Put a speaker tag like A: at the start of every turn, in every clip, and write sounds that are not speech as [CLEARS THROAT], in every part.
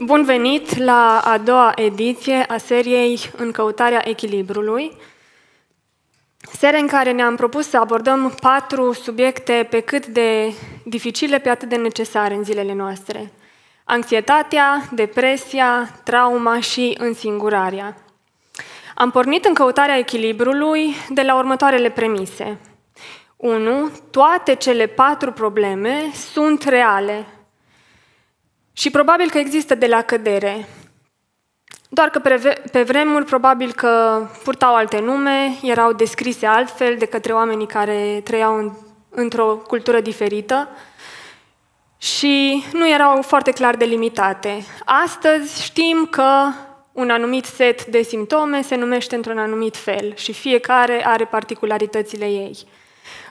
A: Bun venit la a doua ediție a seriei În căutarea echilibrului, serie în care ne-am propus să abordăm patru subiecte pe cât de dificile, pe atât de necesare în zilele noastre. Anxietatea, depresia, trauma și însingurarea. Am pornit în căutarea echilibrului de la următoarele premise. 1. Toate cele patru probleme sunt reale, și probabil că există de la cădere. Doar că pe vremuri probabil că purtau alte nume, erau descrise altfel de către oamenii care trăiau într-o cultură diferită și nu erau foarte clar delimitate. Astăzi știm că un anumit set de simptome se numește într-un anumit fel și fiecare are particularitățile ei.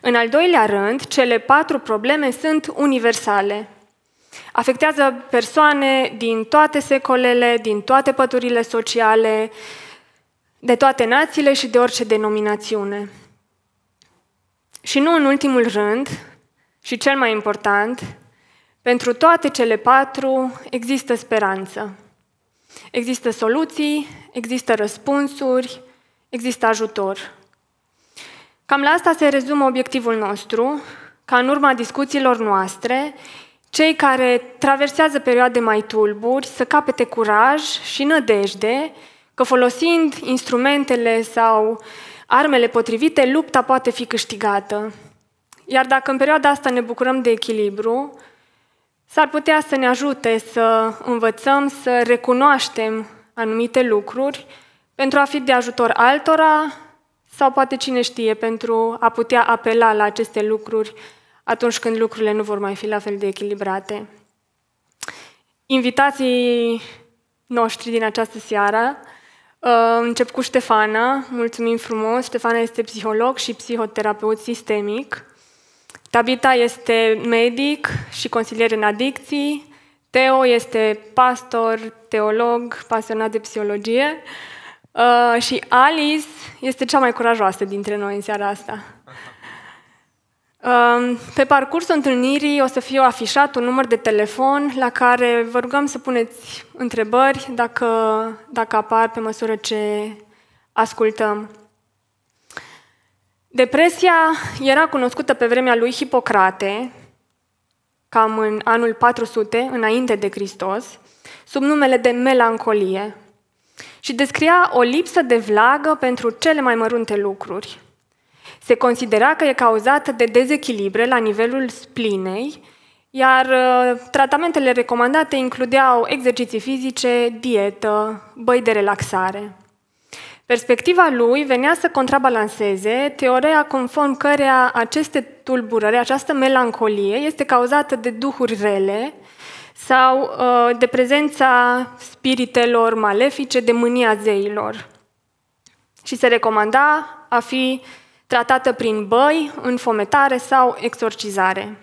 A: În al doilea rând, cele patru probleme sunt universale. Afectează persoane din toate secolele, din toate păturile sociale, de toate națiile și de orice denominațiune. Și nu în ultimul rând, și cel mai important, pentru toate cele patru există speranță. Există soluții, există răspunsuri, există ajutor. Cam la asta se rezumă obiectivul nostru, ca în urma discuțiilor noastre, cei care traversează perioade mai tulburi să capete curaj și nădejde că folosind instrumentele sau armele potrivite, lupta poate fi câștigată. Iar dacă în perioada asta ne bucurăm de echilibru, s-ar putea să ne ajute să învățăm să recunoaștem anumite lucruri pentru a fi de ajutor altora sau poate cine știe pentru a putea apela la aceste lucruri atunci când lucrurile nu vor mai fi la fel de echilibrate. Invitații noștri din această seară uh, încep cu Ștefana, mulțumim frumos. Ștefana este psiholog și psihoterapeut sistemic. Tabita este medic și consilier în adicții. Teo este pastor, teolog, pasionat de psihologie. Uh, și Alice este cea mai curajoasă dintre noi în seara asta. Pe parcursul întâlnirii o să fie afișat un număr de telefon la care vă rugăm să puneți întrebări dacă, dacă apar pe măsură ce ascultăm. Depresia era cunoscută pe vremea lui Hipocrate, cam în anul 400, înainte de Hristos, sub numele de melancolie și descria o lipsă de vlagă pentru cele mai mărunte lucruri, se considera că e cauzată de dezechilibre la nivelul splinei, iar uh, tratamentele recomandate includeau exerciții fizice, dietă, băi de relaxare. Perspectiva lui venea să contrabalanceze teoria conform căreia aceste tulburări, această melancolie, este cauzată de duhuri rele sau uh, de prezența spiritelor malefice, de mânia zeilor. Și se recomanda a fi tratată prin băi, înfometare sau exorcizare.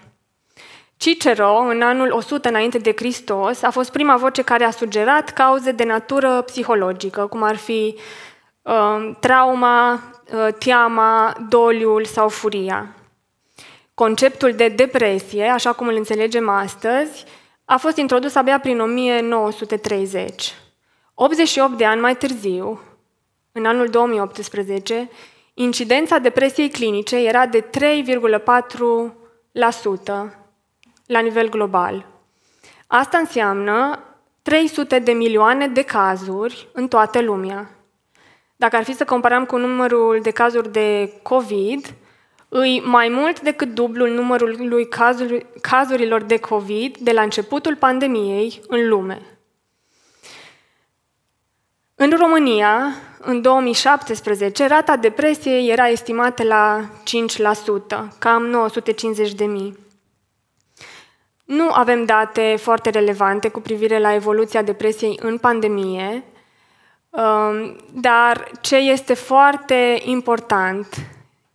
A: Cicero, în anul 100 înainte de Hristos, a fost prima voce care a sugerat cauze de natură psihologică, cum ar fi uh, trauma, uh, teama, doliul sau furia. Conceptul de depresie, așa cum îl înțelegem astăzi, a fost introdus abia prin 1930. 88 de ani mai târziu, în anul 2018, Incidența depresiei clinice era de 3,4% la nivel global. Asta înseamnă 300 de milioane de cazuri în toată lumea. Dacă ar fi să comparăm cu numărul de cazuri de COVID, îi mai mult decât dublul numărului cazurilor de COVID de la începutul pandemiei în lume. În România, în 2017, rata depresiei era estimată la 5%, cam 950 de mii. Nu avem date foarte relevante cu privire la evoluția depresiei în pandemie, um, dar ce este foarte important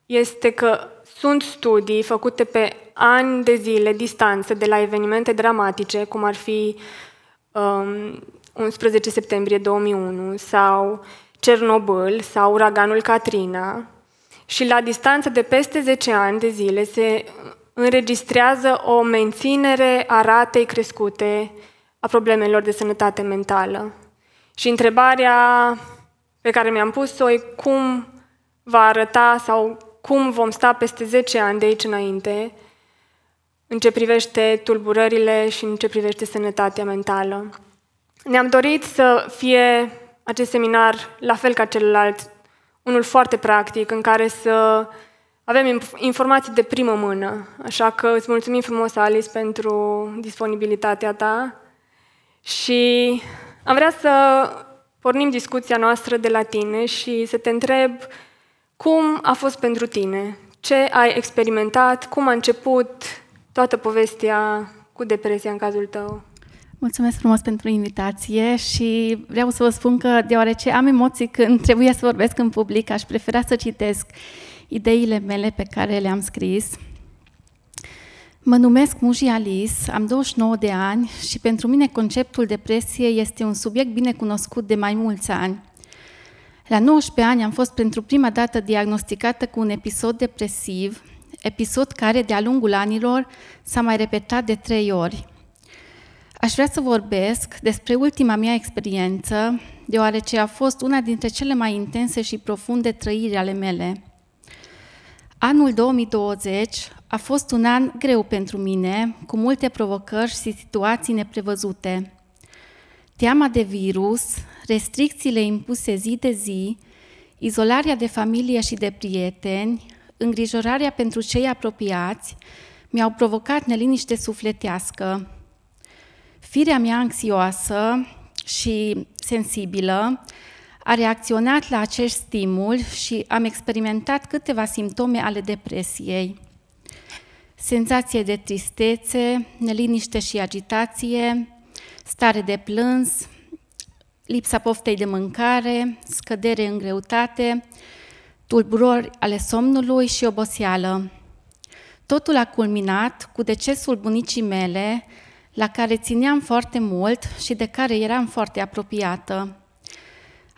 A: este că sunt studii făcute pe ani de zile distanță de la evenimente dramatice, cum ar fi um, 11 septembrie 2001 sau Cernobâl sau uraganul Katrina și la distanță de peste 10 ani de zile se înregistrează o menținere a ratei crescute a problemelor de sănătate mentală. Și întrebarea pe care mi-am pus-o e cum va arăta sau cum vom sta peste 10 ani de aici înainte în ce privește tulburările și în ce privește sănătatea mentală. Ne-am dorit să fie acest seminar, la fel ca celălalt, unul foarte practic, în care să avem informații de primă mână. Așa că îți mulțumim frumos, Alice, pentru disponibilitatea ta și am vrea să pornim discuția noastră de la tine și să te întreb cum a fost pentru tine, ce ai experimentat, cum a început toată povestea cu depresia în cazul tău.
B: Mulțumesc frumos pentru invitație și vreau să vă spun că, deoarece am emoții când [LAUGHS] trebuie să vorbesc în public, aș prefera să citesc ideile mele pe care le-am scris. Mă numesc Muji Alice, am 29 de ani și pentru mine conceptul depresie este un subiect bine cunoscut de mai mulți ani. La 19 ani am fost pentru prima dată diagnosticată cu un episod depresiv, episod care de-a lungul anilor s-a mai repetat de trei ori – Aș vrea să vorbesc despre ultima mea experiență, deoarece a fost una dintre cele mai intense și profunde trăiri ale mele. Anul 2020 a fost un an greu pentru mine, cu multe provocări și situații neprevăzute. Teama de virus, restricțiile impuse zi de zi, izolarea de familie și de prieteni, îngrijorarea pentru cei apropiați, mi-au provocat neliniște sufletească, Firea mea anxioasă și sensibilă a reacționat la acest stimul și am experimentat câteva simptome ale depresiei. Senzație de tristețe, neliniște și agitație, stare de plâns, lipsa poftei de mâncare, scădere în greutate, tulburări ale somnului și oboseală. Totul a culminat cu decesul bunicii mele la care țineam foarte mult și de care eram foarte apropiată.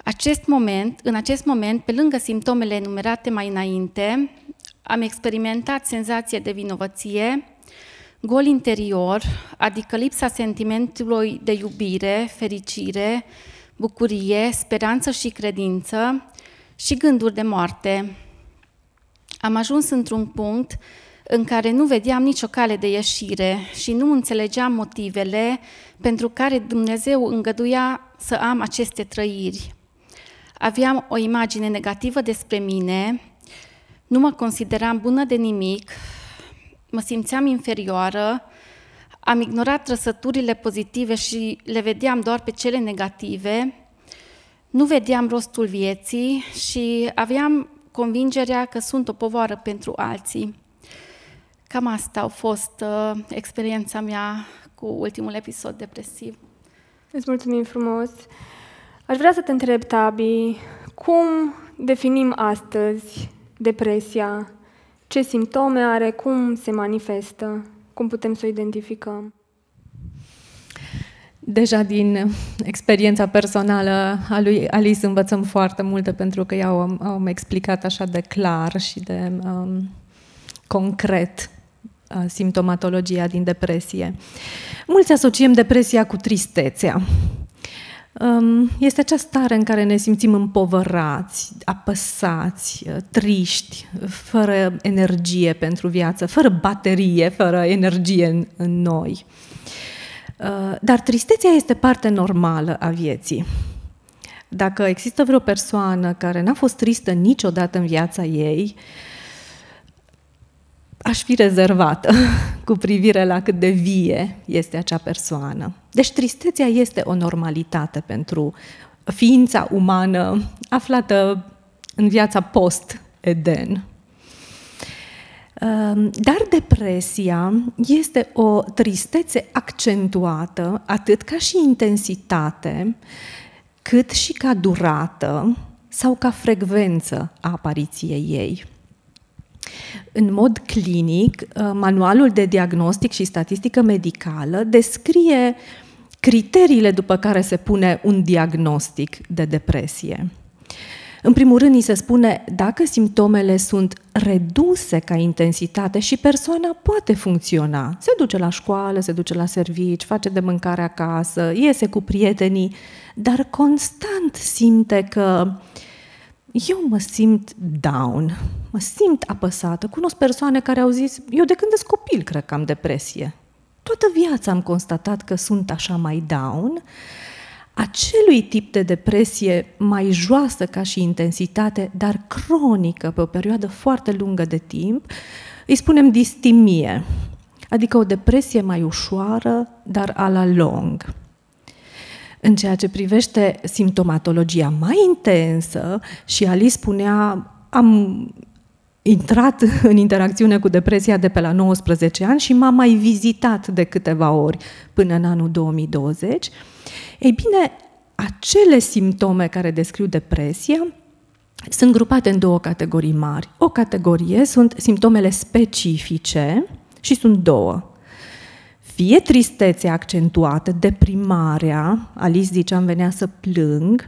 B: Acest moment, în acest moment, pe lângă simptomele enumerate mai înainte, am experimentat senzație de vinovăție, gol interior, adică lipsa sentimentului de iubire, fericire, bucurie, speranță și credință și gânduri de moarte. Am ajuns într-un punct în care nu vedeam nicio cale de ieșire și nu înțelegeam motivele pentru care Dumnezeu îngăduia să am aceste trăiri. Aveam o imagine negativă despre mine, nu mă consideram bună de nimic, mă simțeam inferioară, am ignorat trăsăturile pozitive și le vedeam doar pe cele negative, nu vedeam rostul vieții și aveam convingerea că sunt o povară pentru alții. Cam asta a fost uh, experiența mea cu ultimul episod depresiv. Îți mulțumim frumos! Aș
A: vrea să te întreb, Tabi, cum definim astăzi depresia? Ce simptome are? Cum se manifestă? Cum putem să o identificăm?
C: Deja din experiența personală a lui Alice învățăm foarte multe pentru că i-au explicat așa de clar și de um, concret simptomatologia din depresie. Mulți asociem depresia cu tristețea. Um, este acea stare în care ne simțim împovărați, apăsați, uh, triști, fără energie pentru viață, fără baterie, fără energie în, noi. Uh, dar tristețea este parte normală a vieții. Dacă există vreo persoană care n-a fost tristă niciodată în viața ei, aș fi rezervată [LAUGHS] cu privire la cât de vie este acea persoană. Deci tristețea este o normalitate pentru ființa umană aflată în viața post-Eden. Ehm, dar depresia este o tristețe accentuată atât ca și intensitate, cât și ca durată sau ca frecvență a apariției ei. În mod clinic, uh, manualul de diagnostic și statistică medicală descrie criteriile după care se pune un diagnostic de depresie. În primul rând, ni se spune dacă simptomele sunt reduse ca intensitate și persoana poate funcționa. Se duce la școală, se duce la servici, face de mâncare acasă, iese cu prietenii, dar constant simte că eu mă simt down, mă simt apăsată, cunosc persoane care au zis, eu de când sunt copil cred că am depresie. Toată viața am constatat că sunt așa mai down. Acelui tip de depresie mai joasă ca și intensitate, dar cronică pe o perioadă foarte lungă de timp, îi spunem distimie, adică o depresie mai ușoară, dar a la long. În ceea ce privește simptomatologia mai intensă, și Ali spunea, am intrat în interacțiune cu depresia de pe la 19 ani și m-a mai vizitat de câteva ori până în anul 2020. Ei bine, acele simptome care descriu depresia sunt grupate în două categorii mari. O categorie sunt simptomele specifice și sunt două. Fie tristețea accentuată, deprimarea, Alice zice, venea să plâng,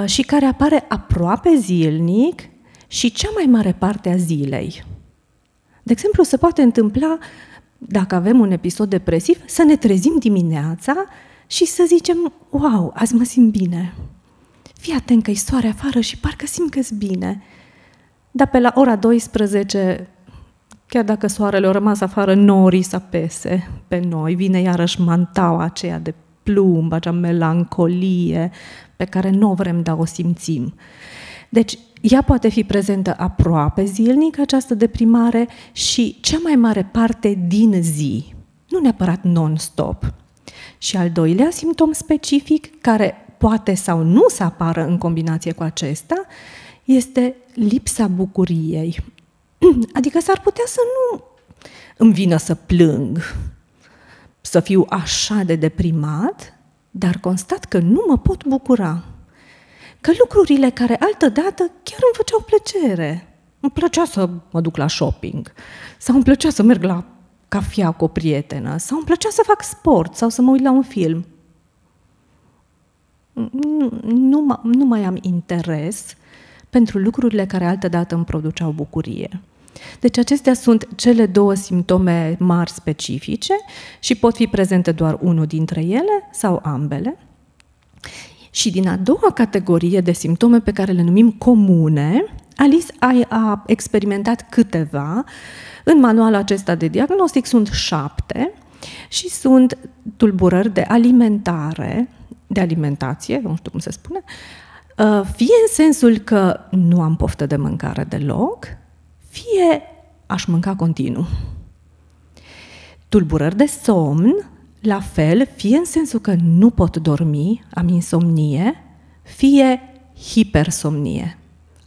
C: uh, și care apare aproape zilnic și cea mai mare parte a zilei. De exemplu, se poate întâmpla, dacă avem un episod depresiv, să ne trezim dimineața și să zicem, wow, azi mă simt bine. Fii atent că e soare afară și parcă simt că bine. Dar pe la ora 12, chiar dacă soarele au rămas afară, norii să pese pe noi, vine iarăși mantaua aceea de plumb, acea melancolie pe care nu o vrem, dar o simțim. Deci, ea poate fi prezentă aproape zilnic, această deprimare, și cea mai mare parte din zi, nu neapărat non-stop. Și al doilea simptom specific, care poate sau nu să apară în combinație cu acesta, este lipsa bucuriei. [CLEARS THROAT] Adică s-ar putea să nu îmi vină să plâng, să fiu așa de deprimat, dar constat că nu mă pot bucura că lucrurile care altădată chiar îmi făceau plăcere. Îmi plăcea să mă duc la shopping sau îmi plăcea să merg la cafea cu o prietenă sau îmi plăcea să fac sport sau să mă uit la un film. Nu, nu, nu mai am interes pentru lucrurile care altădată îmi produceau bucurie. Deci acestea sunt cele două simptome mari specifice și pot fi prezente doar unul dintre ele sau ambele. Și din a doua categorie de simptome pe care le numim comune, Alice a, a experimentat câteva. În manualul acesta de diagnostic sunt șapte și sunt tulburări de alimentare, de alimentație, nu știu cum se spune, uh, fie în sensul că nu am poftă de mâncare deloc, fie aș mânca continuu. Tulburări de somn, la fel, fie în sensul că nu pot dormi, am insomnie, fie hipersomnie.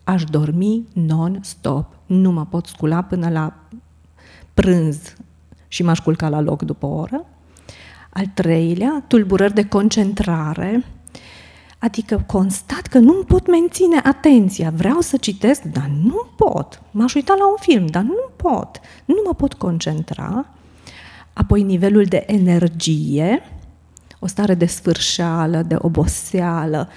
C: Aș dormi non-stop, nu mă pot scula până la prânz și m-aș culca la loc după o oră. Al treilea, tulburări de concentrare, Adică constat că nu pot menține atenția. Vreau să citesc, dar nu pot. M-aș uita la un film, dar nu pot. Nu mă pot concentra apoi nivelul de energie, o stare de sfârșeală, de oboseală.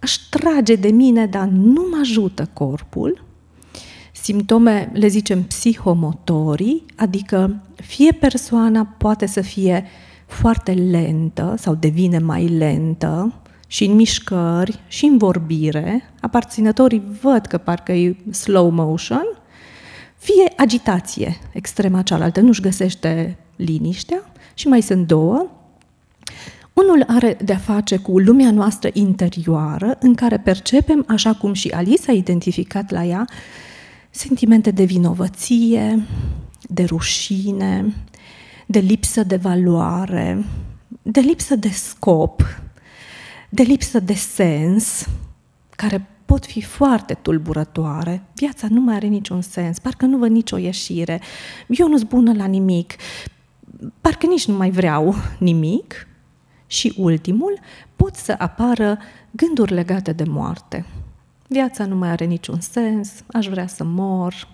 C: Aș trage de mine, dar nu mă ajută corpul. Simptome, le zicem, psihomotorii, adică fie persoana poate să fie foarte lentă sau devine mai lentă și în mișcări și în vorbire, aparținătorii văd că parcă e slow motion, fie agitație extrema cealaltă, nu-și găsește liniștea, și mai sunt două. Unul are de-a face cu lumea noastră interioară, în care percepem, așa cum și Alice a identificat la ea, sentimente de vinovăție, de rușine, de lipsă de valoare, de lipsă de scop, de lipsă de sens, care pot fi foarte tulburătoare. Viața nu mai are niciun sens, parcă nu văd nicio ieșire. Eu nu-s bună la nimic, parcă nici nu mai vreau nimic și ultimul, pot să apară gânduri legate de moarte. Viața nu mai are niciun sens, aș vrea să mor,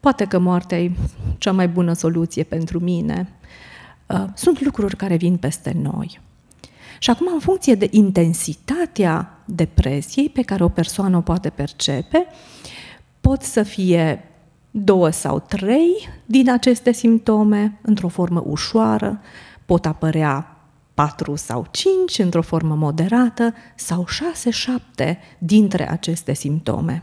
C: poate că moartea e cea mai bună soluție pentru mine. Uh, sunt lucruri care vin peste noi. Și acum, în funcție de intensitatea depresiei pe care o persoană o poate percepe, pot să fie două sau trei din aceste simptome, într-o formă ușoară, pot apărea patru sau cinci într-o formă moderată sau șase, șapte dintre aceste simptome.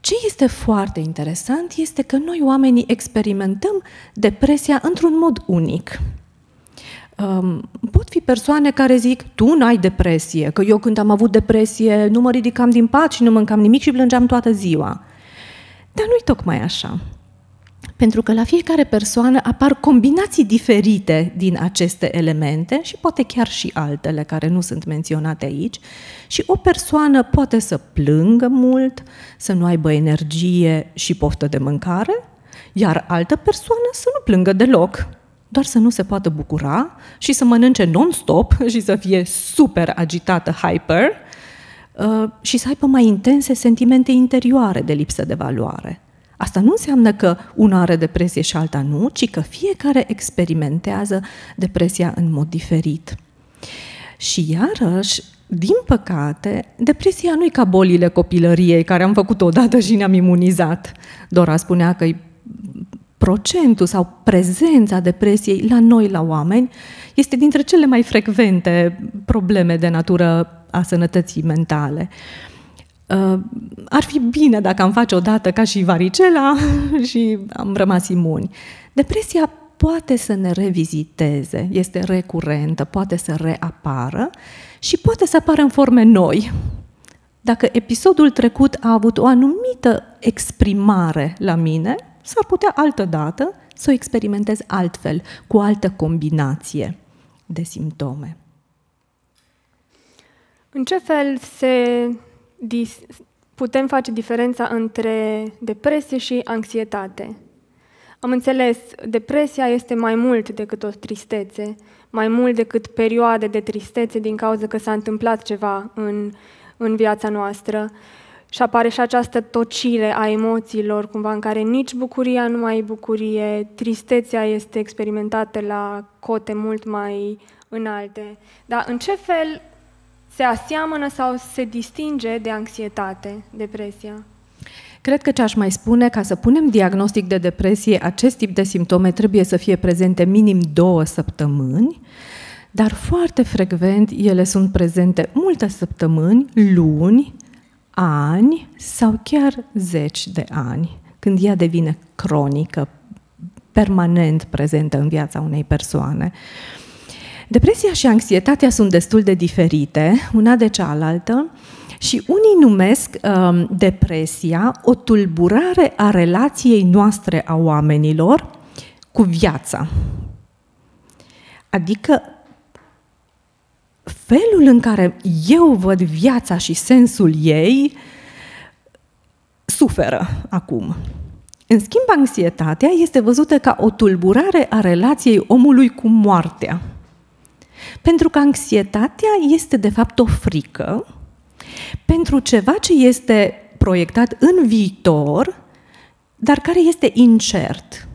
C: Ce este foarte interesant este că noi oamenii experimentăm depresia într-un mod unic. Pot fi persoane care zic, tu n-ai depresie, că eu când am avut depresie nu mă ridicam din pat și nu mâncam nimic și plângeam toată ziua. Dar nu-i tocmai așa. Pentru că la fiecare persoană apar combinații diferite din aceste elemente și poate chiar și altele care nu sunt menționate aici. Și o persoană poate să plângă mult, să nu aibă energie și poftă de mâncare, iar altă persoană să nu plângă deloc, doar să nu se poată bucura și să mănânce non-stop și să fie super agitată, hyper, Uh, și să aibă mai intense sentimente interioare de lipsă de valoare. Asta nu înseamnă că una are depresie și alta nu, ci că fiecare experimentează depresia în mod diferit. Și iarăși, din păcate, depresia nu e ca bolile copilăriei, care am făcut odată și ne-am imunizat. Dora spunea că procentul sau prezența depresiei la noi, la oameni, este dintre cele mai frecvente probleme de natură a sănătății mentale. Uh, ar fi bine dacă am face odată ca și varicela [LAUGHS] și am rămas imuni. Depresia poate să ne reviziteze, este recurentă, poate să reapară și poate să apară în forme noi. Dacă episodul trecut a avut o anumită exprimare la mine, s-ar putea altă dată să o experimentez altfel, cu altă combinație de simptome.
A: În ce fel se putem face diferența între depresie și anxietate? Am înțeles, depresia este mai mult decât o tristețe, mai mult decât perioade de tristețe din cauza că s-a întâmplat ceva în, în viața noastră și apare și această tocire a emoțiilor, cumva în care nici bucuria nu mai e bucurie, tristețea este experimentată la cote mult mai înalte. Dar în ce fel se aseamănă sau se distinge de anxietate, depresia?
C: Cred că ce aș mai spune, ca să punem diagnostic de depresie, acest tip de simptome trebuie să fie prezente minim două săptămâni, dar foarte frecvent ele sunt prezente multe săptămâni, luni, ani sau chiar zeci de ani, când ea devine cronică, permanent prezentă în viața unei persoane. Uh, Depresia și anxietatea sunt destul de diferite, una de cealaltă, și unii numesc um, depresia o tulburare a relației noastre a oamenilor cu viața. Adică felul în care eu văd viața și sensul ei suferă acum. În schimb, anxietatea este văzută ca o tulburare a relației omului cu moartea. Pentru că anxietatea este, de fapt, o frică pentru ceva ce este proiectat în viitor, dar care este incert.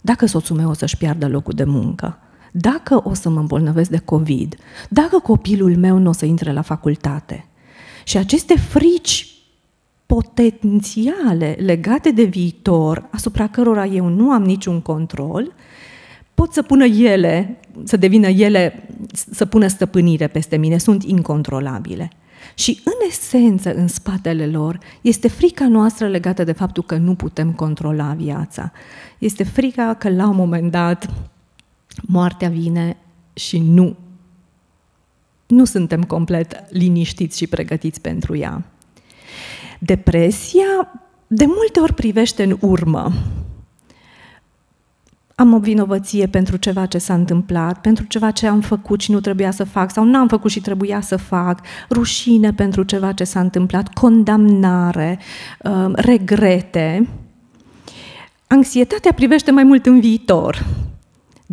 C: Dacă soțul meu o să-și piardă locul de muncă, dacă o să mă îmbolnăvesc de COVID, dacă copilul meu nu o să intre la facultate. Și aceste frici potențiale legate de viitor, asupra cărora eu nu am niciun control, pot să pună ele, să devină ele, să pună stăpânire peste mine, sunt incontrolabile. Și în esență, în spatele lor, este frica noastră legată de faptul că nu putem controla viața. Este frica că la un moment dat moartea vine și nu, nu suntem complet liniștiți și pregătiți pentru ea. Depresia de multe ori privește în urmă am o vinovăție pentru ceva ce s-a întâmplat, pentru ceva ce am făcut și nu trebuia să fac, sau n-am făcut și trebuia să fac, rușine pentru ceva ce s-a întâmplat, condamnare, uh, regrete. Anxietatea privește mai mult în viitor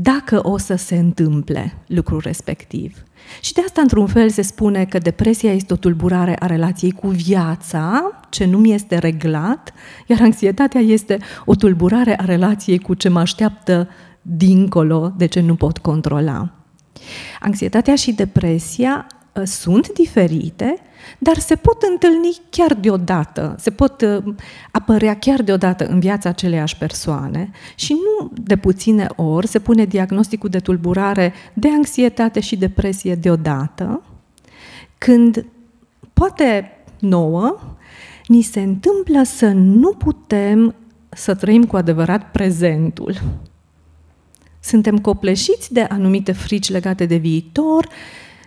C: dacă o să se întâmple lucrul respectiv. Și de asta, într-un fel, se spune că depresia este o tulburare a relației cu viața, ce nu mi este reglat, iar anxietatea este o tulburare a relației cu ce mă așteaptă dincolo de ce nu pot controla. Anxietatea și depresia ă, sunt diferite dar se pot întâlni chiar deodată, se pot uh, apărea chiar deodată în viața aceleiași persoane și nu de puține ori se pune diagnosticul de tulburare de anxietate și depresie deodată, când poate nouă ni se întâmplă să nu putem să trăim cu adevărat prezentul. Suntem copleșiți de anumite frici legate de viitor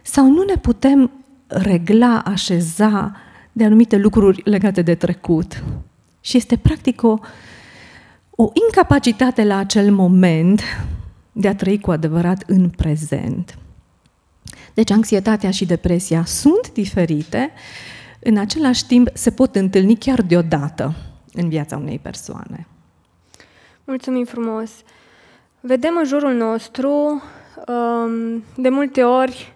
C: sau nu ne putem regla, așeza de anumite lucruri legate de trecut. Și este practic o, o incapacitate la acel moment de a trăi cu adevărat în prezent. Deci anxietatea și depresia sunt diferite, în același timp se pot întâlni chiar deodată în viața unei persoane.
A: Mulțumim frumos! Vedem în jurul nostru um, de multe ori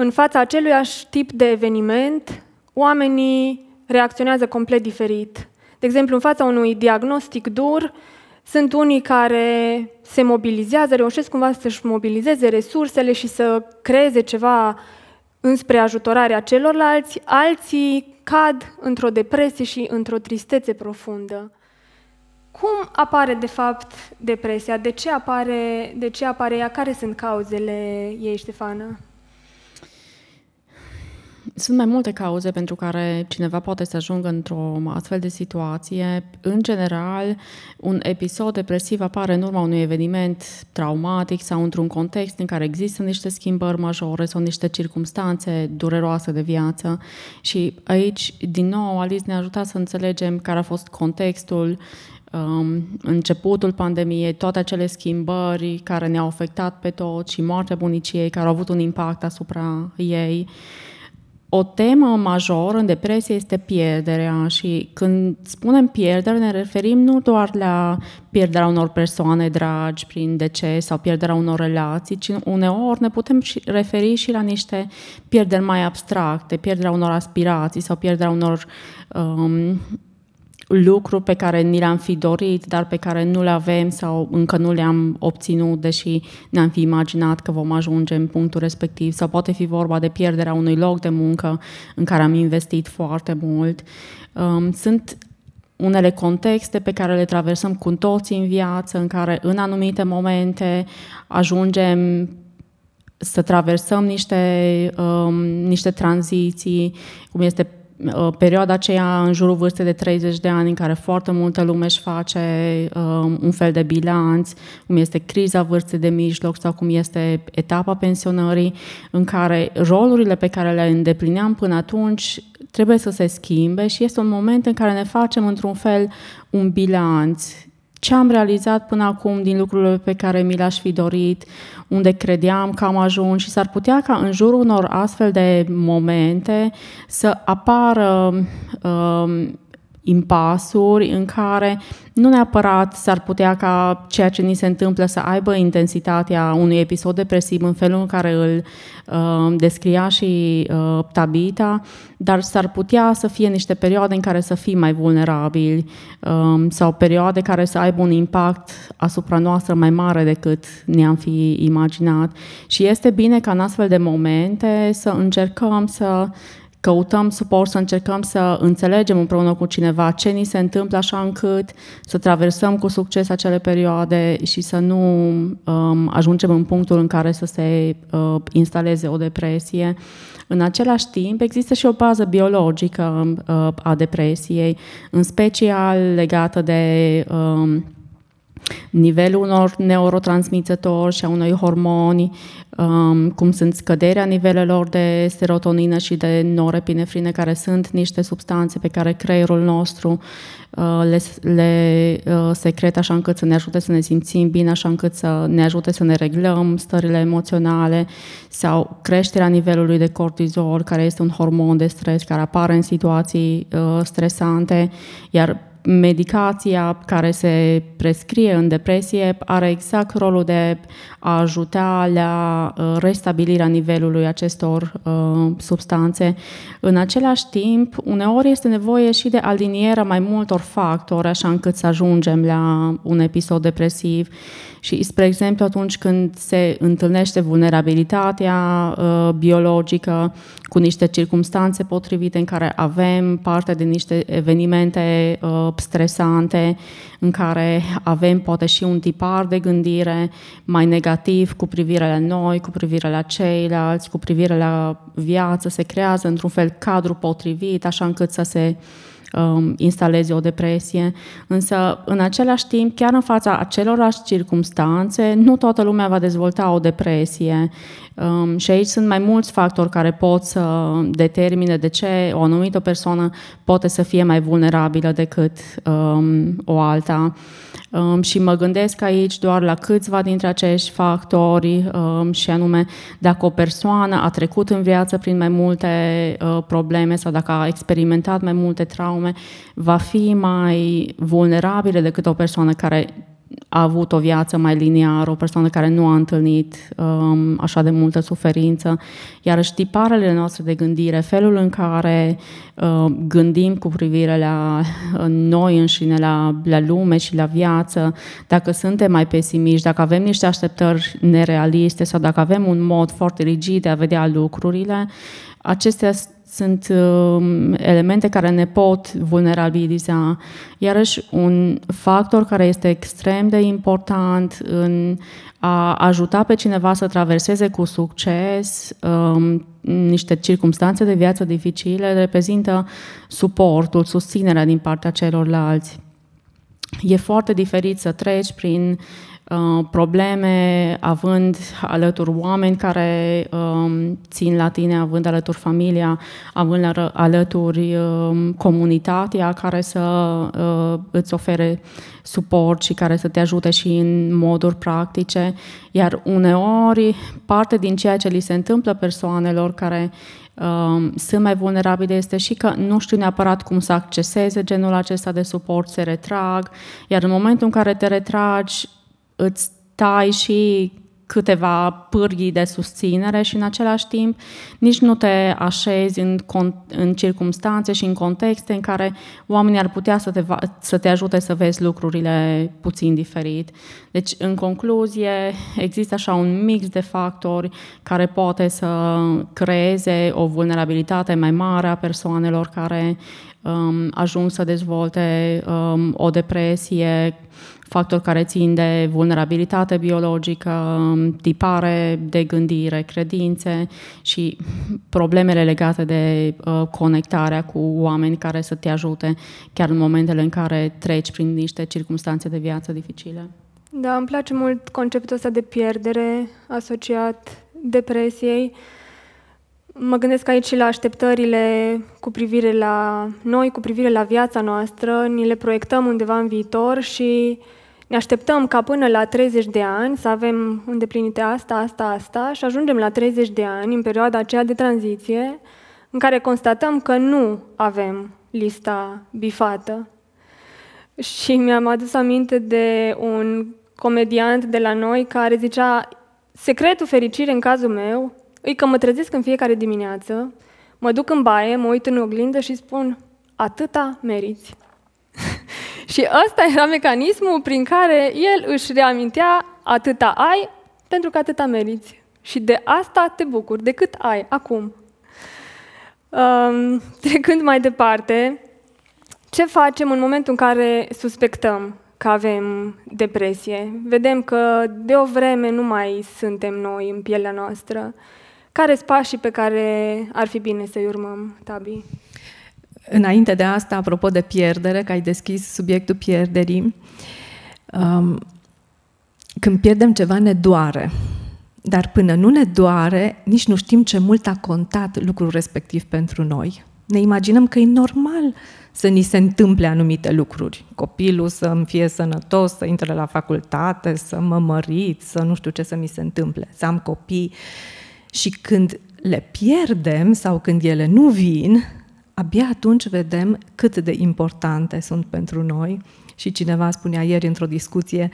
A: în fața aceluiași tip de eveniment, oamenii reacționează complet diferit. De exemplu, în fața unui diagnostic dur, sunt unii care se mobilizează, reușesc cumva să-și mobilizeze resursele și să creeze ceva înspre ajutorarea celorlalți, alții cad într-o depresie și într-o tristețe profundă. Cum apare, de fapt, depresia? De ce apare, de ce apare ea? Care sunt cauzele ei, Ștefană?
D: Sunt mai multe cauze pentru care cineva poate să ajungă într-o astfel de situație. În general, un episod depresiv apare în urma unui eveniment traumatic sau într-un context în care există niște schimbări majore sau niște circumstanțe dureroase de viață. Și aici, din nou, Alice ne-a ajutat să înțelegem care a fost contextul, um, începutul pandemiei, toate acele schimbări care ne-au afectat pe toți și moartea bunicii ei, care au avut un impact asupra ei. O temă majoră în depresie este pierderea și când spunem pierdere ne referim nu doar la pierderea unor persoane dragi prin deces sau pierderea unor relații, ci uneori ne putem referi și la niște pierderi mai abstracte, pierderea unor aspirații sau pierderea unor um, lucruri pe care ni le-am fi dorit, dar pe care nu le avem sau încă nu le-am obținut, deși ne-am fi imaginat că vom ajunge în punctul respectiv. Sau poate fi vorba de pierderea unui loc de muncă în care am investit foarte mult. Um, sunt unele contexte pe care le traversăm cu toții în viață, în care în anumite momente ajungem să traversăm niște, um, niște tranziții, cum este Uh, perioada aceea în jurul vârstei de 30 de ani în care foarte multă lume își face um, un fel de bilanț, cum este criza vârstei de mijloc sau cum este etapa pensionării, în care rolurile pe care le îndeplineam până atunci trebuie să se schimbe și este un moment în care ne facem într-un fel un bilanț ce am realizat până acum din lucrurile pe care mi le-aș fi dorit, unde credeam că am ajuns și s-ar putea ca în jurul unor astfel de momente să apară um, impasuri în care nu neapărat s-ar putea ca ceea ce ni se întâmplă să aibă intensitatea unui episod depresiv în felul în care îl uh, descria și uh, Tabita, dar s-ar putea să fie niște perioade în care să fim mai vulnerabili um, sau perioade care să aibă un impact asupra noastră mai mare decât ne-am fi imaginat. Și este bine ca în astfel de momente să încercăm să căutăm suport, să încercăm să înțelegem împreună cu cineva ce ni se întâmplă așa încât să traversăm cu succes acele perioade și să nu um, ajungem în punctul în care să se uh, instaleze o depresie. În același timp, există și o bază biologică uh, a depresiei, în special legată de uh, nivelul unor neurotransmițători și a unor hormoni, um, cum sunt scăderea nivelelor de serotonină și de norepinefrine, care sunt niște substanțe pe care creierul nostru uh, le, le uh, secretă așa încât să ne ajute să ne simțim bine, așa încât să ne ajute să ne reglăm stările emoționale sau creșterea nivelului de cortizol, care este un hormon de stres care apare în situații uh, stresante, iar medicația care se prescrie în depresie are exact rolul de a ajuta la uh, restabilirea nivelului acestor uh, substanțe. În același timp, uneori este nevoie și de alinierea mai multor factori, așa încât să ajungem la un episod depresiv. Și, spre exemplu, atunci când se întâlnește vulnerabilitatea uh, biologică, cu niște circumstanțe potrivite în care avem parte de niște evenimente uh, stresante, în care avem poate și un tipar de gândire mai negativ cu privire la noi, cu privire la ceilalți, cu privire la viață, se creează într-un fel cadru potrivit, așa încât să se instalezi um, instaleze o depresie, însă în același timp, chiar în fața acelorași circumstanțe, nu toată lumea va dezvolta o depresie Um, și aici sunt mai mulți factori care pot să determine de ce o anumită persoană poate să fie mai vulnerabilă decât um, o alta. Um, și mă gândesc aici doar la câțiva dintre acești factori um, și anume dacă o persoană a trecut în viață prin mai multe uh, probleme sau dacă a experimentat mai multe traume, va fi mai vulnerabilă decât o persoană care a avut o viață mai liniară, o persoană care nu a întâlnit um, așa de multă suferință. Iar tiparele noastre de gândire, felul în care uh, gândim cu privire la uh, noi înșine, la, la lume și la viață, dacă suntem mai pesimiști, dacă avem niște așteptări nerealiste sau dacă avem un mod foarte rigid de a vedea lucrurile, acestea sunt uh, elemente care ne pot vulnerabiliza. Iarăși, un factor care este extrem de important în a ajuta pe cineva să traverseze cu succes um, niște circumstanțe de viață dificile reprezintă suportul, susținerea din partea celorlalți. E foarte diferit să treci prin uh, probleme având alături oameni care um, țin la tine, având alături familia, având alături uh, comunitatea care să uh, îți ofere suport și care să te ajute și în moduri practice. Iar uneori, parte din ceea ce li se întâmplă persoanelor care Um, sunt mai vulnerabile este și că nu știu neapărat cum să acceseze genul acesta de suport, se retrag, iar în momentul în care te retragi, îți tai și câteva pârghii de susținere și în același timp nici nu te așezi în, în circunstanțe și în contexte în care oamenii ar putea să te, să te ajute să vezi lucrurile puțin diferit. Deci, în concluzie, există așa un mix de factori care poate să creeze o vulnerabilitate mai mare a persoanelor care um, ajung să dezvolte um, o depresie, factori care țin de vulnerabilitate biologică, tipare de gândire, credințe și problemele legate de uh, conectarea cu oameni care să te ajute chiar în momentele în care treci prin niște circunstanțe de viață dificile.
A: Da, îmi place mult conceptul ăsta de pierdere asociat depresiei. Mă gândesc aici și la așteptările cu privire la noi, cu privire la viața noastră, ni le proiectăm undeva în viitor și uh, ne așteptăm ca până la 30 de ani să avem îndeplinite asta, asta, asta și ajungem la 30 de ani, în perioada aceea de tranziție, în care constatăm că nu avem lista bifată. Și mi-am adus aminte de un comediant de la noi care zicea secretul fericirii în cazul meu e că mă trezesc în fiecare dimineață, mă duc în baie, mă uit în oglindă și spun atâta meriți. Și ăsta era mecanismul prin care el își reamintea atâta ai pentru că atâta meriți. Și de asta te bucuri, de cât ai acum. Um, [LAUGHS] trecând mai departe, ce facem în momentul în care suspectăm că avem depresie? Vedem că de o vreme nu mai suntem noi în pielea noastră. Care sunt pașii pe care ar fi bine să-i urmăm, Tabi?
C: Înainte de asta, apropo de pierdere, că ai deschis subiectul pierderii, um, când pierdem ceva ne doare, dar până nu ne doare, nici nu știm ce mult a contat lucrul respectiv pentru noi. Ne imaginăm că e normal să ni se întâmple anumite lucruri. Copilul să îmi fie sănătos, să intre la facultate, să mă mărit, să nu știu ce să mi se întâmple, să am copii. Și când le pierdem sau când ele nu vin, abia atunci vedem cât de importante sunt pentru noi. Și cineva spunea ieri într-o discuție,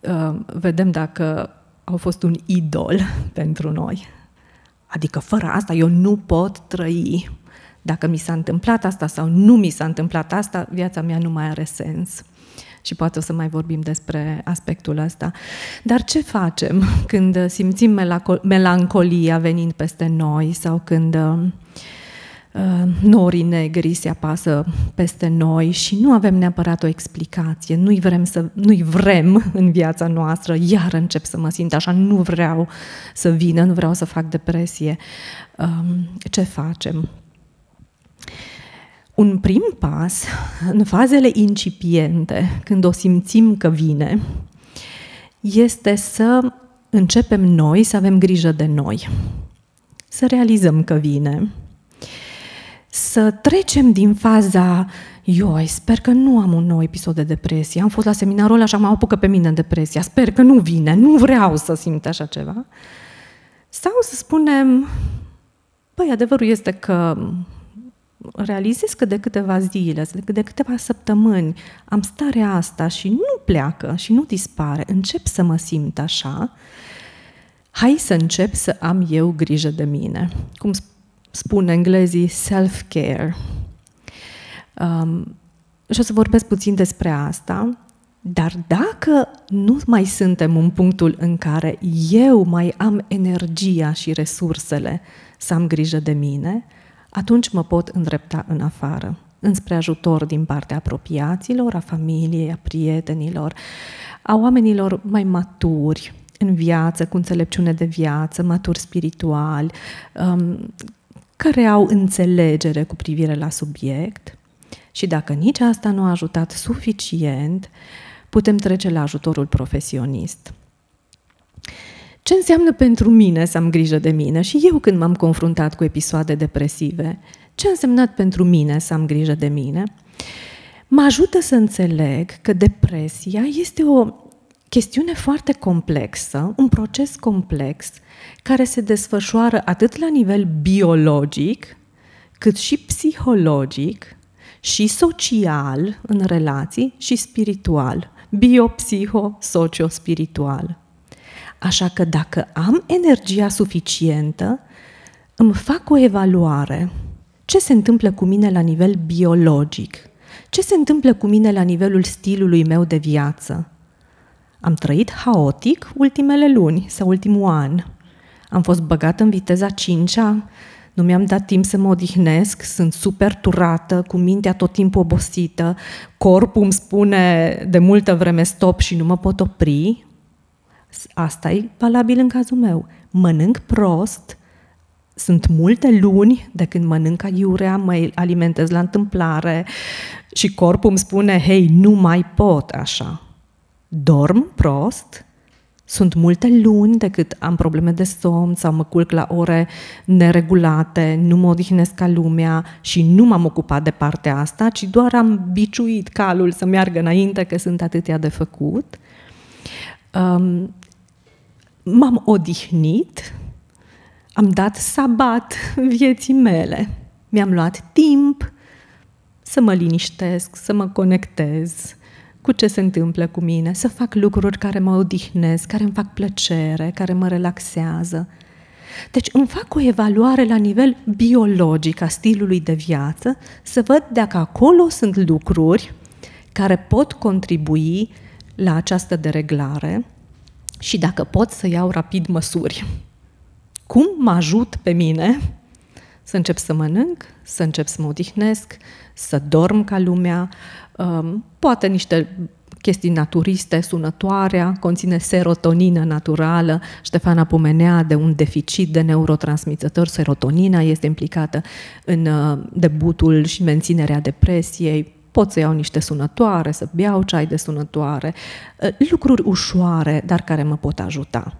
C: uh, vedem dacă au fost un idol [LAUGHS] pentru noi. Adică fără asta eu nu pot trăi. Dacă mi s-a întâmplat asta sau nu mi s-a întâmplat asta, viața mea nu mai are sens. Și poate o să mai vorbim despre aspectul ăsta. Dar ce facem [LAUGHS] când simțim melancolia venind peste noi sau când uh, Uh, norii negri se apasă peste noi și nu avem neapărat o explicație, nu-i vrem, să, nu-i vrem în viața noastră, iar încep să mă simt așa, nu vreau să vină, nu vreau să fac depresie. Um, ce facem? Un prim pas, în fazele incipiente, când o simțim că vine, este să începem noi să avem grijă de noi, să realizăm că vine, să trecem din faza eu sper că nu am un nou episod de depresie, am fost la seminarul ăla și am apucă pe mine în depresia, sper că nu vine, nu vreau să simt așa ceva. Sau să spunem, păi adevărul este că realizez că de câteva zile, de câteva săptămâni am starea asta și nu pleacă și nu dispare, încep să mă simt așa, hai să încep să am eu grijă de mine. Cum spun spun englezii self-care. Um, și o să vorbesc puțin despre asta, dar dacă nu mai suntem în punctul în care eu mai am energia și resursele să am grijă de mine, atunci mă pot îndrepta în afară, înspre ajutor din partea apropiaților, a familiei, a prietenilor, a oamenilor mai maturi în viață, cu înțelepciune de viață, maturi spirituali, um, care au înțelegere cu privire la subiect și dacă nici asta nu a ajutat suficient, putem trece la ajutorul profesionist. Ce înseamnă pentru mine să am grijă de mine? Și eu când m-am confruntat cu episoade depresive, ce a însemnat pentru mine să am grijă de mine? Mă ajută să înțeleg că depresia este o chestiune foarte complexă, un proces complex care se desfășoară atât la nivel biologic, cât și psihologic, și social în relații și spiritual, biopsiho-socio-spiritual. Așa că dacă am energia suficientă, îmi fac o evaluare. Ce se întâmplă cu mine la nivel biologic? Ce se întâmplă cu mine la nivelul stilului meu de viață? Am trăit haotic ultimele luni sau ultimul an. Am fost băgat în viteza 5 nu mi-am dat timp să mă odihnesc, sunt super turată, cu mintea tot timpul obosită, corpul îmi spune de multă vreme stop și nu mă pot opri. Asta e valabil în cazul meu. Mănânc prost, sunt multe luni de când mănânc aiurea, mă alimentez la întâmplare și corpul îmi spune, hei, nu mai pot așa. Dorm prost, sunt multe luni de cât am probleme de somn sau mă culc la ore neregulate, nu mă odihnesc ca lumea și nu m-am ocupat de partea asta, ci doar am biciuit calul să meargă înainte că sunt atâtea de făcut. Um, m-am odihnit, am dat sabat vieții mele, mi-am luat timp să mă liniștesc, să mă conectez, cu ce se întâmplă cu mine, să fac lucruri care mă odihnesc, care îmi fac plăcere, care mă relaxează. Deci îmi fac o evaluare la nivel biologic a stilului de viață, să văd dacă acolo sunt lucruri care pot contribui la această dereglare și dacă pot să iau rapid măsuri. Cum mă ajut pe mine să încep să mănânc, să încep să mă odihnesc, să dorm ca lumea, Um, poate niște chestii naturiste, sunătoarea, conține serotonină naturală. Ștefana pomenea de un deficit de neurotransmițători. Serotonina este implicată în uh, debutul și menținerea depresiei. Pot să iau niște sunătoare, să beau ceai de sunătoare, uh, lucruri ușoare, dar care mă pot ajuta.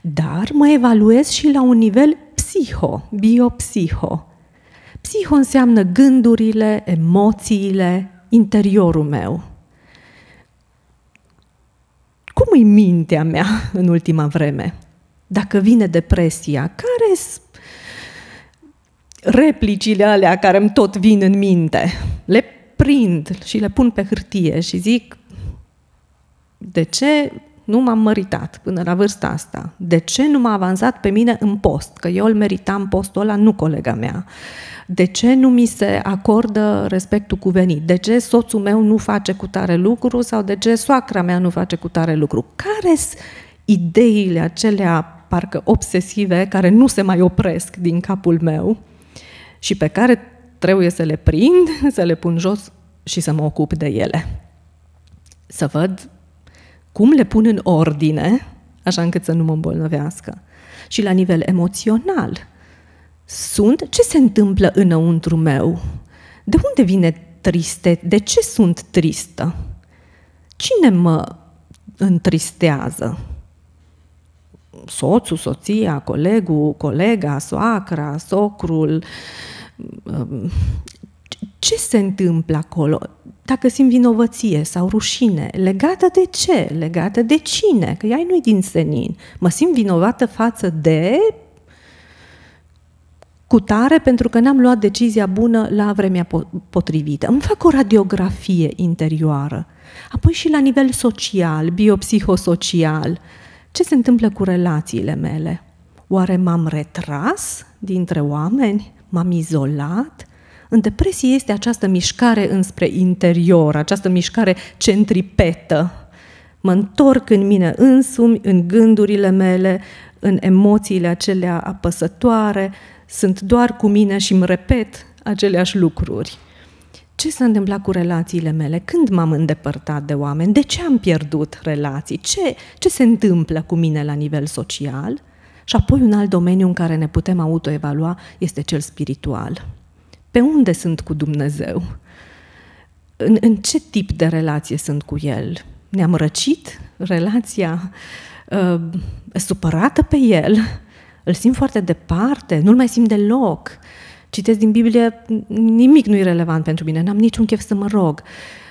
C: Dar mă evaluez și la un nivel psiho, biopsiho. Psiho înseamnă gândurile, emoțiile, interiorul meu. Cum e mintea mea [LAUGHS] în ultima vreme? Dacă vine depresia, care sunt replicile alea care îmi tot vin în minte? Le prind și le pun pe hârtie și zic, de ce nu m-am măritat până la vârsta asta. De ce nu m-a avansat pe mine în post? Că eu îl meritam postul ăla, nu colega mea. De ce nu mi se acordă respectul cuvenit? De ce soțul meu nu face cu tare lucru sau de ce soacra mea nu face cu tare lucru? Care sunt ideile acelea parcă obsesive care nu se mai opresc din capul meu și pe care trebuie să le prind, [LAUGHS] să le pun jos și să mă ocup de ele. Să văd cum le pun în ordine, așa încât să nu mă îmbolnăvească. Și la nivel emoțional, sunt ce se întâmplă înăuntru meu. De unde vine triste? De ce sunt tristă? Cine mă întristează? Soțul, soția, colegul, colega, soacra, socrul. Ehm, ce se întâmplă acolo? dacă simt vinovăție sau rușine, legată de ce, legată de cine, că ea nu-i din senin. Mă simt vinovată față de cutare pentru că n-am luat decizia bună la vremea potrivită. Îmi fac o radiografie interioară. Apoi și la nivel social, biopsihosocial, ce se întâmplă cu relațiile mele? Oare m-am retras dintre oameni? M-am izolat? În depresie este această mișcare înspre interior, această mișcare centripetă. Mă întorc în mine însumi, în gândurile mele, în emoțiile acelea apăsătoare, sunt doar cu mine și îmi repet aceleași lucruri. Ce s-a întâmplat cu relațiile mele? Când m-am îndepărtat de oameni? De ce am pierdut relații? Ce, ce se întâmplă cu mine la nivel social? Și apoi un alt domeniu în care ne putem autoevalua este cel spiritual pe unde sunt cu Dumnezeu? În, în ce tip de relație sunt cu El? Ne-am răcit relația uh, supărată pe El? Îl simt foarte departe? Nu-L mai simt deloc? Citesc din Biblie, nimic nu e relevant pentru mine, n-am niciun chef să mă rog.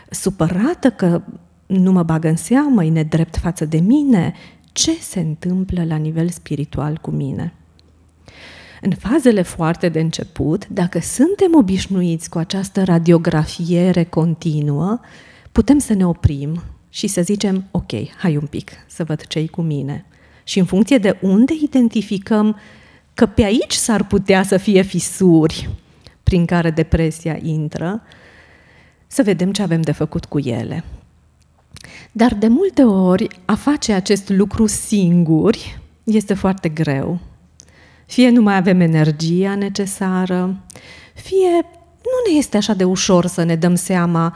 C: Supărată că nu mă bagă în seamă, e nedrept față de mine, ce se întâmplă la nivel spiritual cu mine? În fazele foarte de început, dacă suntem obișnuiți cu această radiografiere continuă, putem să ne oprim și să zicem, ok, hai un pic să văd ce cu mine. Și în funcție de unde identificăm că pe aici s-ar putea să fie fisuri prin care depresia intră, să vedem ce avem de făcut cu ele. Dar de multe ori, a face acest lucru singuri este foarte greu fie nu mai avem energia necesară, fie nu ne este așa de ușor să ne dăm seama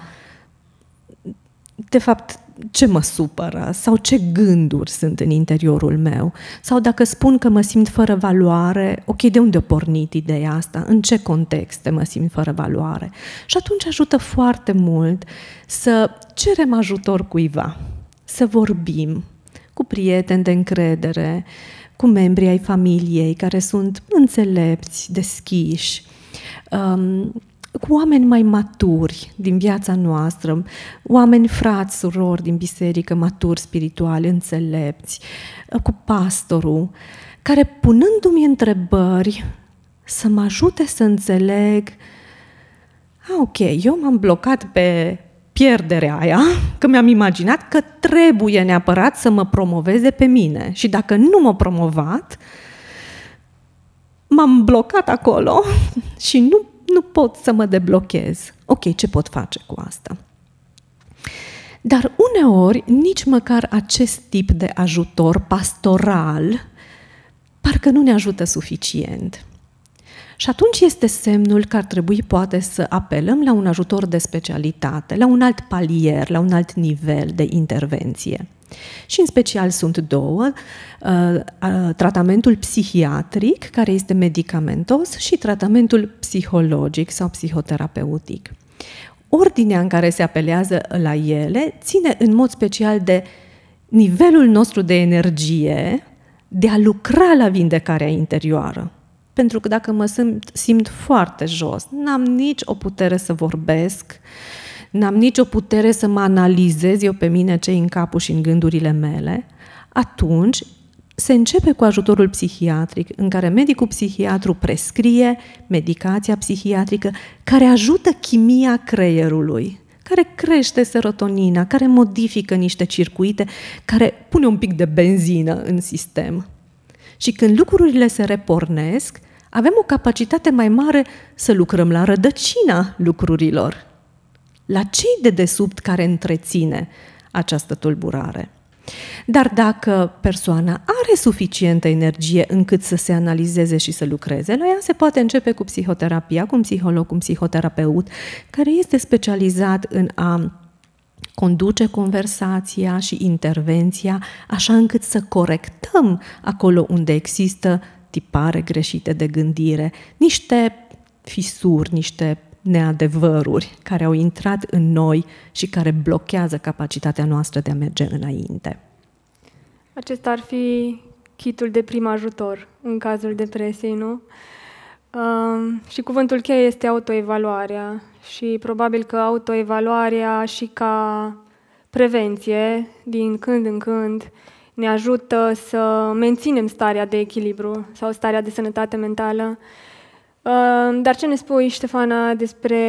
C: de fapt ce mă supără sau ce gânduri sunt în interiorul meu sau dacă spun că mă simt fără valoare, ok, de unde a pornit ideea asta, în ce contexte mă simt fără valoare. Și atunci ajută foarte mult să cerem ajutor cuiva, să vorbim cu prieteni de încredere, uh, cu membrii ai familiei care sunt înțelepți, deschiși, um, cu oameni mai maturi din viața noastră, oameni frați, surori din biserică, maturi spirituali, înțelepți, uh, cu pastorul, care punându-mi întrebări să mă ajute să înțeleg, a, ok, eu m-am blocat pe pierderea aia, că mi-am imaginat că trebuie neapărat să mă promoveze pe mine. Și dacă nu m-a promovat, m-am blocat acolo [LAUGHS] și nu, nu pot să mă deblochez. Ok, ce pot face cu asta? Dar uneori, nici măcar acest tip de ajutor pastoral parcă nu ne ajută suficient. Și atunci este semnul că ar trebui poate să apelăm la un ajutor de specialitate, la un alt palier, la un alt nivel de intervenție. Și în special sunt două, uh, uh, tratamentul psihiatric, care este medicamentos, și tratamentul psihologic sau psihoterapeutic. Ordinea în care se apelează la ele ține în mod special de nivelul nostru de energie de a lucra la vindecarea interioară pentru că dacă mă simt, simt foarte jos, n-am nici o putere să vorbesc, n-am nici o putere să mă analizez eu pe mine ce în capul și în gândurile mele, atunci se începe cu ajutorul psihiatric, în care medicul psihiatru prescrie medicația psihiatrică care ajută chimia creierului, care crește serotonina, care modifică niște circuite, care pune un pic de benzină în sistem și când lucrurile se repornesc, avem o capacitate mai mare să lucrăm la rădăcina lucrurilor, la cei de desubt care întreține această tulburare. Dar dacă persoana are suficientă energie încât să se analizeze și să lucreze, la ea se poate începe cu psihoterapia, cu un psiholog, cu un psihoterapeut care este specializat în a conduce conversația și intervenția așa încât să corectăm acolo unde există tipare greșite de gândire, niște fisuri, niște neadevăruri care au intrat în noi și care blochează capacitatea noastră de a merge înainte.
A: Acesta ar fi kitul de prim ajutor în cazul depresiei, nu? Uh, și cuvântul cheie este autoevaluarea și probabil că autoevaluarea și ca prevenție, din când în când, ne ajută să menținem starea de echilibru sau starea de sănătate mentală. Ehm, dar ce ne spui, Ștefana, despre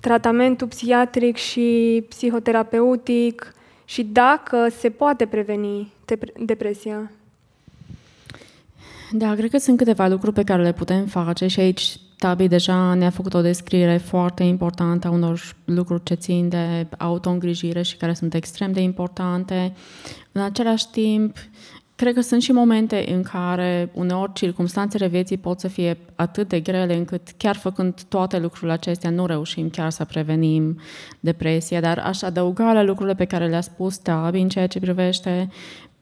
A: tratamentul psihiatric și psihoterapeutic și dacă se poate preveni depresia?
D: Da, cred că sunt câteva lucruri pe care le putem face și aici Tabi deja ne-a făcut o descriere foarte importantă a unor lucruri ce țin de autoîngrijire și care sunt extrem de importante. În același timp, cred că sunt și momente în care uneori circumstanțele vieții pot să fie atât de grele încât chiar făcând toate lucrurile acestea nu reușim chiar să prevenim depresia, dar aș adăuga la lucrurile pe care le-a spus Tabi în ceea ce privește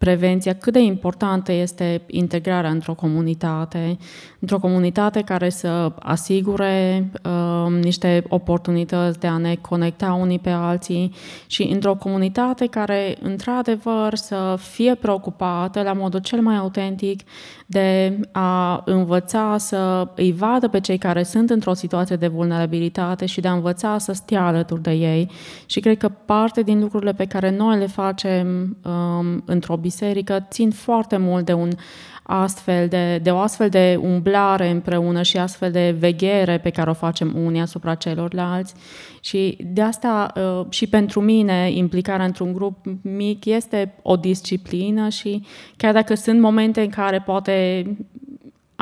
D: prevenția, cât de importantă este integrarea într-o comunitate, într-o comunitate care să asigure uh, niște oportunități de a ne conecta unii pe alții și într-o comunitate care, într-adevăr, să fie preocupată la modul cel mai autentic de a învăța să îi vadă pe cei care sunt într-o situație de vulnerabilitate și de a învăța să stea alături de ei. Și cred că parte din lucrurile pe care noi le facem um, într-o biserică biserică țin foarte mult de un astfel de, de o astfel de umblare împreună și astfel de veghere pe care o facem unii asupra celorlalți. Și de asta uh, și pentru mine implicarea într-un grup mic este o disciplină și chiar dacă sunt momente în care poate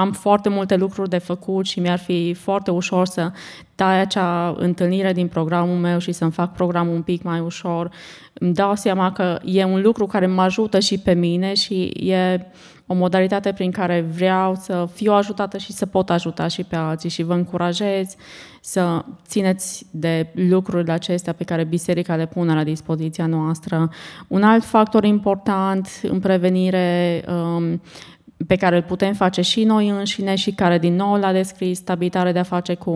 D: am foarte multe lucruri de făcut și mi-ar fi foarte ușor să tai acea întâlnire din programul meu și să-mi fac programul un pic mai ușor. Îmi dau seama că e un lucru care mă ajută și pe mine și e o modalitate prin care vreau să fiu ajutată și să pot ajuta și pe alții și vă încurajez să țineți de lucrurile acestea pe care biserica le pune la dispoziția noastră. Un alt factor important în prevenire um, pe care îl putem face și noi înșine și care din nou l-a descris stabilitatea de a face cu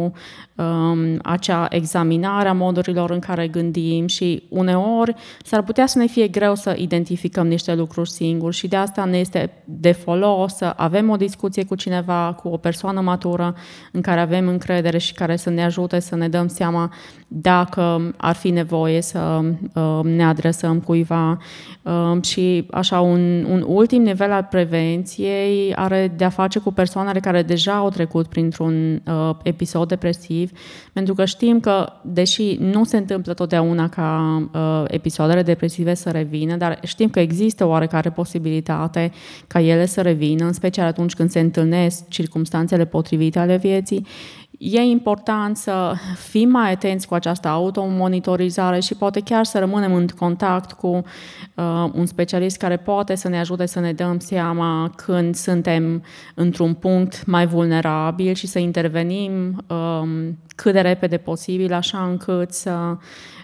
D: um, acea examinare a modurilor în care gândim și uneori s-ar putea să ne fie greu să identificăm niște lucruri singuri și de asta ne este de folos să avem o discuție cu cineva, cu o persoană matură în care avem încredere și care să ne ajute să ne dăm seama dacă ar fi nevoie să um, ne adresăm cuiva um, și așa un, un ultim nivel al prevenției ei are de-a face cu persoanele care deja au trecut printr-un uh, episod depresiv, pentru că știm că, deși nu se întâmplă totdeauna ca uh, episoadele depresive să revină, dar știm că există oarecare posibilitate ca ele să revină, în special atunci când se întâlnesc circumstanțele potrivite ale vieții, E important să fim mai atenți cu această automonitorizare și poate chiar să rămânem în contact cu uh, un specialist care poate să ne ajute să ne dăm seama când suntem într-un punct mai vulnerabil și să intervenim um, cât de repede posibil, așa încât să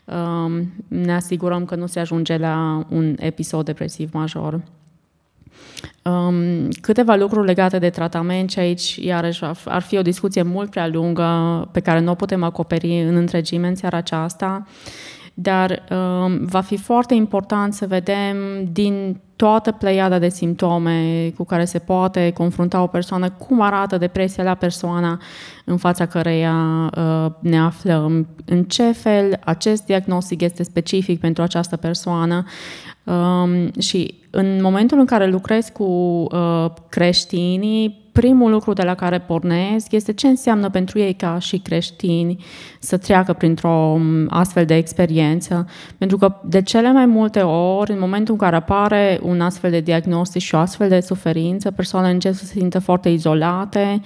D: um, ne asigurăm că nu se ajunge la un episod depresiv major. Um, câteva lucruri legate de tratament și aici, iarăși, ar fi o discuție mult prea lungă pe care nu o putem acoperi în întregime în seara aceasta, dar um, va fi foarte important să vedem din toată pleiada de simptome cu care se poate confrunta o persoană, cum arată depresia la persoana în fața căreia uh, ne aflăm, în ce fel acest diagnostic este specific pentru această persoană, Um, și în momentul în care lucrez cu uh, creștinii, primul lucru de la care pornesc este ce înseamnă pentru ei ca și creștini să treacă printr-o um, astfel de experiență. Pentru că de cele mai multe ori, în momentul în care apare un astfel de diagnostic și o astfel de suferință, persoanele încep să se simtă foarte izolate,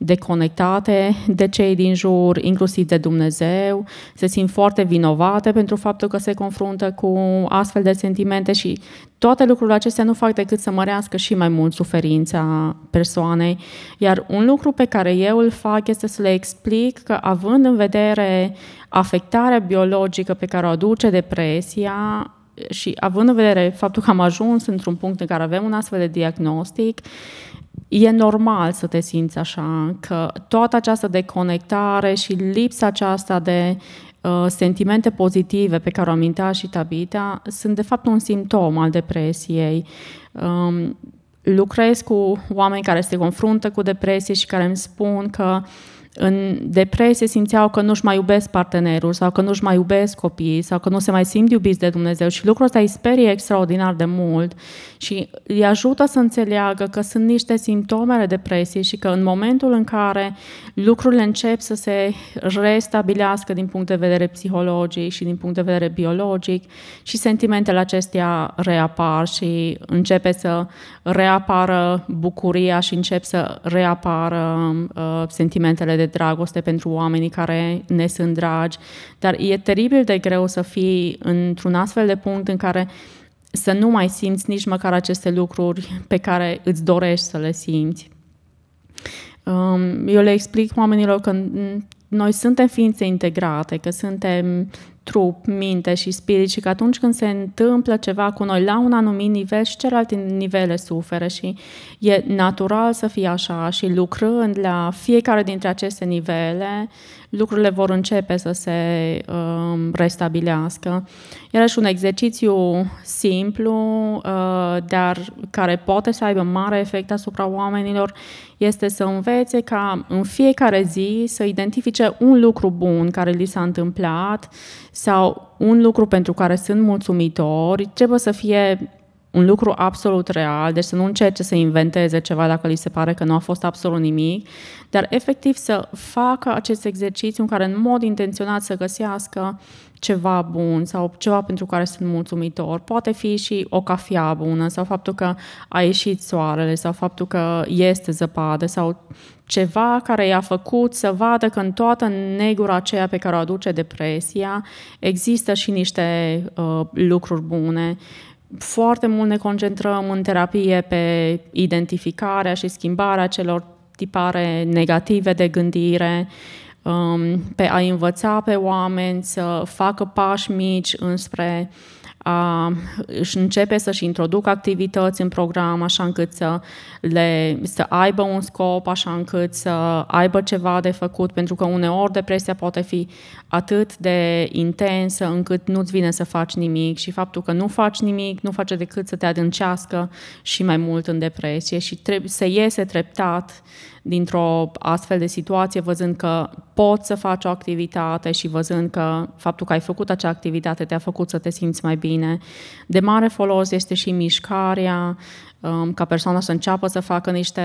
D: deconectate de cei din jur, inclusiv de Dumnezeu, se simt foarte vinovate pentru faptul că se confruntă cu astfel de sentimente și toate lucrurile acestea nu fac decât să mărească și mai mult suferința persoanei. Iar un lucru pe care eu îl fac este să le explic că, având în vedere afectarea biologică pe care o aduce depresia, și având în vedere faptul că am ajuns într-un punct în care avem un astfel de diagnostic, e normal să te simți așa, că toată această deconectare și lipsa aceasta de uh, sentimente pozitive pe care o amintea și Tabita sunt de fapt un simptom al depresiei. Um, lucrez cu oameni care se confruntă cu depresie și care îmi spun că uh, în depresie simțeau că nu-și mai iubesc partenerul sau că nu-și mai iubesc copiii sau că nu se mai simt iubiți de Dumnezeu și lucrul ăsta îi sperie extraordinar de mult și îi ajută să înțeleagă că sunt niște simptome ale depresiei și că în momentul în care lucrurile încep să se restabilească din punct de vedere psihologic și din punct de vedere biologic și sentimentele acestea reapar și începe să reapară bucuria și încep să reapară uh, sentimentele de dragoste pentru oamenii care ne sunt dragi, dar e teribil de greu să fii într-un astfel de punct în care să nu mai simți nici măcar aceste lucruri pe care îți dorești să le simți. Um, eu le explic oamenilor că noi suntem ființe integrate, că suntem trup, minte și spirit și că atunci când se întâmplă ceva cu noi la un anumit nivel și celelalte nivele suferă și e natural să fie așa și lucrând la fiecare dintre aceste nivele, lucrurile vor începe să se um, restabilească. restabilească. Iarăși un exercițiu simplu, uh, dar care poate să aibă mare efect asupra oamenilor, este să învețe ca în fiecare zi să identifice un lucru bun care li s-a întâmplat sau un lucru pentru care sunt mulțumitori. Trebuie să fie un lucru absolut real, deci să nu încerce să inventeze ceva dacă li se pare că nu a fost absolut nimic, dar efectiv să facă acest exercițiu în care în mod intenționat să găsească ceva bun sau ceva pentru care sunt mulțumitor. Poate fi și o cafea bună sau faptul că a ieșit soarele sau faptul că este zăpadă sau ceva care i-a făcut să vadă că în toată negura aceea pe care o aduce depresia există și niște uh, lucruri bune foarte mult ne concentrăm în terapie pe identificarea și schimbarea celor tipare negative de gândire, um, pe a învăța pe oameni să facă pași mici înspre uh, își începe să-și introduc activități în program, așa încât să, le, să aibă un scop, așa încât să aibă ceva de făcut, pentru că uneori depresia poate fi atât de intensă încât nu-ți vine să faci nimic și faptul că nu faci nimic nu face decât să te adâncească și mai mult în depresie și trebuie să iese treptat dintr-o astfel de situație, văzând că poți să faci o activitate și văzând că faptul că ai făcut acea activitate te-a făcut să te simți mai bine. De mare folos este și mișcarea, Um, ca persoana să înceapă să facă niște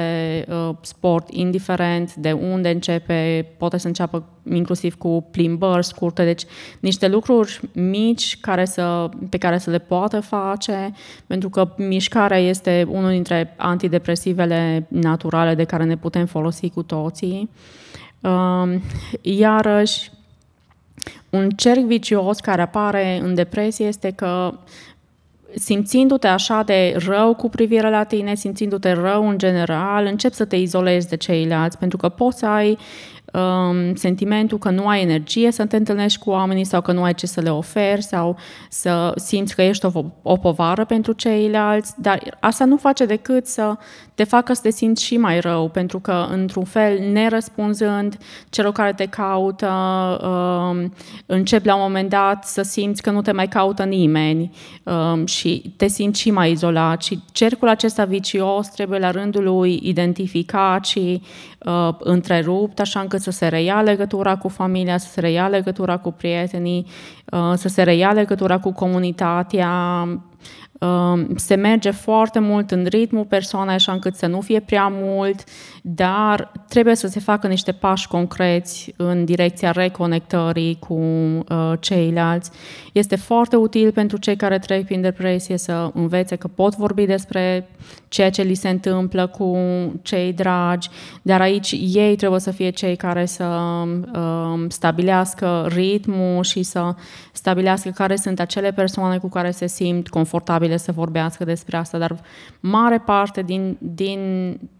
D: uh, sport, indiferent de unde începe, poate să înceapă inclusiv cu plimbări scurte, deci niște lucruri mici care să, pe care să le poată face, pentru că mișcarea este unul dintre antidepresivele naturale de care ne putem folosi cu toții. Um, iarăși, un cerc vicios care apare în depresie este că simțindu-te așa de rău cu privire la tine, simțindu-te rău în general, începi să te izolezi de ceilalți, pentru că poți să ai um, sentimentul că nu ai energie să te întâlnești cu oamenii sau că nu ai ce să le oferi sau să simți că ești o, o povară pentru ceilalți, dar asta nu face decât să te facă să te simți și mai rău, pentru că, într-un fel, nerăspunzând celor care te caută, um, începi la un moment dat să simți că nu te mai caută nimeni um, și te simți și mai izolat și cercul acesta vicios trebuie la rândul lui identificat și uh, întrerupt, așa încât să se reia legătura cu familia, să se reia legătura cu prietenii, uh, să se reia legătura cu comunitatea, Um, se merge foarte mult în ritmul persoanei, așa încât să nu fie prea mult, dar trebuie să se facă niște pași concreți în direcția reconectării cu uh, ceilalți. Este foarte util pentru cei care trec prin depresie să învețe că pot vorbi despre ceea ce li se întâmplă cu cei dragi, dar aici ei trebuie să fie cei care să um, stabilească ritmul și să stabilească care sunt acele persoane cu care se simt confortabil confortabile să vorbească despre asta, dar mare parte din, din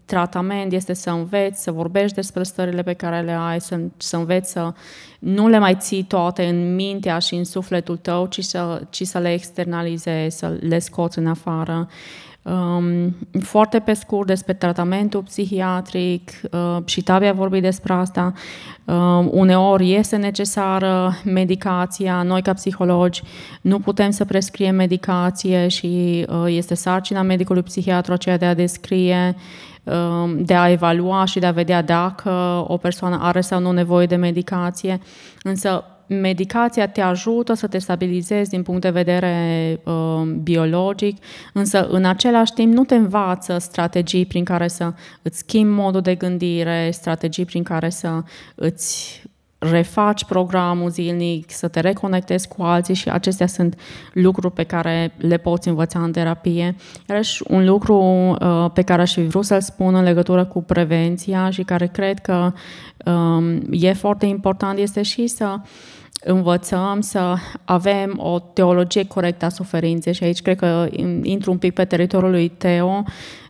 D: tratament este să înveți, să vorbești despre stările pe care le ai, să, să înveți să nu le mai ții toate în mintea și în sufletul tău, ci să, ci să le externalizezi, să le scoți în afară. Uh, Um, foarte pe scurt despre tratamentul psihiatric uh, și Tabi a vorbit despre asta. Uh, uneori este necesară medicația. Noi, ca psihologi, nu putem să prescriem medicație și uh, este sarcina medicului psihiatru aceea de a descrie um, de a evalua și de a vedea dacă o persoană are sau nu nevoie de medicație, însă medicația te ajută să te stabilizezi din punct de vedere uh, biologic, însă în același timp nu te învață strategii prin care să îți schimbi modul de gândire, strategii prin care să îți refaci programul zilnic, să te reconectezi cu alții și acestea sunt lucruri pe care le poți învăța în terapie. Iarăși, un lucru uh, pe care aș fi vrut să-l spun în legătură cu prevenția și care cred că um, e foarte important este și să învățăm să avem o teologie corectă a suferinței și aici cred că intru un pic pe teritoriul lui Teo,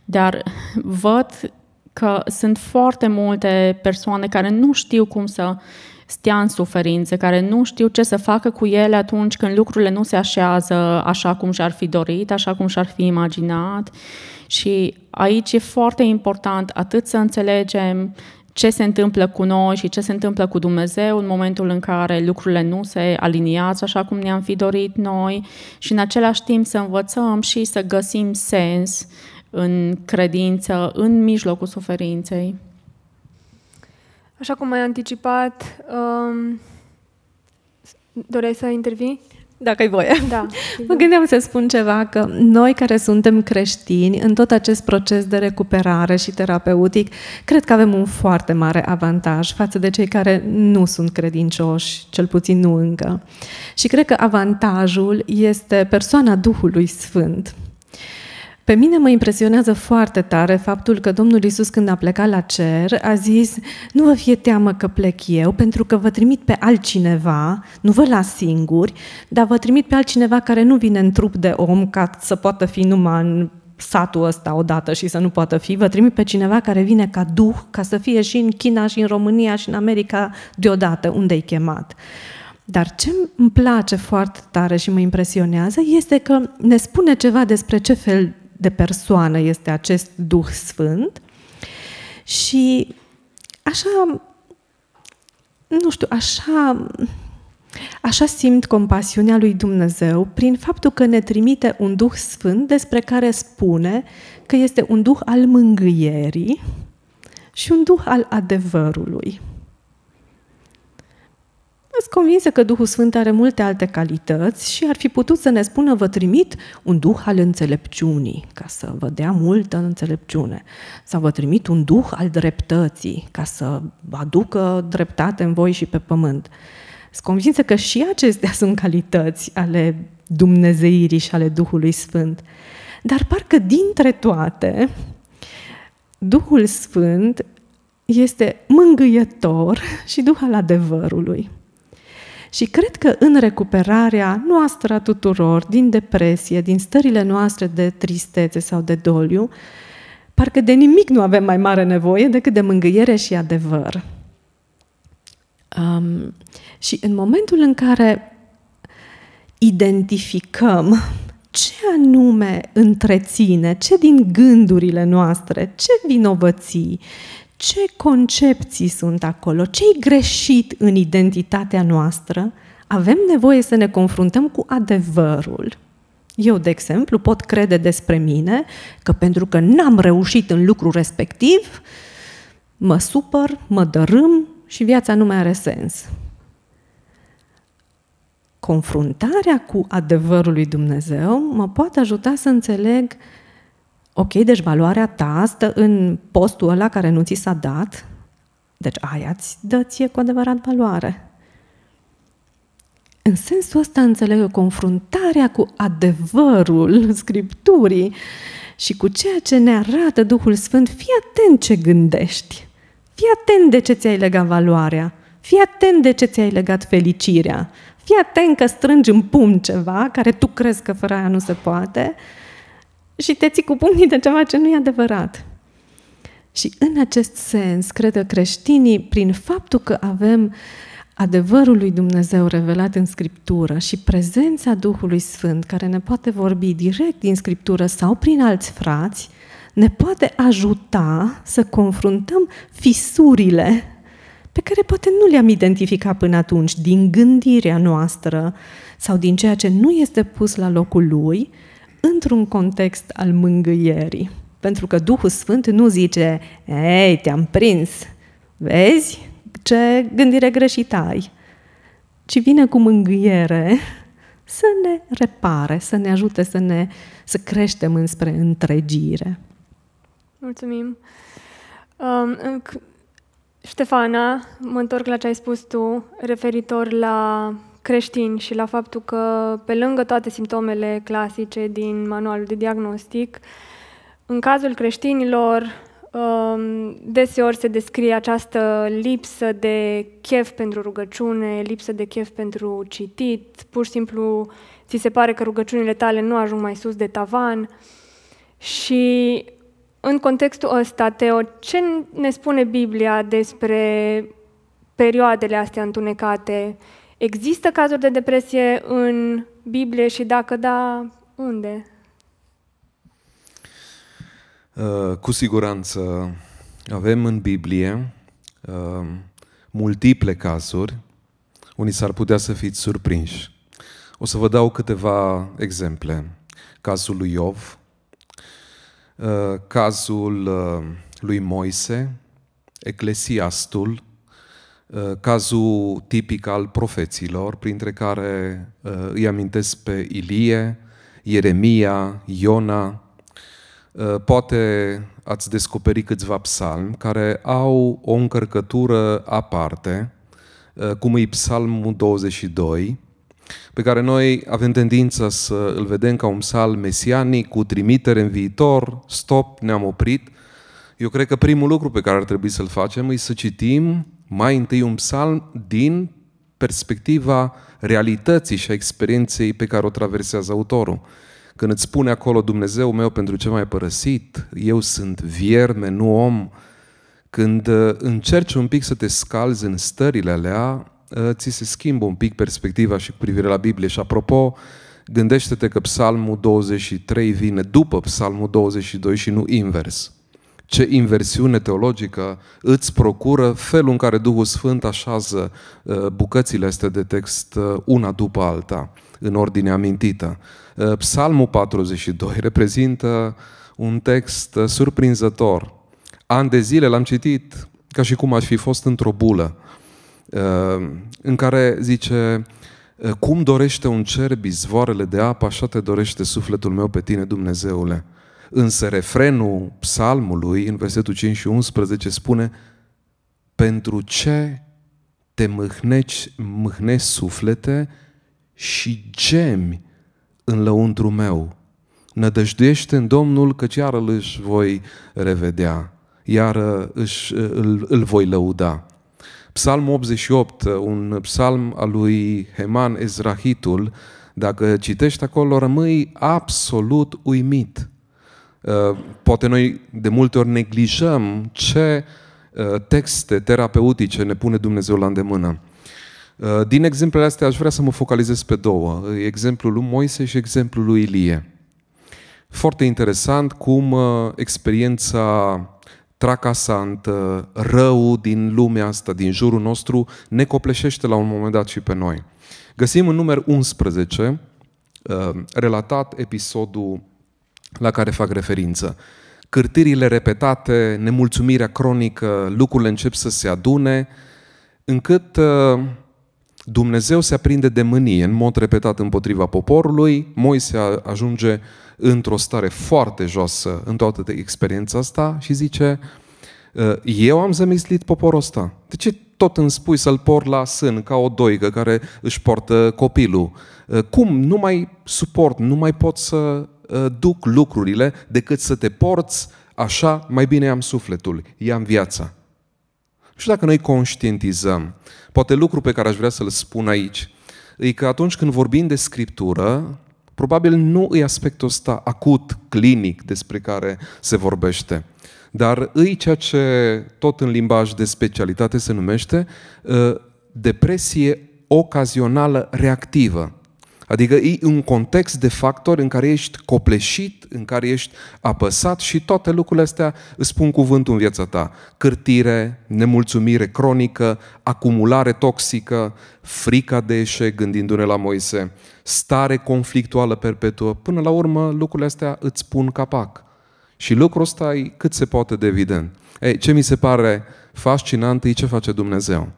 D: dar văd că sunt foarte multe persoane care nu știu cum să stea în suferințe, care nu știu ce să facă cu ele atunci când lucrurile nu se așează așa cum și-ar fi dorit, așa cum și-ar fi imaginat. Și aici e foarte important atât să înțelegem ce se întâmplă cu noi și ce se întâmplă cu Dumnezeu în momentul în care lucrurile nu se aliniază așa cum ne-am fi dorit noi și în același timp să învățăm și să găsim sens în credință, în mijlocul suferinței.
A: Așa cum ai anticipat, um, doreai să intervii? dacă ai voie. Da, [LAUGHS] mă gândeam să spun
C: ceva, că noi care suntem creștini, în tot acest proces de recuperare și terapeutic, cred că avem un foarte mare avantaj față de cei care nu sunt credincioși, cel puțin nu încă. Și cred că avantajul este persoana Duhului Sfânt. Pe mine mă impresionează foarte tare faptul că Domnul Isus când a plecat la cer a zis nu vă fie teamă că plec eu pentru că vă trimit pe altcineva, nu vă las singuri, dar vă trimit pe altcineva care nu vine în trup de om ca să poată fi numai în satul ăsta odată și să nu poată fi, vă trimit pe cineva care vine ca duh, ca să fie și în China, și în România, și în America deodată, unde-i chemat. Dar ce îmi place foarte tare și mă impresionează este că ne spune ceva despre ce fel de persoană este acest Duh Sfânt. Și așa, nu știu, așa, așa simt compasiunea lui Dumnezeu prin faptul că ne trimite un Duh Sfânt despre care spune că este un Duh al mângâierii și un Duh al adevărului. Sunt convinsă că Duhul Sfânt are multe alte calități și ar fi putut să ne spună, vă trimit un Duh al înțelepciunii, ca să vă dea multă înțelepciune. Sau vă trimit un Duh al dreptății, ca să aducă dreptate în voi și pe pământ. Sunt convinsă că și acestea [LAUGHS] sunt calități ale Dumnezeirii și ale Duhului Sfânt. Dar parcă dintre toate, Duhul Sfânt este mângâietor [LAUGHS] și Duh al adevărului. Și cred că în recuperarea noastră a tuturor, din depresie, din stările noastre de tristețe sau de doliu, parcă de nimic nu avem mai mare nevoie decât de mângâiere și adevăr. Um, și în momentul în care identificăm ce anume întreține, ce din gândurile noastre, ce vinovății, ce concepții sunt acolo, ce-i greșit în identitatea noastră, avem nevoie să ne confruntăm cu adevărul. Eu, de exemplu, pot crede despre mine că pentru că n-am reușit în lucru respectiv, mă supăr, mă dărâm și viața nu mai are sens. Confruntarea cu adevărul lui Dumnezeu mă poate ajuta să înțeleg Ok, deci valoarea ta stă în postul ăla care nu ți s-a dat, deci aia ți dă ție cu adevărat valoare. În sensul ăsta înțeleg eu confruntarea cu adevărul Scripturii și cu ceea ce ne arată Duhul Sfânt. Fii atent ce gândești. Fii atent de ce ți-ai legat valoarea. Fii atent de ce ți-ai legat fericirea. Fii atent că strângi în pumn ceva care tu crezi că fără aia nu se poate și te ții cu pumnii de ceva ce nu e adevărat. Și în acest sens, cred că creștinii, prin faptul că avem adevărul lui Dumnezeu revelat în Scriptură și prezența Duhului Sfânt, care ne poate vorbi direct din Scriptură sau prin alți frați, ne poate ajuta să confruntăm fisurile pe care poate nu le-am identificat până atunci din gândirea noastră sau din ceea ce nu este pus la locul lui, într-un context al mângâierii. Pentru că Duhul Sfânt nu zice, ei, te-am prins, vezi ce gândire greșită ai, ci vine cu mângâiere [LAUGHS] să ne repare, să ne ajute să, ne, să creștem înspre întregire.
A: Mulțumim. Um, Ștefana, mă întorc la ce ai spus tu referitor la creștini și la faptul că, pe lângă toate simptomele clasice din manualul de diagnostic, în cazul creștinilor, um, deseori se descrie această lipsă de chef pentru rugăciune, lipsă de chef pentru citit, pur și simplu ți se pare că rugăciunile tale nu ajung mai sus de tavan. Și în contextul ăsta, Teo, ce ne spune Biblia despre perioadele astea întunecate Există cazuri de depresie în Biblie și dacă da, unde?
E: Uh, cu siguranță avem în Biblie uh, multiple cazuri. Unii s-ar putea să fiți surprinși. O să vă dau câteva exemple. Cazul lui Iov, uh, cazul uh, lui Moise, Eclesiastul, Eh, cazul tipic al profeților, printre care eh, îi amintesc pe Ilie, Ieremia, Iona. Eh, poate ați descoperi câțiva psalmi care au o încărcătură aparte, cum e psalmul 22, pe care noi avem tendința să îl vedem ca un psalm mesianic, cu trimitere în viitor, stop, ne-am oprit. Eu cred că primul lucru pe care ar trebui să-l facem e să citim mai întâi un psalm din perspectiva realității și a experienței pe care o traversează autorul. Când îți spune acolo Dumnezeu meu pentru ce m m-ai părăsit, eu sunt vierme, nu om, când uh, încerci un pic să te scalzi în stările alea, uh, ți se schimbă un pic perspectiva și cu privire la Biblie. Și apropo, gândește-te că Psalmul 23 vine după Psalmul 22 și nu invers ce inversiune teologică îți procură felul în care Duhul Sfânt așează uh, bucățile astea de text uh, una după alta, în ordine amintită. Uh, Psalmul 42 reprezintă un text surprinzător. An de zile l-am citit ca și cum aș fi fost într-o bulă, în care zice, cum dorește un cer bizvoarele de apă, așa te dorește sufletul meu pe tine, Dumnezeule. Însă refrenul psalmului, în versetul 5 și 11, spune Pentru ce te mâhneci, mâhnești suflete și gemi în lăuntru meu? Nădăjduiește în Domnul căci iară își voi revedea, iar își, îl, îl voi lăuda. Psalmul 88, un psalm al lui Heman Ezrahitul, dacă citești acolo, rămâi absolut uimit. Uh, poate noi de multe ori neglijăm ce uh, texte terapeutice ne pune Dumnezeu la îndemână. Uh, din exemplele astea aș vrea să mă focalizez pe două. Exemplul lui Moise și exemplul lui Ilie. Foarte interesant cum experiența tracasantă, rău din lumea asta, din jurul nostru, ne copleșește la un moment dat și pe noi. Găsim în număr 11 relatat episodul la care fac referință. Cârtirile repetate, nemulțumirea cronică, lucrurile încep să se adune, încât uh, Dumnezeu se aprinde de mânie în mod repetat împotriva poporului, Moise ajunge într-o stare foarte joasă în toată experiența asta și zice uh, eu am zămislit poporul ăsta. De ce tot îmi spui să-l por la sân ca o doigă care își poartă copilul? Uh, cum? Nu mai suport, nu mai pot să Uh, duc lucrurile decât să te porți așa, mai bine am sufletul, i-am viața. Și dacă noi conștientizăm, poate lucru pe care aș vrea să-l spun aici, e că atunci când vorbim de Scriptură, probabil nu e aspectul ăsta acut, clinic, despre care se vorbește dar îi ceea ce tot în limbaj de specialitate se numește uh, depresie ocazională reactivă. Adică e un context de factori în care ești copleșit, în care ești apăsat și toate lucrurile astea îți spun cuvântul în viața ta. Cârtire, nemulțumire cronică, acumulare toxică, frica de eșec, gândindu-ne la Moise, stare conflictuală perpetuă. Până la urmă, lucrurile astea îți spun capac. Și lucrul ăsta e cât se poate de evident. Ei, ce mi se pare fascinant e ce face Dumnezeu.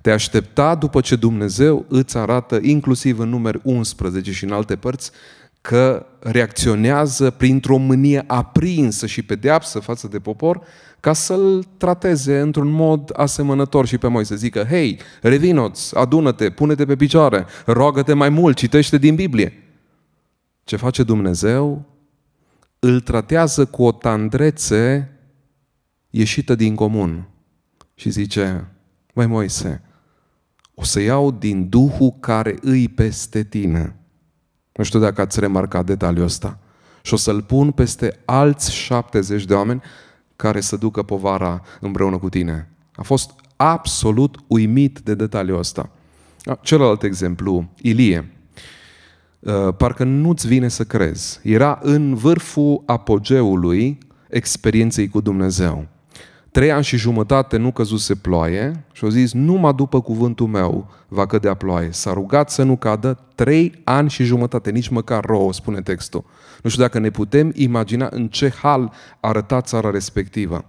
E: Te aștepta după ce Dumnezeu îți arată, inclusiv în numeri 11 și în alte părți, că reacționează printr-o mânie aprinsă și pedeapsă față de popor ca să-l trateze într-un mod asemănător și pe moi să zică hei, revinoți, adună-te, pune-te pe picioare, roagă-te mai mult, citește din Biblie. Ce face Dumnezeu? Îl tratează cu o tandrețe ieșită din comun și zice mai Moise, o să iau din Duhul care îi peste tine. Nu știu dacă ați remarcat detaliul ăsta. Și o să-l pun peste alți 70 de oameni care să ducă povara împreună cu tine. A fost absolut uimit de detaliul ăsta. Celălalt exemplu, Ilie. Uh, parcă nu-ți vine să crezi. Era în vârful apogeului experienței cu Dumnezeu. Trei ani și jumătate nu căzuse ploaie și au zis, numai după cuvântul meu va cădea ploaie. S-a rugat să nu cadă trei ani și jumătate, nici măcar rouă, spune textul. Nu știu dacă ne putem imagina în ce hal arăta țara respectivă.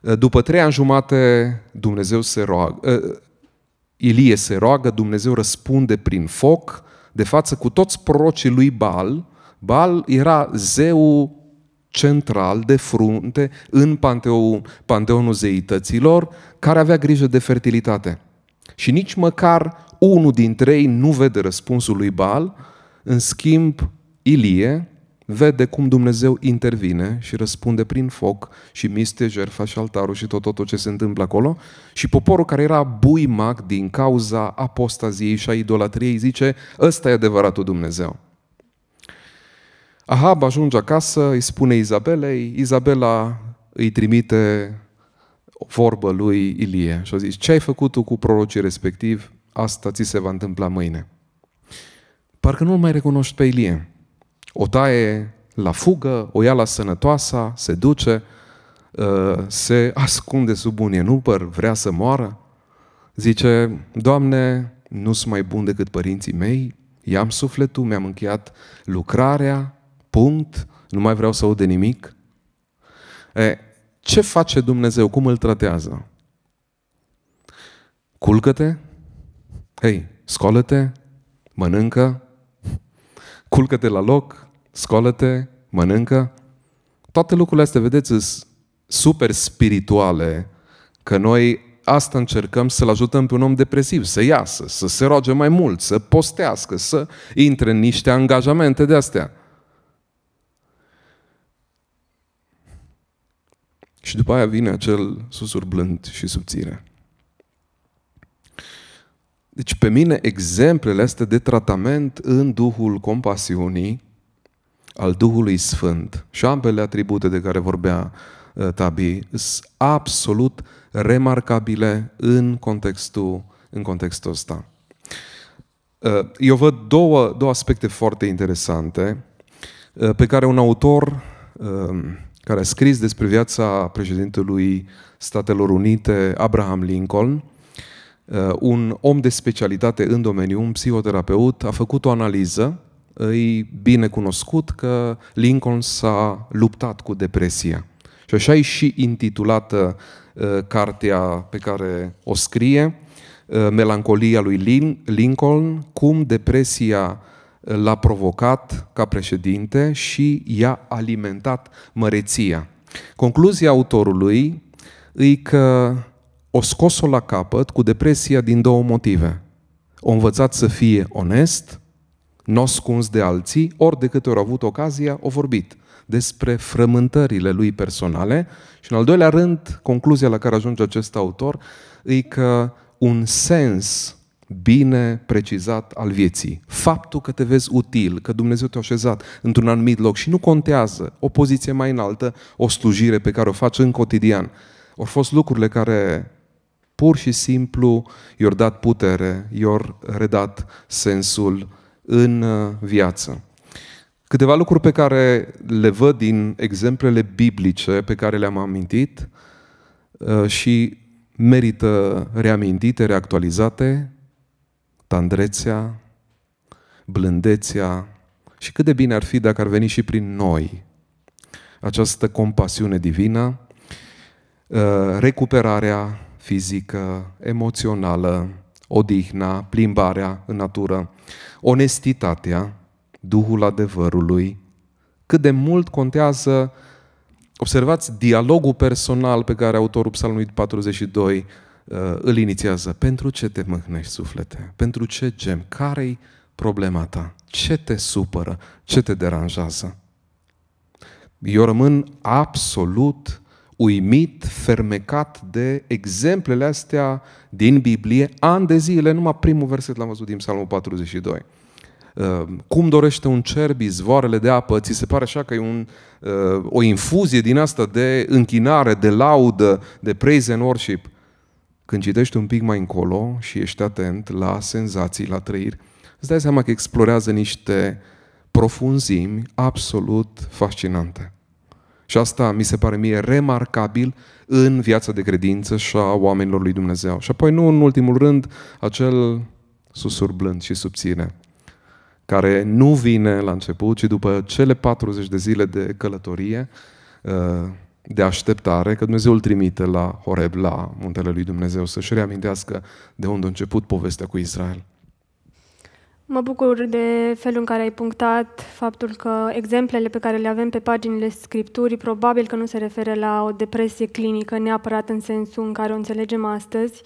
E: După trei ani jumate, Dumnezeu se roagă, ă, Ilie se roagă, Dumnezeu răspunde prin foc, de față cu toți prorocii lui Bal, Bal era zeul central de frunte în panteon, panteonul zeităților, care avea grijă de fertilitate. Și nici măcar unul dintre ei nu vede răspunsul lui Bal în schimb, Ilie vede cum Dumnezeu intervine și răspunde prin foc și miste, jertfa și altarul și tot, tot, tot ce se întâmplă acolo. Și poporul care era buimac din cauza apostaziei și a idolatriei zice, ăsta e adevăratul Dumnezeu. Ahab ajunge acasă, îi spune Izabelei, Izabela îi trimite o vorbă lui Ilie și a zis, ce ai făcut tu cu prorocii respectiv, asta ți se va întâmpla mâine. Parcă nu-l mai recunoști pe Ilie. O taie la fugă, o ia la sănătoasa, se duce, ă, se ascunde sub un ienupăr, vrea să moară. Zice, Doamne, nu sunt mai bun decât părinții mei, i-am sufletul, mi-am încheiat lucrarea, punct, nu mai vreau să aud de nimic. E, ce face Dumnezeu? Cum îl tratează? Culcă-te? Hei, scolă te Mănâncă? Culcă-te la loc? scolă te Mănâncă? Toate lucrurile astea, vedeți, sunt super spirituale, că noi asta încercăm să-l ajutăm pe un om depresiv, să iasă, să se roage mai mult, să postească, să intre în niște angajamente de astea. Și după aia vine acel susur blând și subțire. Deci pe mine exemplele astea de tratament în Duhul compasiunii, al Duhului Sfânt și ambele atribute de care vorbea uh, Tabi, sunt absolut remarcabile în contextul, în contextul ăsta. Uh, eu văd două, două aspecte foarte interesante uh, pe care un autor care a scris despre viața președintelui Statelor Unite, Abraham Lincoln, uh, un om de specialitate în domeniu, un psihoterapeut, a făcut o analiză. Îi bine cunoscut că Lincoln s-a luptat cu depresia. Și așa e și intitulată uh, cartea pe care o scrie, uh, Melancolia lui Lincoln, cum depresia l-a provocat ca președinte și i-a alimentat măreția. Concluzia autorului e că o scos-o la capăt cu depresia din două motive. O învățat să fie onest, noscuns de alții, ori de câte ori a avut ocazia, o vorbit despre frământările lui personale și, în al doilea rând, concluzia la care ajunge acest autor e că un sens bine precizat al vieții. Faptul că te vezi util, că Dumnezeu te-a așezat într-un anumit loc și nu contează o poziție mai înaltă, o slujire pe care o faci în cotidian. Au fost lucrurile care pur și simplu i-au dat putere, i-au redat sensul în viață. Câteva lucruri pe care le văd din exemplele biblice pe care le-am amintit uh, și merită reamintite, reactualizate, tandrețea, blândețea și cât de bine ar fi dacă ar veni și prin noi această compasiune divină, uh, recuperarea fizică, emoțională, odihna, plimbarea în natură, onestitatea, Duhul adevărului, cât de mult contează, observați, dialogul personal pe care autorul Psalmului 42 Uh, îl inițiază. Pentru ce te mâhnești suflete? Pentru ce gem? Care-i problema ta? Ce te supără? Ce te deranjează? Eu rămân absolut uimit, fermecat de exemplele astea din Biblie, ani de zile, numai primul verset l-am văzut din Psalmul 42 uh, cum dorește un cerb izvoarele de apă, ți se pare așa că e un, uh, o infuzie din asta de închinare, de laudă, de praise and worship. Când citești un pic mai încolo și ești atent la senzații, la trăiri, îți dai seama că explorează niște profunzimi absolut fascinante. Și asta mi se pare mie remarcabil în viața de credință și a oamenilor lui Dumnezeu. Și apoi, nu în ultimul rând, acel susur blând și subțire, care nu vine la început, ci după cele 40 de zile de călătorie, uh, de așteptare că Dumnezeu îl trimite la Horeb, la muntele lui Dumnezeu, să-și reamintească de unde a început povestea cu Israel.
A: Mă bucur de felul în care ai punctat faptul că exemplele pe care le avem pe paginile Scripturii probabil că nu se referă la o depresie clinică neapărat în sensul în care o înțelegem astăzi,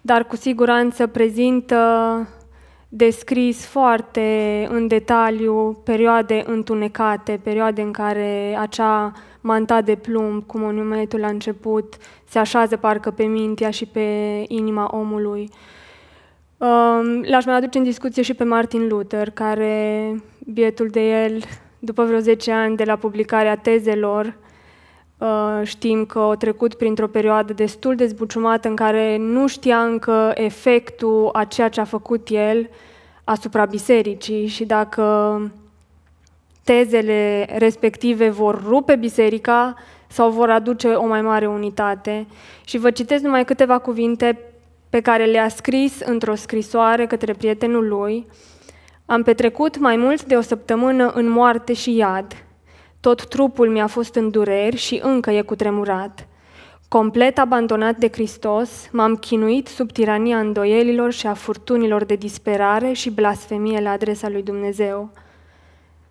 A: dar cu siguranță prezintă descris foarte în detaliu perioade întunecate, perioade în care acea manta de plumb cu monumentul la început se așează parcă pe mintea și pe inima omului. Um, l-aș mai aduce în discuție și pe Martin Luther, care, bietul de el, după vreo 10 ani de la publicarea tezelor, uh, știm că a trecut printr-o perioadă destul de zbuciumată în care nu știa încă efectul a ceea ce a făcut el asupra bisericii și dacă tezele respective vor rupe biserica sau vor aduce o mai mare unitate. Și vă citesc numai câteva cuvinte pe care le-a scris într-o scrisoare către prietenul lui. Am petrecut mai mult de o săptămână în moarte și iad. Tot trupul mi-a fost în dureri și încă e cutremurat. Complet abandonat de Hristos, m-am chinuit sub tirania îndoielilor și a furtunilor de disperare și blasfemie la adresa lui Dumnezeu –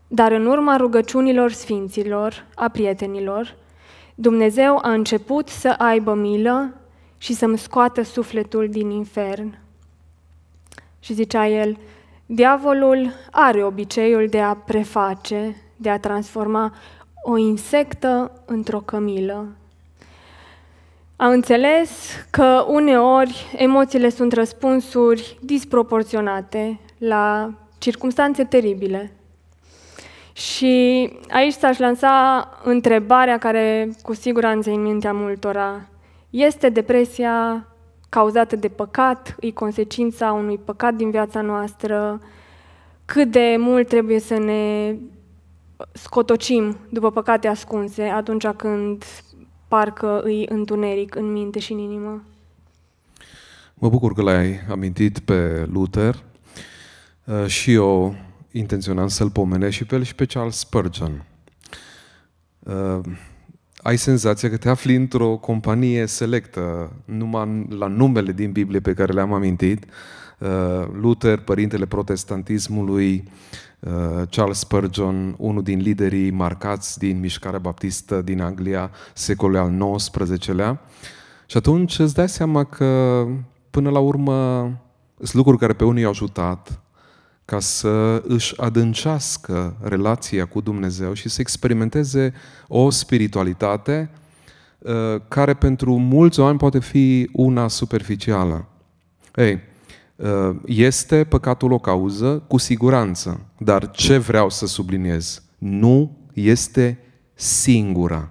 A: dar în urma rugăciunilor sfinților, a prietenilor, Dumnezeu a început să aibă milă și să-mi scoată sufletul din infern. Și zicea el, diavolul are obiceiul de a preface, de a transforma o insectă într-o cămilă. A înțeles că uneori emoțiile sunt răspunsuri disproporționate la circunstanțe teribile. Și aici s-aș lansa întrebarea care cu siguranță în mintea multora. Este depresia cauzată de păcat? E consecința unui păcat din viața noastră? Cât de mult trebuie să ne scotocim după păcate ascunse atunci când parcă îi întuneric în minte și în inimă?
E: Mă bucur că l-ai amintit pe Luther. Uh, și eu intenționam să-l pomenesc și pe el și pe Charles Spurgeon. Uh, ai senzația că te afli într-o companie selectă, numai la numele din Biblie pe care le-am amintit, uh, Luther, părintele protestantismului, uh, Charles Spurgeon, unul din liderii marcați din mișcarea baptistă din Anglia, secolul al XIX-lea. Și atunci îți dai seama că, până la urmă, sunt lucruri care pe unii au ajutat, ca să își adâncească relația cu Dumnezeu și să experimenteze o spiritualitate uh, care pentru mulți oameni poate fi una superficială. Ei, uh, este păcatul o cauză, cu siguranță, dar ce vreau să subliniez? Nu este singura.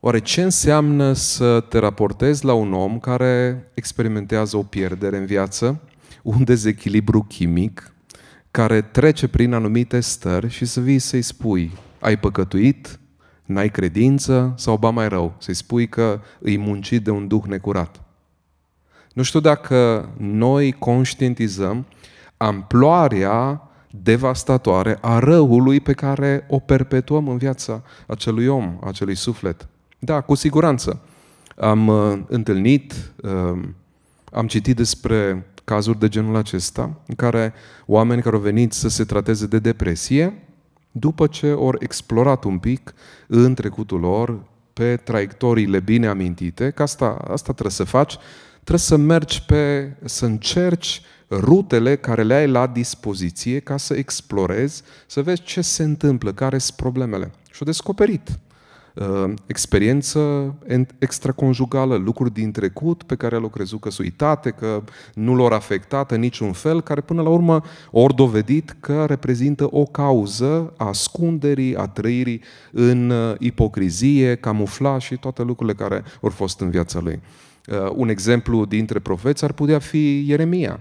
E: Oare ce înseamnă să te raportezi la un om care experimentează o pierdere în viață? un dezechilibru chimic care trece prin anumite stări și să vii să-i spui ai păcătuit, n-ai credință sau ba mai rău, să-i spui că îi muncit de un duh necurat. Nu știu dacă noi conștientizăm amploarea devastatoare a răului pe care o perpetuăm în viața acelui om, acelui suflet. Da, cu siguranță. Am uh, întâlnit, uh, am citit despre cazuri de genul acesta, în care oameni care au venit să se trateze de depresie, după ce au explorat un pic în trecutul lor, pe traiectoriile bine amintite, că asta, asta trebuie să faci, trebuie să mergi pe, să încerci rutele care le ai la dispoziție ca să explorezi, să vezi ce se întâmplă, care sunt problemele. Și au descoperit Uh, experiență extraconjugală, lucruri din trecut pe care l au crezut că sunt uitate, că nu lor în niciun fel, care până la urmă ori dovedit că reprezintă o cauză a ascunderii, a trăirii în uh, ipocrizie, camufla și toate lucrurile care au fost în viața lui. Uh, un exemplu dintre profeți ar putea fi Ieremia.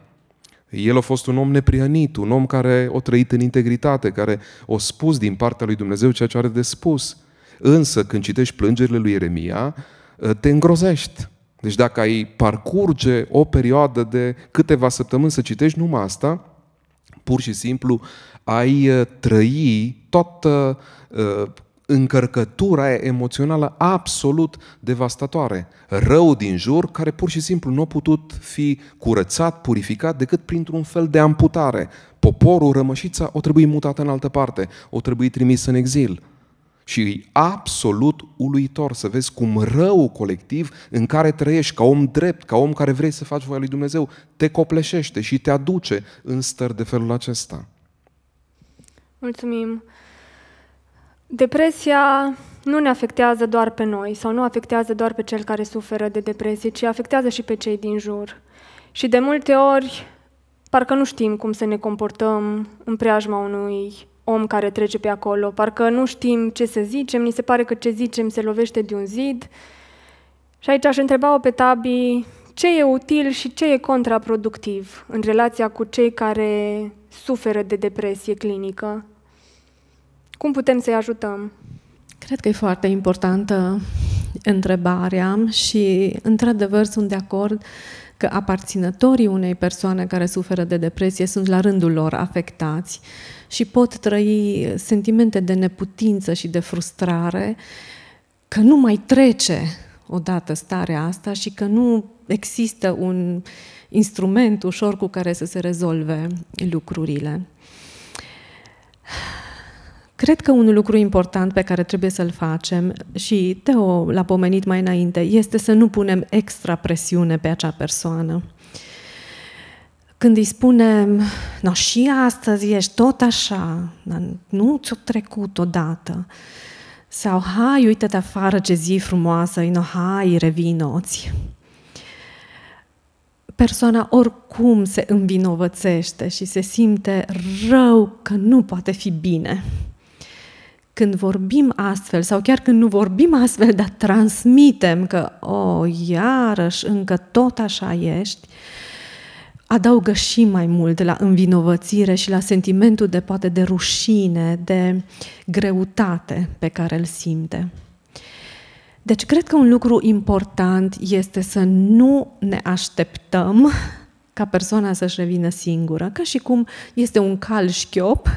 E: El a fost un om neprihănit, un om care a trăit în integritate, care a spus din partea lui Dumnezeu ceea ce are de spus – Însă, când citești plângerile lui Ieremia, ă, te îngrozești. Deci dacă ai parcurge o perioadă de câteva săptămâni să citești numai asta, pur și simplu ai ă, trăi toată ă, încărcătura emoțională absolut devastatoare. Rău din jur care pur și simplu nu a putut fi curățat, purificat decât printr-un fel de amputare. Poporul, rămășița, o trebuie mutat în altă parte, o trebuie trimis în exil. Și e absolut uluitor să vezi cum rău colectiv în care trăiești ca om drept, ca om care vrei să faci voia lui Dumnezeu, te copleșește și te aduce în stări de felul acesta.
A: Mulțumim. Depresia nu ne afectează doar pe noi sau nu afectează doar pe cel care suferă de depresie, ci afectează și pe cei din jur. Și de multe ori, parcă nu știm cum să ne comportăm în preajma unui om care trece pe acolo. Parcă nu știm ce să zicem, ni se pare că ce zicem se lovește de un zid. Și aici aș întreba-o pe Tabi ce e util și ce e contraproductiv în relația cu cei care suferă de depresie clinică. Cum putem să-i ajutăm?
C: Cred că e foarte importantă întrebarea și, într-adevăr, sunt de acord uh, că aparținătorii unei persoane care suferă de depresie sunt la rândul lor afectați și pot trăi sentimente de neputință și de frustrare, că nu mai trece odată starea asta și că nu există un instrument ușor cu care să se rezolve lucrurile. Cred că un lucru important pe care trebuie să-l facem, și Teo l-a pomenit mai înainte, este să nu punem extra presiune pe acea persoană. Când îi spunem, no, și astăzi ești tot așa, dar nu ți-o trecut odată. Sau, hai, uite-te afară ce zi frumoasă, no, hai, revinoți persoana oricum se învinovățește și se simte rău că nu poate fi bine când vorbim astfel sau chiar când nu vorbim astfel, dar transmitem că, o, oh, iarăși, încă tot așa ești, adaugă și mai mult la învinovățire și la sentimentul de poate de rușine, de greutate pe care îl simte. Deci cred că un lucru important este să nu ne așteptăm ca persoana să-și revină singură, ca și cum este un cal șchiop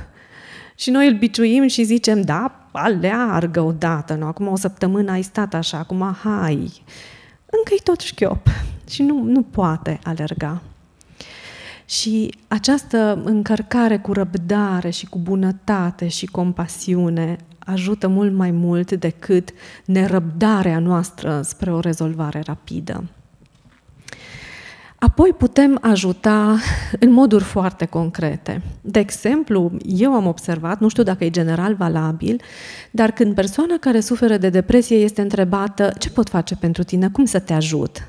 C: și noi îl biciuim și zicem, da, aleargă odată, nu? acum o săptămână ai stat așa, acum hai. Încă-i tot șchiop și nu, nu poate alerga. Și această încărcare cu răbdare și cu bunătate și compasiune ajută mult mai mult decât nerăbdarea noastră spre o rezolvare rapidă. Apoi putem ajuta în moduri foarte concrete. De exemplu, eu am observat, nu știu dacă e general valabil, dar când persoana care suferă de depresie este întrebată ce pot face pentru tine, cum să te ajut,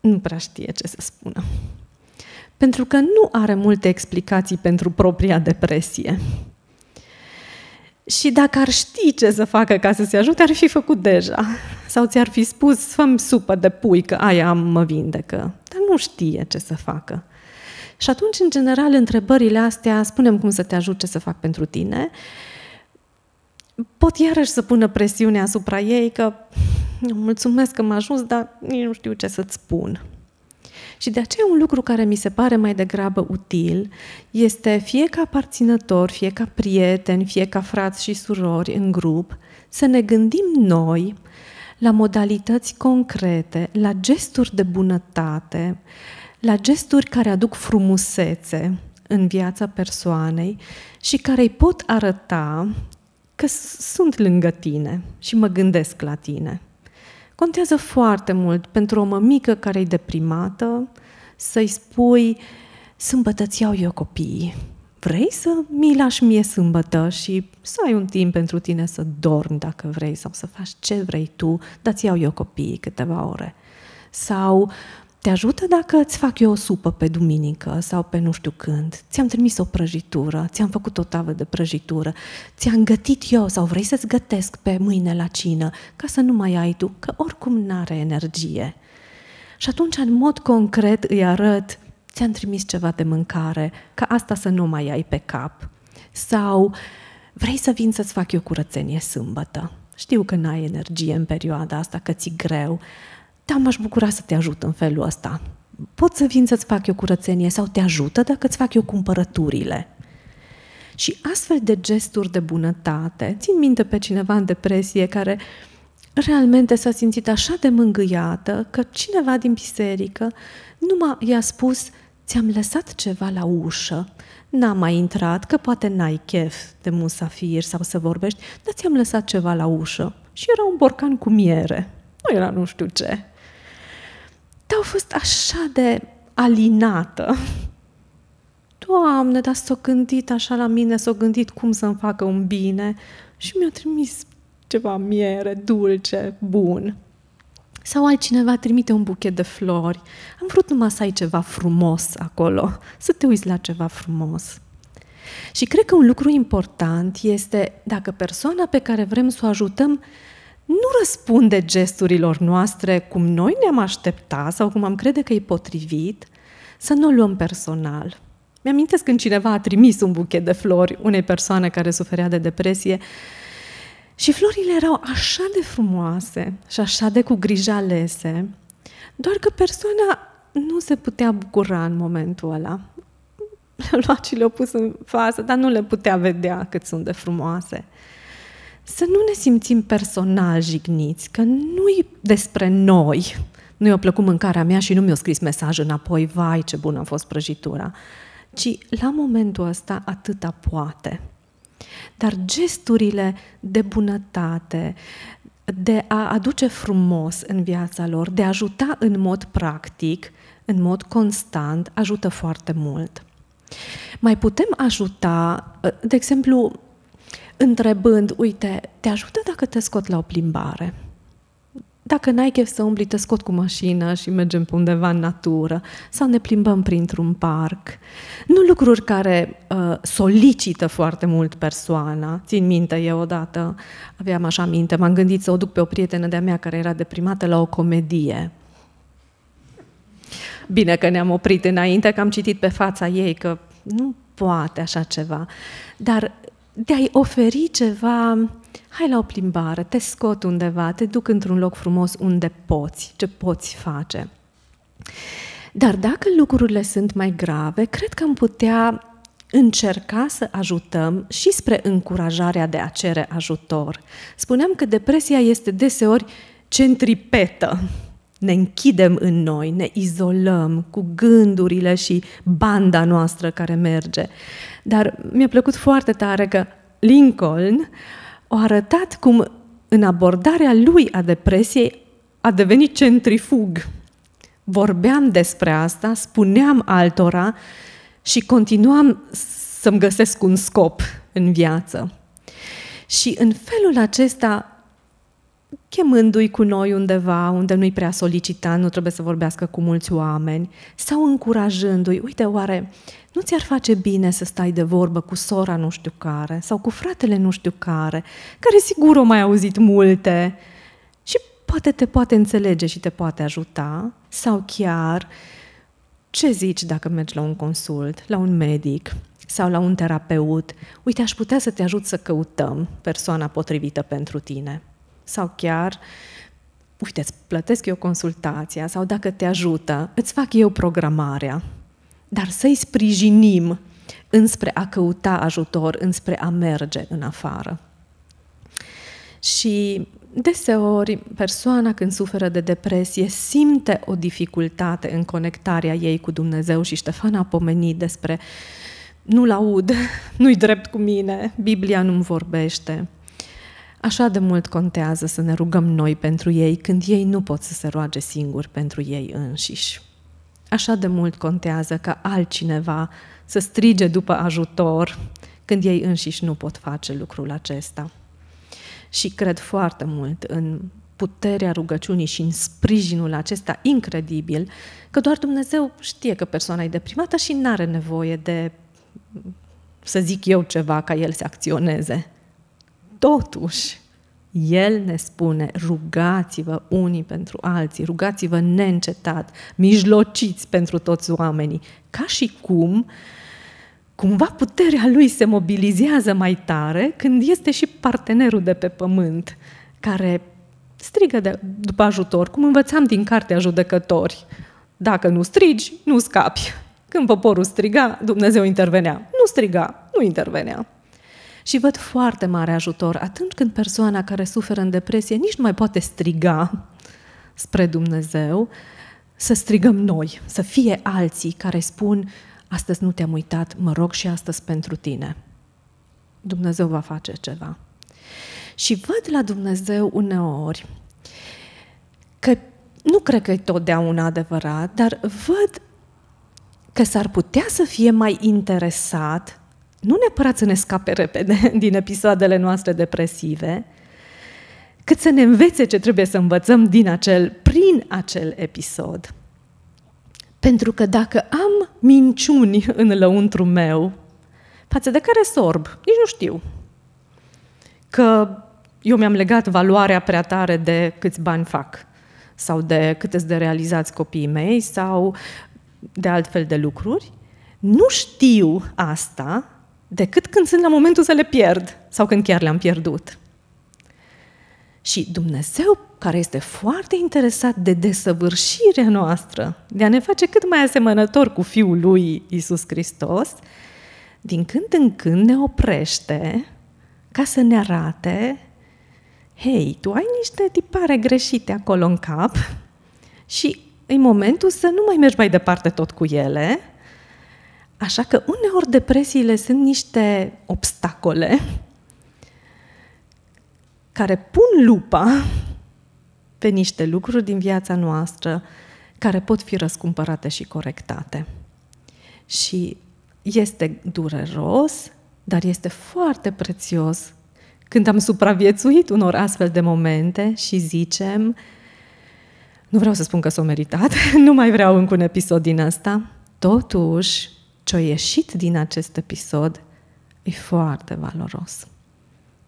C: nu prea știe ce să spună. Pentru că nu are multe explicații pentru propria depresie. Și dacă ar ști ce să facă ca să se ajute, ar fi făcut deja. Sau ți-ar fi spus, fă supă de pui, că aia mă vindecă. Dar nu știe ce să facă. Și atunci, în general, întrebările astea, spunem cum să te ajut, ce să fac pentru tine, pot iarăși să pună presiune asupra ei că mulțumesc că m-a ajuns, dar nici nu știu ce să-ți spun. Și de aceea un lucru care mi se pare mai degrabă util este fie ca aparținători, fie ca prieten, fie ca frați și surori în grup, să ne gândim noi la modalități concrete, la gesturi de bunătate, la gesturi care aduc frumusețe în viața persoanei și care îi pot arăta că sunt lângă tine și mă gândesc la tine. Contează foarte mult pentru o mămică care e deprimată să-i spui sâmbătă îți iau eu copiii. Vrei să mi lași mie sâmbătă și să ai un timp pentru tine să dormi dacă vrei sau să faci ce vrei tu, dar ți iau eu copiii câteva ore. Sau te ajută dacă îți fac eu o supă pe duminică sau pe nu știu când? Ți-am trimis o prăjitură, ți-am făcut o tavă de prăjitură, ți-am gătit eu sau vrei să-ți gătesc pe mâine la cină ca să nu mai ai tu, că oricum n-are energie. Și atunci, în mod concret, îi arăt, ți-am trimis ceva de mâncare, ca asta să nu mai ai pe cap. Sau, vrei să vin să-ți fac eu curățenie sâmbătă? Știu că n-ai energie în perioada asta, că ți greu, da, m-aș bucura să te ajut în felul ăsta. Pot să vin să-ți fac eu curățenie sau te ajută dacă îți fac eu cumpărăturile. Și astfel de gesturi de bunătate, țin minte pe cineva în depresie care realmente s-a simțit așa de mângâiată că cineva din biserică numai i-a spus ți-am lăsat ceva la ușă, n-am mai intrat, că poate n-ai chef de musafir sau să vorbești, dar ți-am lăsat ceva la ușă. Și era un borcan cu miere. Nu era nu știu ce te au fost așa de alinată. Doamne, dar s-o gândit așa la mine, s-o gândit cum să-mi facă un bine și mi-a trimis ceva miere, dulce, bun. Sau altcineva trimite un buchet de flori. Am vrut numai să ai ceva frumos acolo, să te uiți la ceva frumos. Și cred că un lucru important este dacă persoana pe care vrem să o ajutăm nu răspunde gesturilor noastre cum noi ne-am aștepta sau cum am crede că e potrivit, să nu o luăm personal. Mi-amintesc când cineva a trimis un buchet de flori unei persoane care suferea de depresie și florile erau așa de frumoase și așa de cu grijă alese, doar că persoana nu se putea bucura în momentul ăla. Le-a [LAUGHS] luat și le-a pus în față, dar nu le putea vedea cât sunt de frumoase să nu ne simțim personal jigniți, că nu-i despre noi. Nu i-a plăcut mâncarea mea și nu mi-a scris mesaj înapoi, vai ce bună a fost prăjitura. Ci la momentul ăsta atâta poate. Dar gesturile de bunătate, de a aduce frumos în viața lor, de a ajuta în mod practic, în mod constant, ajută foarte mult. Mai putem ajuta, de exemplu, întrebând, uite, te ajută dacă te scot la o plimbare? Dacă n-ai chef să umbli, te scot cu mașina și mergem pe undeva în natură sau ne plimbăm printr-un parc. Nu lucruri care uh, solicită foarte mult persoana. Țin minte, eu odată aveam așa minte, m-am gândit să o duc pe o prietenă de-a mea care era deprimată la o comedie. Bine că ne-am oprit înainte, că am citit pe fața ei că nu poate așa ceva. Dar de a-i oferi ceva, hai la o plimbare, te scot undeva, te duc într-un loc frumos unde poți, ce poți face. Dar dacă lucrurile sunt mai grave, cred că am putea încerca să ajutăm și spre încurajarea de a cere ajutor. Spuneam că depresia este deseori centripetă ne închidem în noi, ne izolăm cu gândurile și banda noastră care merge. Dar mi-a plăcut foarte tare că Lincoln a arătat cum în abordarea lui a depresiei a devenit centrifug. Vorbeam despre asta, spuneam altora și continuam să-mi găsesc un scop în viață. Și în felul acesta chemându-i cu noi undeva unde nu-i prea solicitat, nu trebuie să vorbească cu mulți oameni, sau încurajându-i, uite, oare nu ți-ar face bine să stai de vorbă cu sora nu știu care sau cu fratele nu știu care, care sigur o mai auzit multe și poate te poate înțelege și te poate ajuta, sau chiar ce zici dacă mergi la un consult, la un medic sau la un terapeut? Uite, aș putea să te ajut să căutăm persoana potrivită pentru tine sau chiar uite, îți plătesc eu consultația sau dacă te ajută, îți fac eu programarea. Dar să-i sprijinim înspre a căuta ajutor, înspre a merge în afară. Și deseori persoana când suferă de depresie simte o dificultate în conectarea ei cu Dumnezeu și Ștefan a pomenit despre nu-l aud, [LAUGHS] nu-i drept cu mine, Biblia nu-mi vorbește. Așa de mult contează să ne rugăm noi pentru ei când ei nu pot să se roage singuri pentru ei înșiși. Așa de mult contează ca altcineva să strige după ajutor când ei înșiși nu pot face lucrul acesta. Și cred foarte mult în puterea rugăciunii și în sprijinul acesta incredibil, că doar Dumnezeu știe că persoana e deprimată și nu are nevoie de, să zic eu ceva, ca el să acționeze. Totuși, el ne spune, rugați-vă unii pentru alții, rugați-vă neîncetat, mijlociți pentru toți oamenii, ca și cum cumva puterea lui se mobilizează mai tare când este și partenerul de pe pământ care strigă de, după ajutor, cum învățam din cartea judecători. Dacă nu strigi, nu scapi. Când poporul striga, Dumnezeu intervenea. Nu striga, nu intervenea și văd foarte mare ajutor atunci când persoana care suferă în depresie nici nu mai poate striga spre Dumnezeu, să strigăm noi, să fie alții care spun astăzi nu te-am uitat, mă rog și astăzi pentru tine. Dumnezeu va face ceva. Și văd la Dumnezeu uneori că nu cred că e totdeauna adevărat, dar văd că s-ar putea să fie mai interesat nu neapărat să ne scape repede [LAUGHS] din episoadele noastre depresive, cât să ne învețe ce trebuie să învățăm din acel, prin acel episod. Pentru că dacă am minciuni în lăuntru meu, față de care sorb, nici nu știu, că eu mi-am legat valoarea prea tare de câți bani fac sau de cât de realizați copiii mei sau de altfel de lucruri, nu știu asta decât când sunt la momentul să le pierd sau când chiar le-am pierdut. Și Dumnezeu, care este foarte interesat de desăvârșirea noastră, de a ne face cât mai asemănător cu Fiul lui Isus Hristos, din când în când ne oprește ca să ne arate hei, tu ai niște tipare greșite acolo în cap și e momentul să nu mai mergi mai departe tot cu ele, Așa că uneori depresiile sunt niște obstacole care pun lupa pe niște lucruri din viața noastră care pot fi răscumpărate și corectate. Și este dureros, dar este foarte prețios când am supraviețuit unor astfel de momente și zicem, nu vreau să spun că s-o meritat, [LAUGHS] nu mai vreau încă un episod din asta, totuși ce-a ieșit din acest episod e foarte valoros.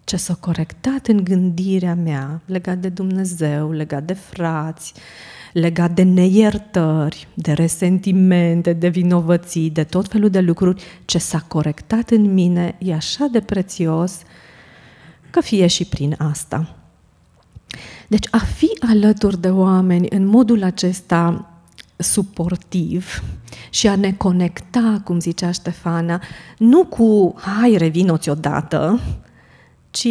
C: Ce s-a corectat în gândirea mea legat de Dumnezeu, legat de frați, legat de neiertări, de resentimente, de vinovății, de tot felul de lucruri, ce s-a corectat în mine e așa de prețios că fie și prin asta. Deci a fi alături de oameni în modul acesta suportiv și a ne conecta, cum zicea Ștefana, nu cu hai, revino-ți odată, ci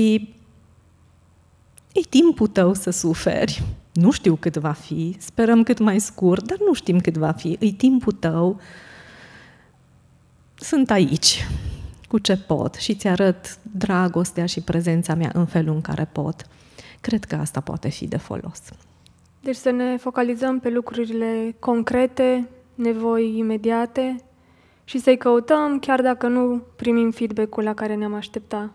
C: e timpul tău să suferi. Nu știu cât va fi, sperăm cât mai scurt, dar nu știm cât va fi. E timpul tău. Sunt aici cu ce pot și ți arăt dragostea și prezența mea în felul în care pot. Cred că asta poate fi de folos.
A: Deci să ne focalizăm pe lucrurile concrete, nevoi imediate și să-i căutăm chiar dacă nu primim feedback-ul la care ne-am aștepta.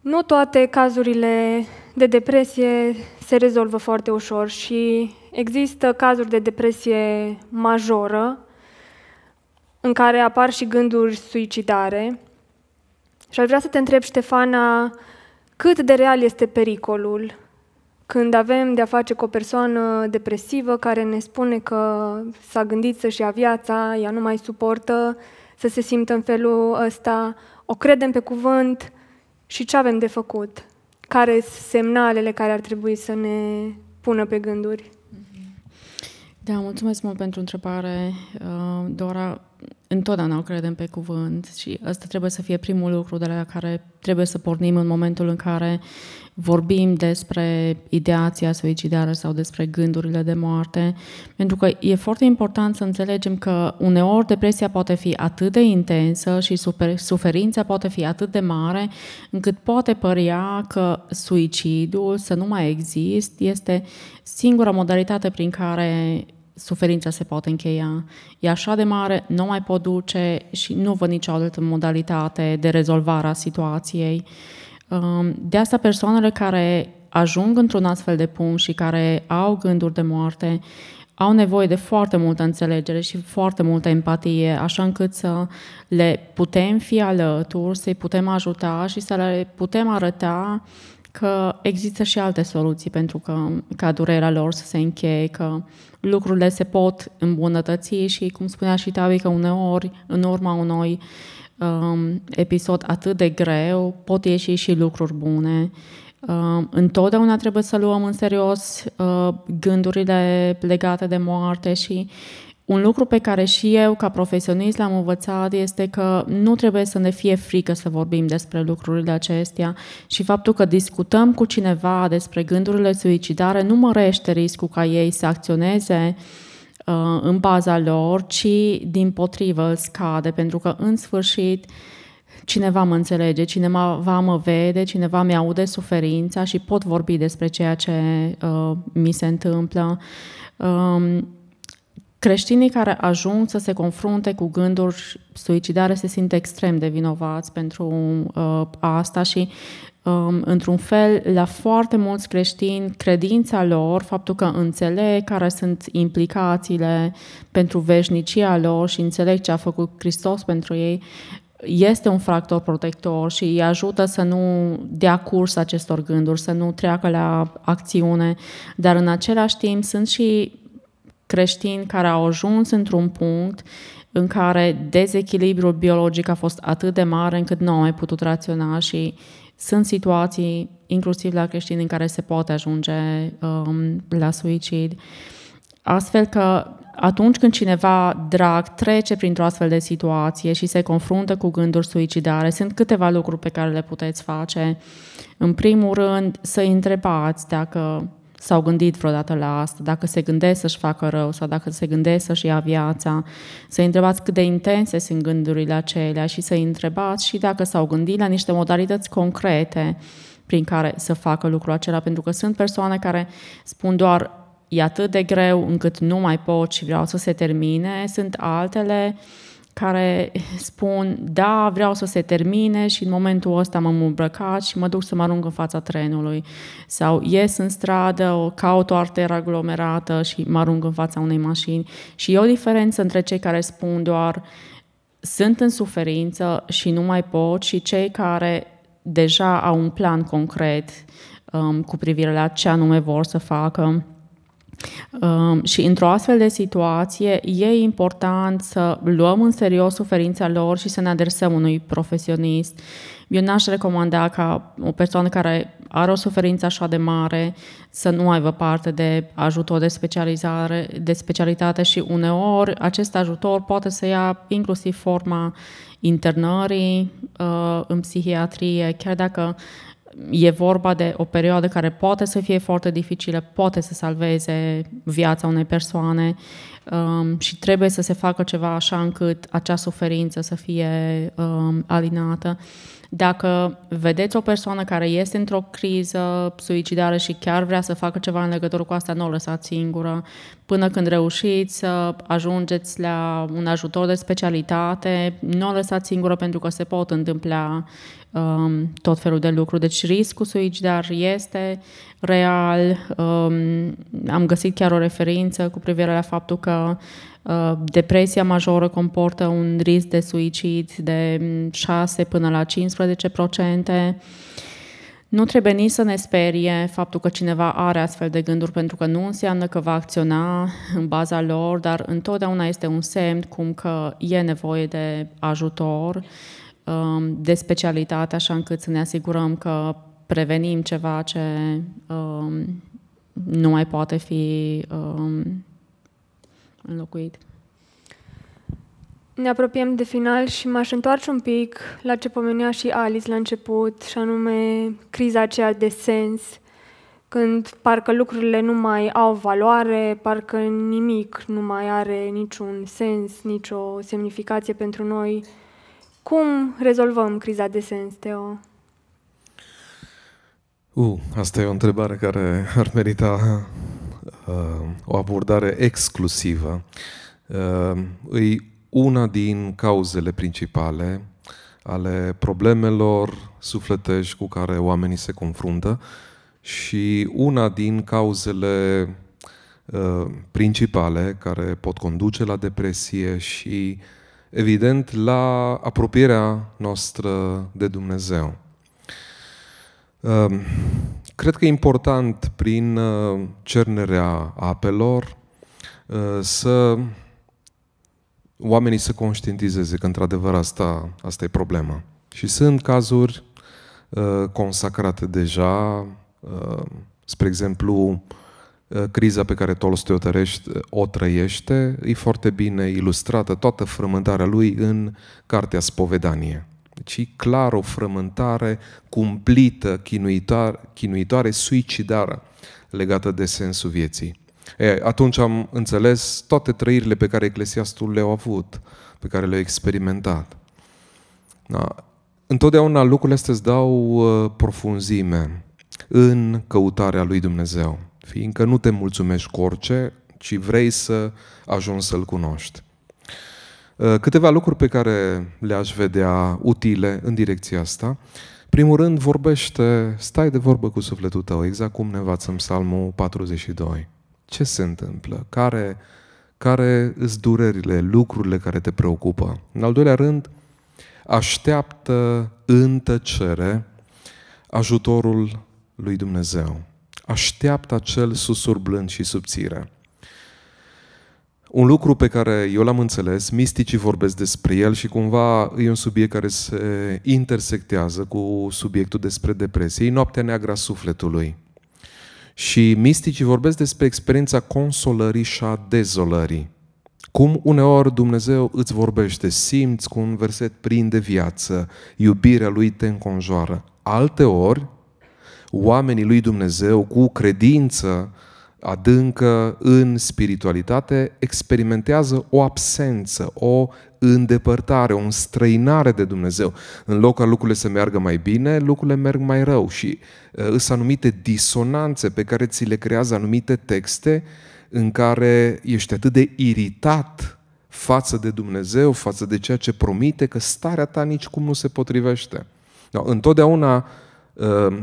A: Nu toate cazurile de depresie se rezolvă foarte ușor și există cazuri de depresie majoră în care apar și gânduri suicidare. Și aș vrea să te întreb, Ștefana, cât de real este pericolul când avem de-a face cu o persoană depresivă care ne spune că s-a gândit să-și ia viața, ea nu mai suportă să se simtă în felul ăsta, o credem pe cuvânt și ce avem de făcut? Care sunt semnalele care ar trebui să ne pună pe gânduri?
D: Da, mulțumesc mult pentru întrebare. Uh, Dora, întotdeauna o credem pe cuvânt și ăsta trebuie să fie primul lucru de la care trebuie să pornim în momentul în care vorbim despre ideația suicidară sau despre gândurile de moarte, pentru că e foarte important să înțelegem că uneori depresia poate fi atât de intensă și suferința poate fi atât de mare încât poate părea că suicidul să nu mai există este singura modalitate prin care suferința se poate încheia. E așa de mare, nu mai pot duce și nu văd nicio altă modalitate de rezolvare a situației. Uh, de asta persoanele care ajung într-un astfel de punct și care au gânduri de moarte au nevoie de foarte multă înțelegere și foarte multă empatie, așa încât să le putem fi alături, să-i putem ajuta și să le putem arăta că există și alte soluții pentru că, ca durerea lor să se încheie, că lucrurile se pot îmbunătăți și, cum spunea și Tavi, că uneori, în urma unui um, episod atât de greu, pot ieși și lucruri bune. Um, întotdeauna trebuie să luăm în serios uh, gândurile legate de moarte și un lucru pe care și eu, ca profesionist, l-am învățat este că nu trebuie să ne fie frică să vorbim despre lucrurile acestea și faptul că discutăm cu cineva despre gândurile suicidare nu mărește riscul ca ei să acționeze uh, Uh, în baza lor, ci din potrivă scade, pentru că în sfârșit cineva mă înțelege, cineva va mă vede, cineva mi-aude suferința și pot vorbi despre ceea ce uh, mi se întâmplă. Um, Creștinii care ajung să se confrunte cu gânduri suicidare se simt extrem de vinovați pentru uh, asta și, um, într-un fel, la foarte mulți creștini, credința lor, faptul că înțeleg care sunt implicațiile pentru veșnicia lor și înțeleg ce a făcut Hristos pentru ei, este un factor protector și îi ajută să nu dea curs acestor gânduri, să nu treacă la acțiune, dar în același timp sunt și creștini care au ajuns într-un punct în care dezechilibrul biologic a fost atât de mare încât nu au mai putut raționa și sunt situații, inclusiv la creștini, în care se poate ajunge um, la suicid. Astfel că atunci când cineva drag trece printr-o astfel de situație și se confruntă cu gânduri suicidare, sunt câteva lucruri pe care le puteți face. În primul rând, să întrebați dacă s-au gândit vreodată la asta, dacă se gândesc să-și facă rău sau dacă se gândesc să-și ia viața, să-i întrebați cât de intense sunt gândurile acelea și să-i întrebați și dacă s-au gândit la niște modalități concrete prin care să facă lucrul acela, pentru că sunt persoane care spun doar e atât de greu încât nu mai pot și vreau să se termine, sunt altele care spun, da, vreau să se termine și în momentul ăsta m-am îmbrăcat și mă duc să mă arunc în fața trenului sau ies în stradă, o caut o arteră aglomerată și mă arunc în fața unei mașini. Și e o diferență între cei care spun doar sunt în suferință și nu mai pot și cei care deja au un plan concret um, cu privire la ce anume vor să facă Ehm, și într-o astfel de situație e important să luăm în serios suferința lor și să ne adresăm unui profesionist. Eu n-aș recomanda ca o persoană care are o suferință așa de mare să nu aibă parte de ajutor de specializare, de specialitate și uneori acest ajutor poate să ia inclusiv forma internării ehm, în psihiatrie, chiar dacă e vorba de o perioadă care poate să fie foarte dificilă, poate să salveze viața unei persoane um, și trebuie să se facă ceva așa încât acea suferință să fie um, alinată. Dacă vedeți o persoană care este într-o criză suicidară și chiar vrea să facă ceva în legătură cu asta, nu o lăsați singură. Până când reușiți să ajungeți la un ajutor de specialitate, nu o lăsați singură pentru că se pot întâmpla um, tot felul de lucruri. Deci riscul suicidar este real. Um, am găsit chiar o referință cu privire la faptul că uh, depresia majoră comportă un risc de suicid de 6 până la 15%. Nu trebuie nici să ne sperie faptul că cineva are astfel de gânduri, pentru că nu înseamnă că va acționa în baza lor, dar întotdeauna este un semn cum că e nevoie de ajutor. Um, de specialitate, așa încât să ne asigurăm că prevenim ceva ce um, nu mai poate fi um, înlocuit.
A: Ne apropiem de final și m-aș întoarce un pic la ce pomenea și Alice la început, și anume criza aceea de sens, când parcă lucrurile nu mai au valoare, parcă nimic nu mai are niciun sens, nicio semnificație pentru noi. Cum rezolvăm criza de sens, Teo?
E: Uh, asta e o întrebare care ar merita uh, o abordare exclusivă. Uh, e una din cauzele principale ale problemelor sufletești cu care oamenii se confruntă și una din cauzele uh, principale care pot conduce la depresie și uh, evident, la apropierea noastră de Dumnezeu. Ehm, cred că e important prin uh, cernerea apelor uh, să oamenii să conștientizeze că într-adevăr asta, asta e problema. Și sunt cazuri uh, consacrate deja, spre exemplu, Eh, criza pe care Tolstoi o, tărește, o trăiește e foarte bine ilustrată toată frământarea lui în Cartea Spovedanie. Deci e clar o frământare cumplită, chinuitoare, chinuitoare suicidară legată de sensul vieții. E, atunci am înțeles toate trăirile pe care Eclesiastul le-a avut, pe care le-a experimentat. Da. Întotdeauna lucrurile astea îți dau uh, profunzime în căutarea lui Dumnezeu fiindcă nu te mulțumești cu orice, ci vrei să ajungi să-L cunoști. Uh, câteva lucruri pe care le-aș vedea utile în direcția asta. Primul rând, vorbește, stai de vorbă cu sufletul tău, exact cum ne învață în Psalmul 42. Ce se întâmplă? Care, care îți durerile, lucrurile care te preocupă? În al doilea rând, așteaptă în tăcere ajutorul lui Dumnezeu așteaptă acel susur blând și subțire. Un lucru pe care eu l-am înțeles, misticii vorbesc despre el și cumva e un subiect care se intersectează cu subiectul despre depresie, e noaptea neagră a sufletului. Și misticii vorbesc despre experiența consolării și a dezolării. Cum uneori Dumnezeu îți vorbește, simți cu un verset prinde de viață, iubirea Lui te înconjoară. Alte ori, oamenii lui Dumnezeu cu credință adâncă în spiritualitate experimentează o absență, o îndepărtare, o înstrăinare de Dumnezeu. În loc ca lucrurile să meargă mai bine, lucrurile merg mai rău și uh, sunt anumite disonanțe pe care ți le creează anumite texte în care ești atât de iritat față de Dumnezeu, față de ceea ce promite, că starea ta nici cum nu se potrivește. Da, întotdeauna uh,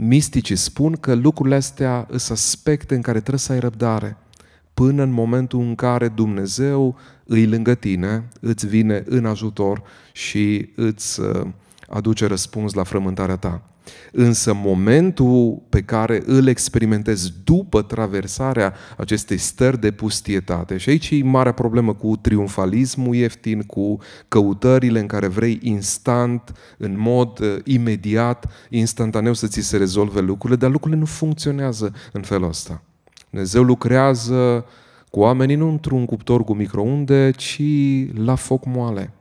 E: Misticii spun că lucrurile astea sunt aspecte în care trebuie să ai răbdare, până în momentul în care Dumnezeu îi lângă tine, îți vine în ajutor și îți uh, aduce răspuns la frământarea ta. Însă momentul pe care îl experimentez după traversarea acestei stări de pustietate, și aici e marea problemă cu triumfalismul ieftin, cu căutările în care vrei instant, în mod uh, imediat, instantaneu să ți se rezolve lucrurile, dar lucrurile nu funcționează în felul ăsta. Dumnezeu lucrează cu oamenii nu într-un cuptor cu microunde, ci la foc moale.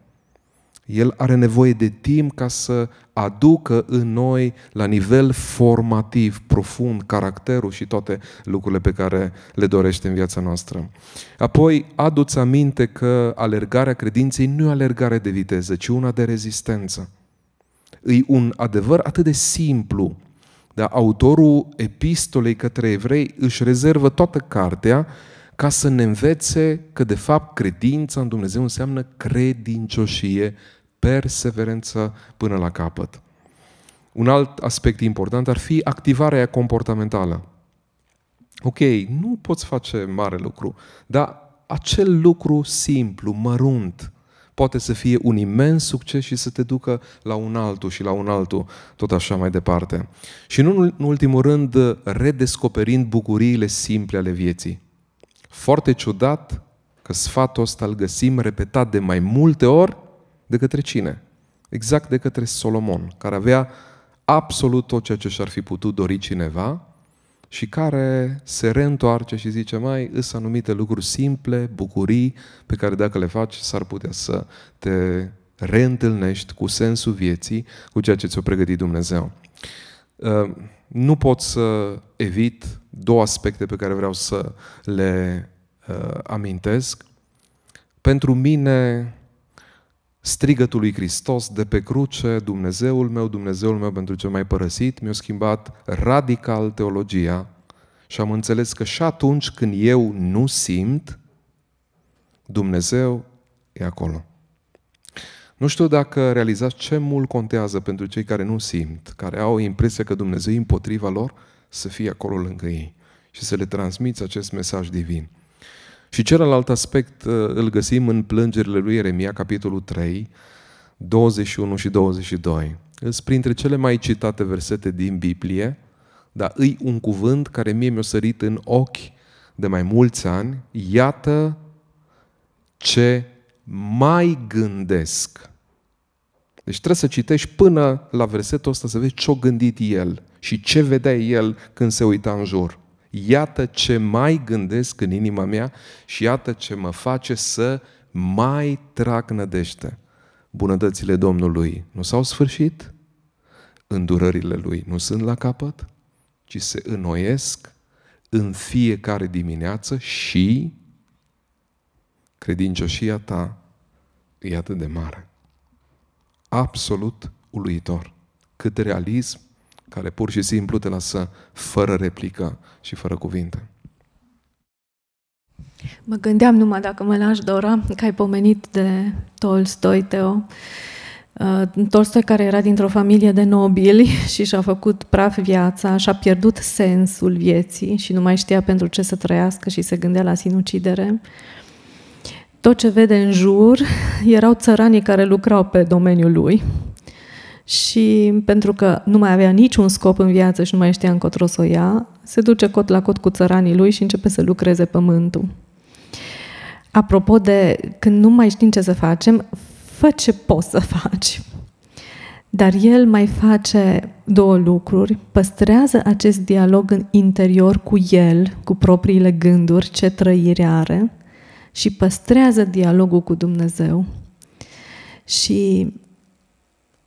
E: El are nevoie de timp ca să aducă în noi, la nivel formativ, profund, caracterul și toate lucrurile pe care le dorește în viața noastră. Apoi, aduți aminte că alergarea credinței nu e alergare de viteză, ci una de rezistență. E un adevăr atât de simplu, dar autorul epistolei către evrei își rezervă toată cartea ca să ne învețe că, de fapt, credința în Dumnezeu înseamnă credincioșie perseverență până la capăt. Un alt aspect important ar fi activarea comportamentală. Ok, nu poți face mare lucru, dar acel lucru simplu, mărunt, poate să fie un imens succes și să te ducă la un altul și la un altul, tot așa mai departe. Și nu în ultimul rând, redescoperind bucuriile simple ale vieții. Foarte ciudat că sfatul ăsta îl găsim repetat de mai multe ori de către cine? Exact de către Solomon, care avea absolut tot ceea ce și-ar fi putut dori cineva și care se reîntoarce și zice, mai, îs anumite lucruri simple, bucurii, pe care dacă le faci, s-ar putea să te reîntâlnești cu sensul vieții, cu ceea ce ți-o pregătit Dumnezeu. Ă, nu pot să evit două aspecte pe care vreau să le ă, amintesc. Pentru mine, strigătul lui Hristos de pe cruce, Dumnezeul meu, Dumnezeul meu pentru ce m-ai părăsit, mi-a schimbat radical teologia și am înțeles că și atunci când eu nu simt, Dumnezeu e acolo. Nu știu dacă realizați ce mult contează pentru cei care nu simt, care au impresia că Dumnezeu e împotriva lor, să fie acolo lângă ei și să le transmiți acest mesaj divin. Și celălalt aspect uh, îl găsim în plângerile lui Ieremia, capitolul 3, 21 și 22. Sunt printre cele mai citate versete din Biblie, dar îi un cuvânt care mie mi-a sărit în ochi de mai mulți ani. Iată ce mai gândesc. Deci trebuie să citești până la versetul ăsta să vezi ce-o gândit el și ce vedea el când se uita în jur iată ce mai gândesc în inima mea și iată ce mă face să mai trag nădejde. Bunătățile Domnului nu s-au sfârșit, îndurările Lui nu sunt la capăt, ci se înnoiesc în fiecare dimineață și credincioșia ta e atât de mare. Absolut uluitor. Cât realism care pur și simplu te lasă fără replică și fără cuvinte.
A: Mă gândeam numai
C: dacă mă lași, Dora, că ai pomenit de Tolstoi, Teo. Uh, Tolstoi care era dintr-o familie de nobili [LAUGHS] și și-a făcut praf viața, și-a pierdut sensul vieții și nu mai știa pentru ce să trăiască și se gândea la sinucidere. Tot ce vede în jur erau țăranii care lucrau pe domeniul lui, și pentru că nu mai avea niciun scop în viață și nu mai știa încotro să o ia, se duce cot la cot cu țăranii lui și începe să lucreze pământul. Apropo de când nu mai știm ce să facem, fă ce poți să faci. Dar el mai face două lucruri, păstrează acest dialog în interior cu el, cu propriile gânduri, ce trăire are, și păstrează dialogul cu Dumnezeu. Și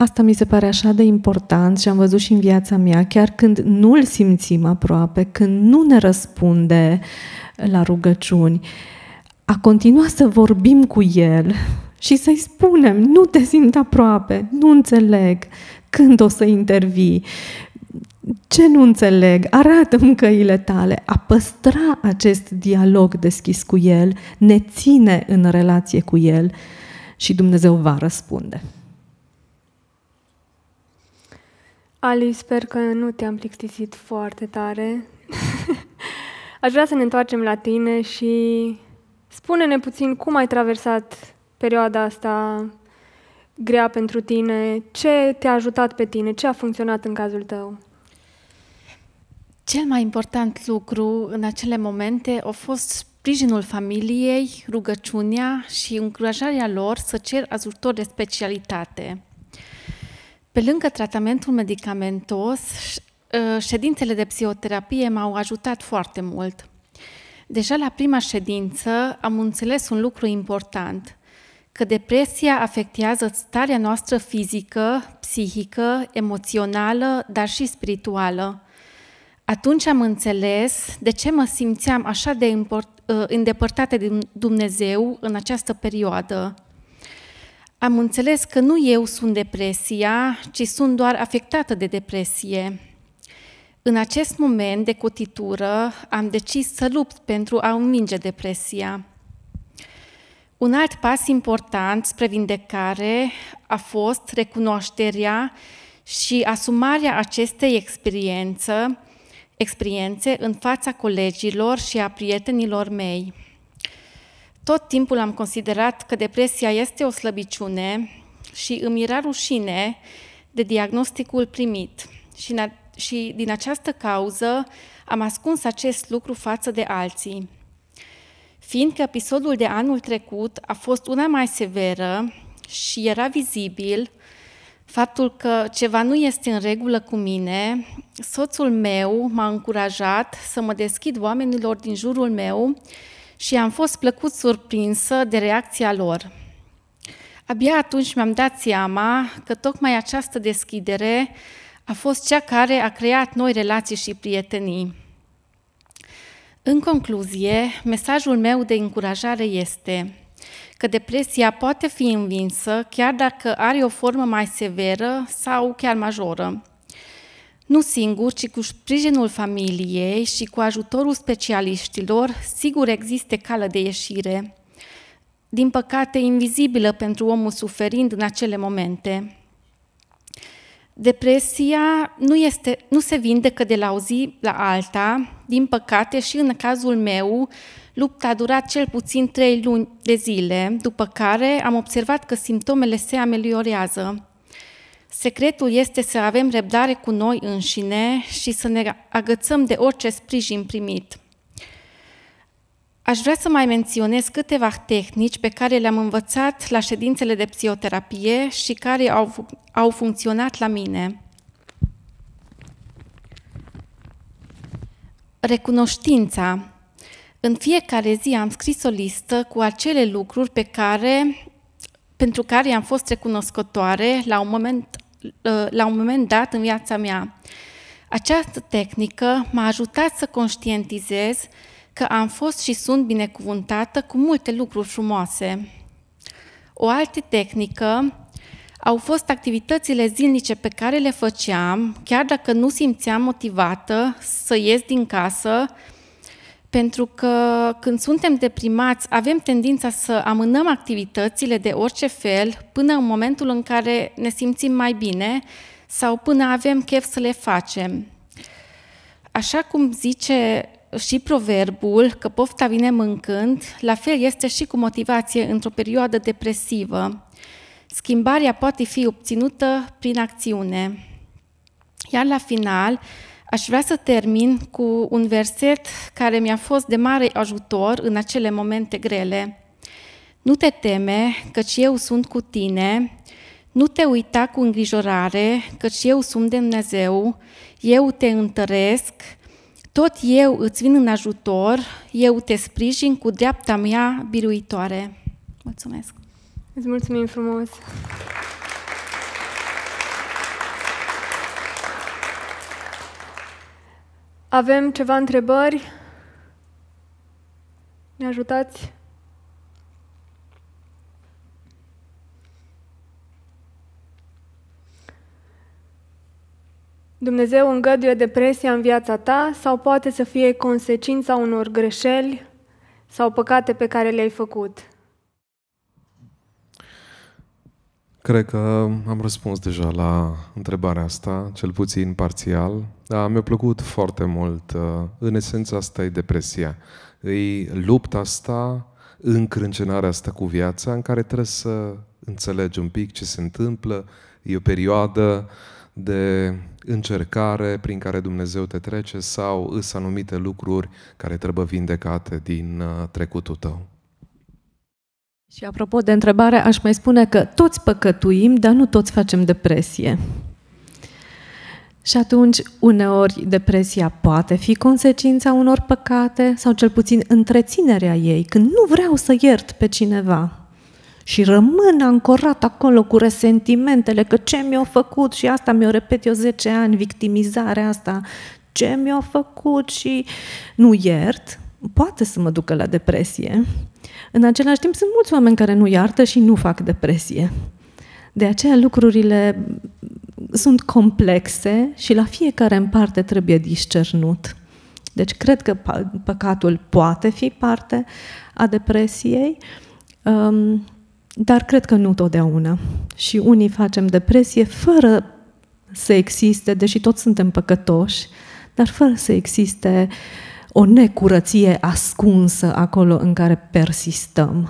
C: Asta mi se pare așa de important și am văzut și în viața mea, chiar când nu-l simțim aproape, când nu ne răspunde la rugăciuni, a continua să vorbim cu el și să-i spunem, nu te simt aproape, nu înțeleg când o să intervii, ce nu înțeleg, arată-mi căile tale. A păstra acest dialog deschis cu el ne ține în relație cu el și Dumnezeu va răspunde.
A: Ali, sper că nu te-am plictisit foarte tare. [LAUGHS] Aș vrea să ne întoarcem la tine și spune-ne puțin cum ai traversat perioada asta grea pentru tine, ce te-a ajutat pe tine, ce a funcționat în cazul tău? Cel
B: mai important lucru în acele momente a fost sprijinul familiei, rugăciunea și încurajarea lor să cer ajutor de specialitate. Pe lângă tratamentul medicamentos, ă, ședințele de psihoterapie m-au ajutat foarte mult. Deja la prima ședință am înțeles un lucru important, că depresia afectează starea noastră fizică, psihică, emoțională, dar și spirituală. Atunci am înțeles de ce mă simțeam așa de ă, îndepărtată de Dumnezeu în această perioadă. Am înțeles că nu eu sunt depresia, ci sunt doar afectată de depresie. În acest moment de cotitură am decis să lupt pentru a învinge depresia. Un alt pas important spre vindecare a fost recunoașterea și asumarea acestei experiențe, experiențe în fața colegilor și a prietenilor mei. Tot timpul am considerat că depresia este o slăbiciune și îmi era rușine de diagnosticul primit. Și, na- și din această cauză am ascuns acest lucru față de alții. Fiindcă episodul de anul trecut a fost una mai severă și era vizibil faptul că ceva nu este în regulă cu mine, soțul meu m-a încurajat să mă deschid oamenilor din jurul meu și am fost plăcut surprinsă de reacția lor. Abia atunci mi-am dat seama că tocmai această deschidere a fost cea care a creat noi relații și prietenii. În concluzie, mesajul meu de încurajare este că depresia poate fi învinsă chiar dacă are o formă mai severă sau chiar majoră. Nu singur, ci cu sprijinul familiei și cu ajutorul specialiștilor, sigur există cală de ieșire, din păcate invizibilă pentru omul suferind în acele momente. Depresia nu, este, nu se vindecă de la o zi la alta, din păcate și în cazul meu, lupta a durat cel puțin trei luni de zile, după care am observat că simptomele se ameliorează. Secretul este să avem răbdare cu noi înșine și să ne agățăm de orice sprijin primit. Aș vrea să mai menționez câteva tehnici pe care le-am învățat la ședințele de psihoterapie și care au, au funcționat la mine. Recunoștința. În fiecare zi am scris o listă cu acele lucruri pe care, pentru care am fost recunoscătoare la un moment Uh, la un moment dat în viața mea. Această tehnică m-a ajutat să conștientizez că am fost și sunt binecuvântată cu multe lucruri frumoase. O altă tehnică au fost activitățile zilnice pe care le făceam, chiar dacă nu simțeam motivată să ies din casă pentru că când suntem deprimați, avem tendința să amânăm activitățile de orice fel până în momentul în care ne simțim mai bine sau până avem chef să le facem. Așa cum zice și proverbul că pofta vine mâncând, la fel este și cu motivație într-o perioadă depresivă. Schimbarea poate fi obținută prin acțiune. Iar la final, Aș vrea să termin cu un verset care mi-a fost de mare ajutor în acele momente grele. Nu te teme, căci eu sunt cu tine, nu te uita cu îngrijorare, căci eu sunt de Dumnezeu, eu te întăresc, tot eu îți vin în ajutor, eu te sprijin cu dreapta mea biruitoare. Mulțumesc!
A: Îți mulțumim frumos! Avem ceva întrebări? Ne ajutați? Dumnezeu îngăduie depresia în viața ta sau poate să fie consecința unor greșeli sau păcate pe care le-ai făcut.
E: Cred că am răspuns deja la întrebarea asta, cel puțin parțial. Da, mi-a plăcut foarte mult. Uh, în esență, asta e depresia. E lupta asta, încrâncenarea asta cu viața, în care trebuie să înțelegi un pic ce se întâmplă. E o perioadă de încercare prin care Dumnezeu te trece sau îs anumite lucruri care trebuie vindecate din uh, trecutul tău.
C: Și apropo de întrebare, aș mai spune că toți păcătuim, dar nu toți facem depresie. Și atunci, uneori, depresia poate fi consecința unor păcate sau cel puțin întreținerea ei, când nu vreau să iert pe cineva și rămân ancorat acolo cu resentimentele că ce mi-au făcut și asta mi-o repet eu 10 ani, victimizarea asta, ce mi-au făcut și nu iert, poate să mă ducă la depresie. În același timp, sunt mulți oameni care nu iartă și nu fac depresie. De aceea lucrurile sunt complexe și la fiecare în parte trebuie discernut. Deci cred că păcatul poate fi parte a depresiei, um, dar cred că nu totdeauna. Și unii facem depresie fără să existe, deși toți suntem păcătoși, dar fără să existe uh, o necurăție ascunsă acolo în care persistăm.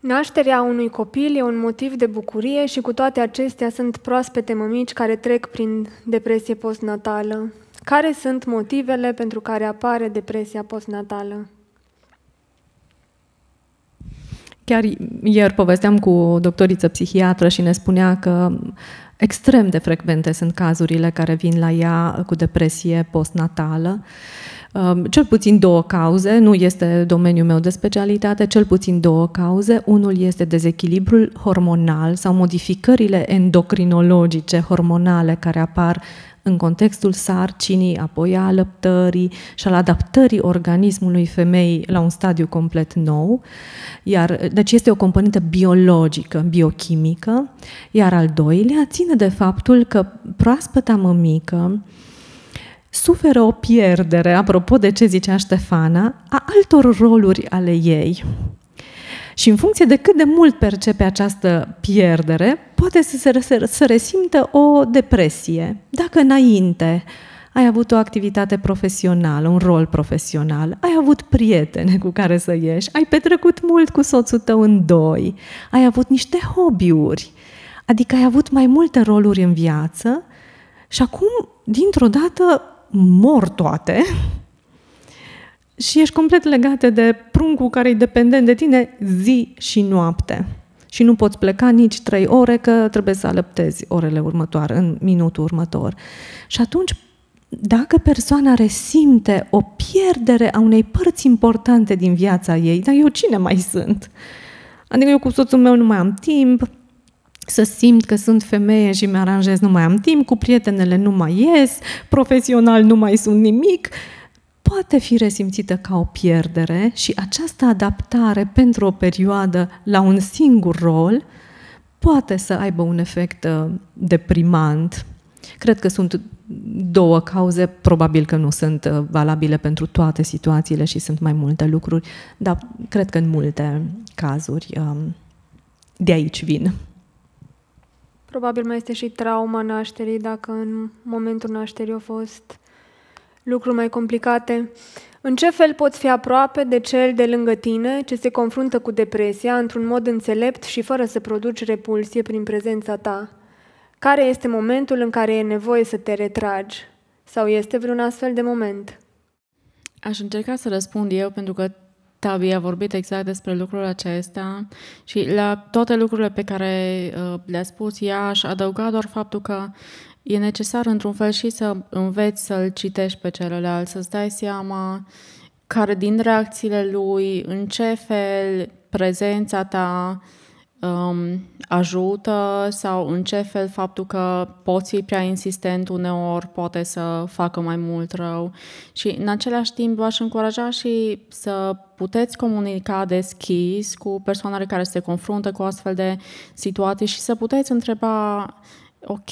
A: Nașterea unui copil e un motiv de bucurie și cu toate acestea sunt proaspete mămici care trec prin depresie postnatală. Care sunt motivele pentru care apare depresia postnatală?
C: Chiar ieri povesteam cu o doctoriță psihiatră și ne spunea că extrem de frecvente sunt cazurile care vin la ea cu depresie postnatală. Um, cel puțin două cauze, nu este domeniul meu de specialitate, cel puțin două cauze. Unul este dezechilibrul hormonal sau modificările endocrinologice hormonale care apar în contextul sarcinii, apoi a alăptării și al adaptării organismului femeii la un stadiu complet nou. Iar, deci este o componentă biologică, biochimică. Iar al doilea ține de faptul că proaspăta mămică suferă o pierdere, apropo de ce zicea Ștefana, a altor roluri ale ei. Și în funcție de cât de mult percepe această pierdere, poate să se să, resimtă o depresie. Dacă înainte ai avut o activitate profesională, un rol profesional, ai avut prietene cu care să ieși, ai petrecut mult cu soțul tău în doi, ai avut niște hobby-uri, adică ai avut mai multe roluri în viață și acum, dintr-o dată, mor toate [LAUGHS] și ești complet legată de pruncul care e dependent de tine zi și noapte. Și nu poți pleca nici trei ore că trebuie să alăptezi orele următoare, în minutul următor. Și atunci, dacă persoana resimte o pierdere a unei părți importante din viața ei, dar eu cine mai sunt? Adică eu cu soțul meu nu mai am timp, să simt că sunt femeie și mi-aranjez, nu mai am timp, cu prietenele nu mai ies, profesional nu mai sunt nimic, poate fi resimțită ca o pierdere și această adaptare pentru o perioadă la un singur rol poate să aibă un efect uh, deprimant. Cred că sunt două cauze, probabil că nu sunt uh, valabile pentru toate situațiile și sunt mai multe lucruri, dar cred că în multe cazuri um, de aici vin.
A: Probabil mai este și trauma nașterii, dacă în momentul nașterii a fost lucruri mai complicate. În ce fel poți fi aproape de cel de lângă tine ce se confruntă cu depresia într-un mod înțelept și fără să produci repulsie prin prezența ta? Care este momentul în care e nevoie să te retragi? Sau este vreun astfel de moment?
D: Aș încerca să răspund eu pentru că Tabi a vorbit exact despre lucrul acesta și la toate lucrurile pe care uh, le-a spus ea aș adăuga doar faptul că e necesar într-un fel și să înveți să-l citești pe celălalt, să-ți dai seama care din reacțiile lui, în ce fel prezența ta um, ajută sau în ce fel faptul că poți fi prea insistent uneori poate să facă mai mult rău. Și în același timp v-aș încuraja și să puteți comunica deschis cu persoanele care se confruntă cu astfel de situații și să puteți întreba Ok,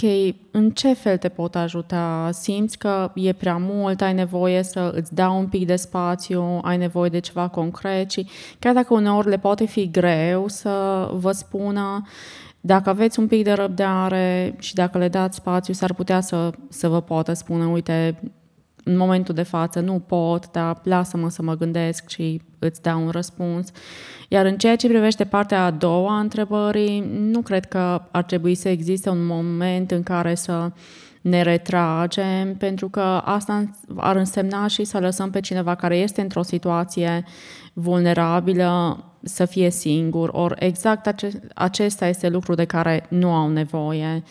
D: în ce fel te pot ajuta? Simți că e prea mult, ai nevoie să îți dau un pic de spațiu, ai nevoie de ceva concret și chiar dacă uneori le poate fi greu să vă spună, dacă aveți un pic de răbdare și dacă le dați spațiu, s-ar putea să, să vă poată spune, uite, în momentul de față nu pot, dar lasă-mă să mă gândesc și îți dau un răspuns. Iar în ceea ce privește partea a doua a întrebării, nu cred că ar trebui să existe un moment în care să ne retragem, pentru că asta ar însemna și să lăsăm pe cineva care este într-o situație vulnerabilă să fie singur, ori exact ace- acesta este lucru de care nu au nevoie.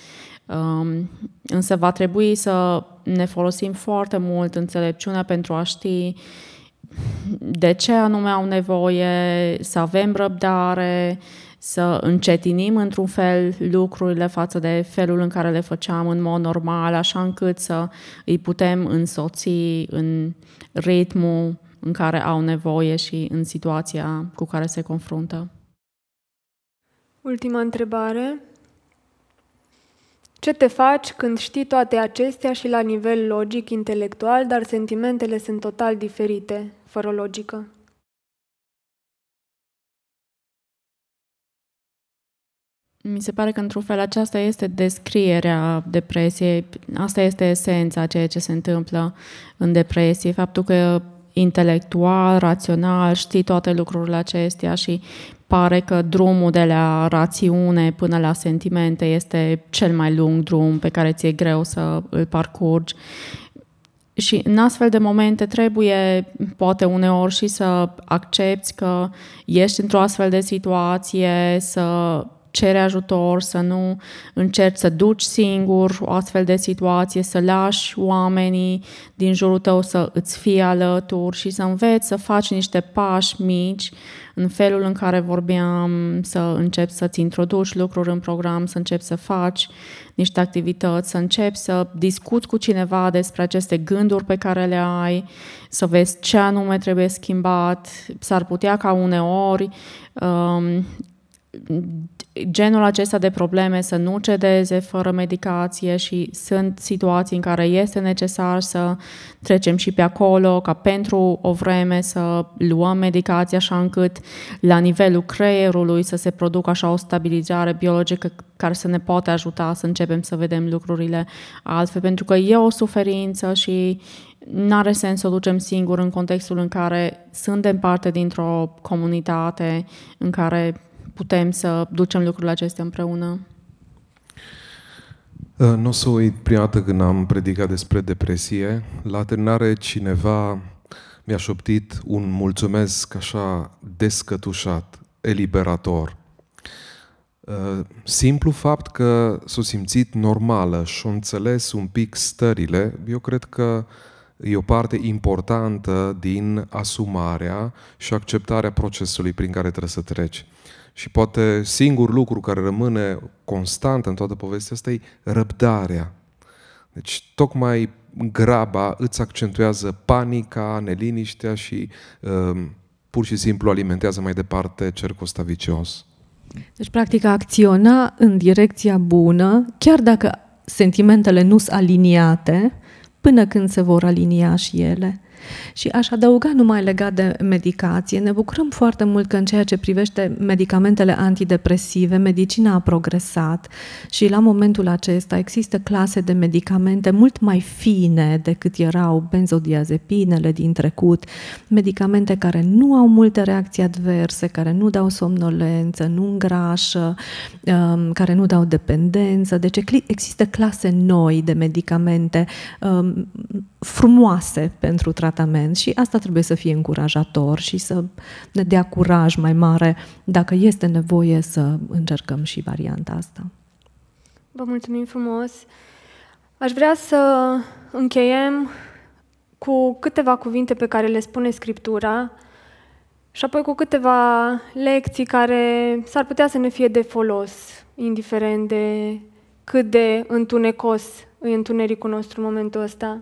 D: Um, însă va trebui să ne folosim foarte mult înțelepciunea pentru a ști de ce anume au nevoie, să avem răbdare, să încetinim într-un fel lucrurile față de felul în care le făceam în mod normal, așa încât să îi putem însoți în ritmul în care au nevoie și în situația cu care se confruntă.
A: Ultima întrebare. Ce te faci când știi toate acestea și la nivel logic, intelectual, dar sentimentele sunt total diferite, fără logică?
D: Mi se pare că, într-un fel, aceasta este descrierea depresiei, asta este esența ceea ce se întâmplă în depresie, faptul că intelectual, rațional, știi toate lucrurile acestea și pare că drumul de la rațiune până la sentimente este cel mai lung drum pe care ți-e greu să îl parcurgi. Și în astfel de momente trebuie poate uneori și să accepti că ești într-o astfel de situație, să cere ajutor, să nu încerci să duci singur o astfel de situație, să lași oamenii din jurul tău să îți fie alături și să înveți să faci niște pași mici în felul în care vorbeam, să începi să-ți introduci lucruri în program, să începi să faci niște activități, să începi să discuți cu cineva despre aceste gânduri pe care le ai, să vezi ce anume trebuie schimbat. S-ar putea ca uneori um, genul acesta de probleme să nu cedeze fără medicație și sunt situații în care este necesar să trecem și pe acolo, ca pentru o vreme să luăm medicația așa încât la nivelul creierului să se producă așa o stabilizare biologică care să ne poate ajuta să începem să vedem lucrurile altfel, pentru că e o suferință și nu are sens să o ducem singur în contextul în care suntem parte dintr-o comunitate în care putem să ducem lucrurile acestea împreună?
E: Uh, nu o să uit prima dată când am predicat despre depresie. La terminare cineva mi-a șoptit un mulțumesc așa descătușat, eliberator. Uh, simplu fapt că s-a simțit normală și a înțeles un pic stările, eu cred că e o parte importantă din asumarea și acceptarea procesului prin care trebuie să treci. Și poate singurul lucru care rămâne constant în toată povestea asta e răbdarea. Deci tocmai graba îți accentuează panica, neliniștea și uh, pur și simplu alimentează mai departe cercul ăsta vicios.
C: Deci, practic, acționa în direcția bună, chiar dacă sentimentele nu sunt aliniate, până când se vor alinia și ele. Și aș adăuga numai legat de medicație, ne bucurăm foarte mult că în ceea ce privește medicamentele antidepresive, medicina a progresat și la momentul acesta există clase de medicamente mult mai fine decât erau benzodiazepinele din trecut, medicamente care nu au multe reacții adverse, care nu dau somnolență, nu îngrașă, um, care nu dau dependență. Deci există clase noi de medicamente um, frumoase pentru tratament și asta trebuie să fie încurajator și să ne dea curaj mai mare dacă este nevoie să încercăm și varianta asta.
A: Vă mulțumim frumos! Aș vrea să încheiem cu câteva cuvinte pe care le spune Scriptura și apoi cu câteva lecții care s-ar putea să ne fie de folos, indiferent de cât de întunecos e întunericul nostru în momentul ăsta.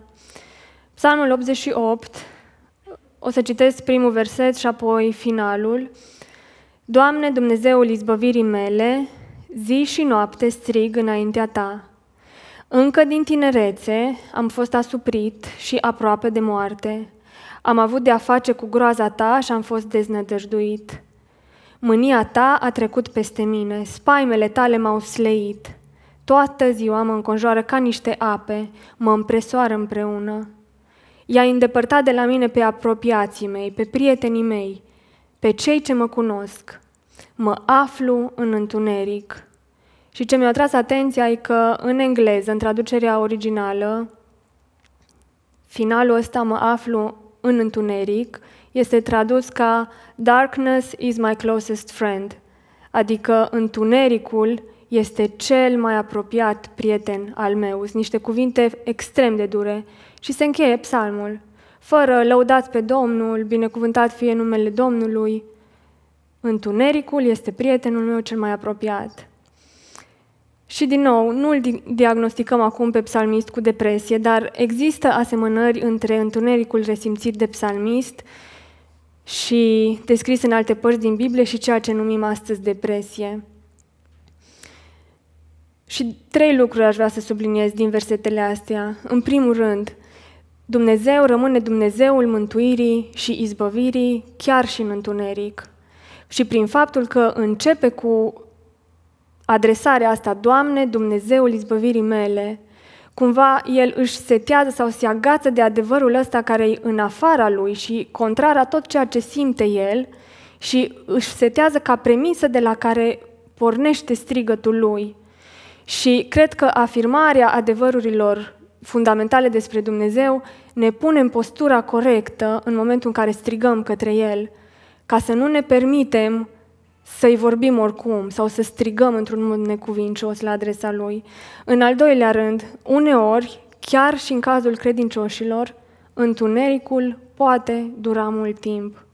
A: Psalmul 88, o să citesc primul verset și apoi finalul. Doamne, Dumnezeul izbăvirii mele, zi și noapte strig înaintea ta. Încă din tinerețe am fost asuprit și aproape de moarte. Am avut de-a face cu groaza ta și am fost deznădăjduit. Mânia ta a trecut peste mine, spaimele tale m-au sleit. Toată ziua mă înconjoară ca niște ape, mă împresoară împreună i a îndepărtat de la mine pe apropiații mei, pe prietenii mei, pe cei ce mă cunosc. Mă aflu în întuneric. Și ce mi-a tras atenția e că în engleză, în traducerea originală, finalul ăsta mă aflu în întuneric, este tradus ca Darkness is my closest friend, adică întunericul este cel mai apropiat prieten al meu. Sunt niște cuvinte extrem de dure și se încheie psalmul. Fără lăudați pe Domnul, binecuvântat fie numele Domnului, întunericul este prietenul meu cel mai apropiat. Și din nou, nu îl diagnosticăm acum pe psalmist cu depresie, dar există asemănări între întunericul resimțit de psalmist și descris în alte părți din Biblie și ceea ce numim astăzi depresie. Și trei lucruri aș vrea să subliniez din versetele astea. În primul rând, Dumnezeu rămâne Dumnezeul mântuirii și izbăvirii chiar și în întuneric. Și prin faptul că începe cu adresarea asta, Doamne, Dumnezeul izbăvirii mele, cumva el își setează sau se agață de adevărul ăsta care e în afara lui și contrar a tot ceea ce simte el și își setează ca premisă de la care pornește strigătul lui. Și cred că afirmarea adevărurilor fundamentale despre Dumnezeu, ne pune în postura corectă în momentul în care strigăm către El, ca să nu ne permitem să-i vorbim oricum sau să strigăm într-un mod necuvincios la adresa Lui. În al doilea rând, uneori, chiar și în cazul credincioșilor, întunericul poate dura mult timp.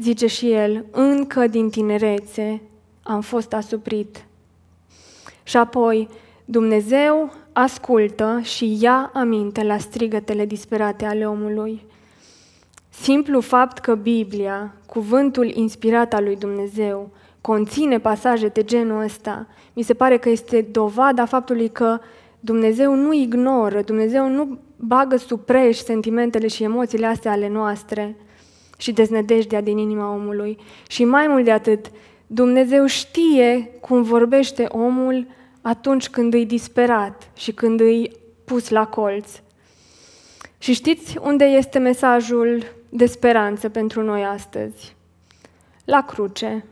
A: Zice și el, încă din tinerețe am fost asuprit. Și apoi, Dumnezeu ascultă și ia aminte la strigătele disperate ale omului. Simplu fapt că Biblia, cuvântul inspirat al lui Dumnezeu, conține pasaje de genul ăsta, mi se pare că este dovada faptului că Dumnezeu nu ignoră, Dumnezeu nu bagă sub sentimentele și emoțiile astea ale noastre și deznădejdea din inima omului. Și mai mult de atât, Dumnezeu știe cum vorbește omul atunci când îi disperat și când îi pus la colț. Și știți unde este mesajul de speranță pentru noi astăzi? La cruce,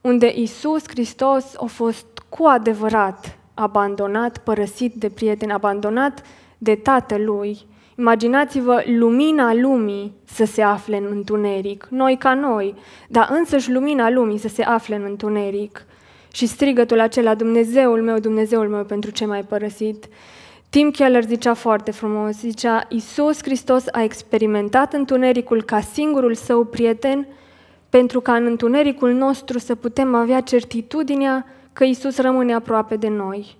A: unde Isus Hristos a fost cu adevărat abandonat, părăsit de prieteni, abandonat de tatălui. Imaginați-vă lumina lumii să se afle în întuneric, noi ca noi, dar însăși lumina lumii să se afle în întuneric și strigătul acela, Dumnezeul meu, Dumnezeul meu, pentru ce m-ai părăsit, Tim Keller zicea foarte frumos, zicea, Iisus Hristos a experimentat întunericul ca singurul său prieten pentru ca în întunericul nostru să putem avea certitudinea că Iisus rămâne aproape de noi.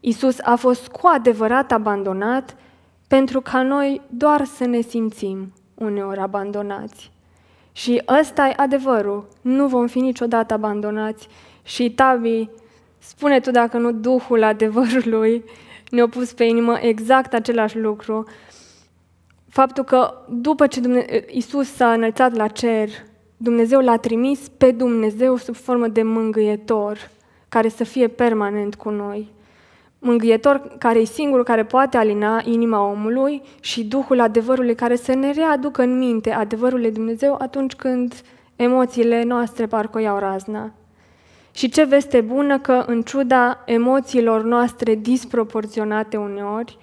A: Iisus a fost cu adevărat abandonat pentru ca noi doar să ne simțim uneori abandonați. Și ăsta e adevărul, nu vom fi niciodată abandonați și Tabi, spune tu dacă nu Duhul adevărului ne-a pus pe inimă exact același lucru. Faptul că după ce Dumne- Isus s-a înălțat la cer, Dumnezeu l-a trimis pe Dumnezeu sub formă de mângâietor, care să fie permanent cu noi. Mângâietor care e singurul care poate alina inima omului și Duhul adevărului care să ne readucă în minte adevărul lui Dumnezeu atunci când emoțiile noastre parcă iau razna. Și ce veste bună că, în ciuda emoțiilor noastre disproporționate uneori,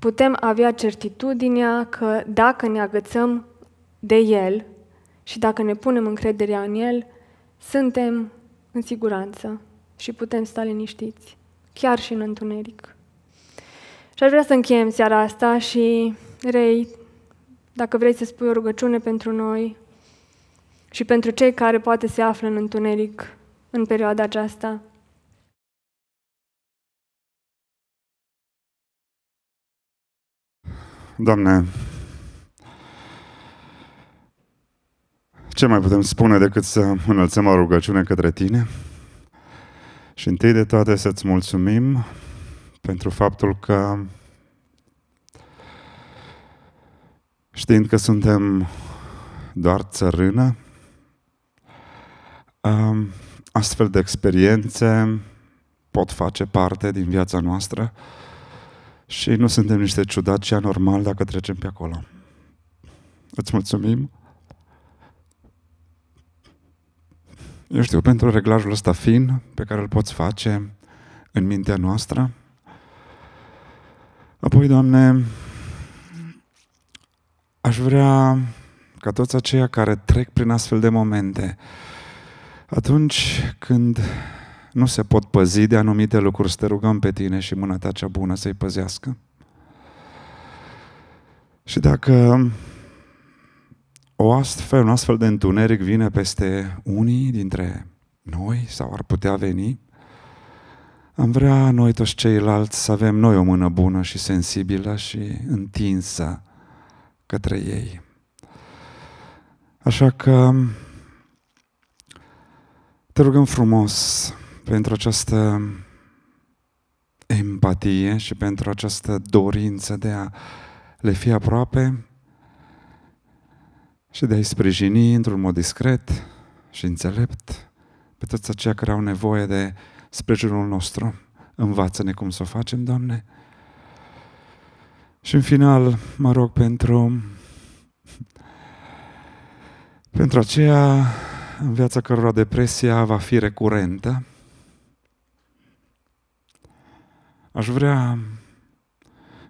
A: putem avea certitudinea că dacă ne agățăm de El și dacă ne punem încrederea în El, suntem în siguranță și putem sta liniștiți, chiar și în întuneric. Și aș vrea să încheiem seara asta și, Rei, dacă vrei să spui o rugăciune pentru noi și pentru cei care poate se află în întuneric, în perioada aceasta.
B: Doamne,
F: ce mai putem spune decât să înălțăm o rugăciune către Tine? Și întâi de toate să-ți mulțumim pentru faptul că știind că suntem doar țărână, um, Astfel de experiențe pot face parte din viața noastră și nu suntem niște ciudați și anormal dacă trecem pe acolo. Îți mulțumim. Eu știu, pentru reglajul ăsta fin pe care îl poți face în mintea noastră. Apoi, Doamne, aș vrea ca toți aceia care trec prin astfel de momente, atunci când nu se pot păzi de anumite lucruri, să te rugăm pe tine și mâna ta cea bună să-i păzească. Și dacă o astfel, un astfel de întuneric vine peste unii dintre noi sau ar putea veni, am vrea noi toți ceilalți să avem noi o mână bună și sensibilă și întinsă către ei. Așa că te rugăm frumos pentru această empatie și pentru această dorință de a le fi aproape și de a-i sprijini într-un mod discret și înțelept pe toți aceia care au nevoie de sprijinul nostru. Învață-ne cum să o facem, Doamne. Și în final, mă rog pentru pentru aceea în viața cărora depresia va fi recurentă, aș vrea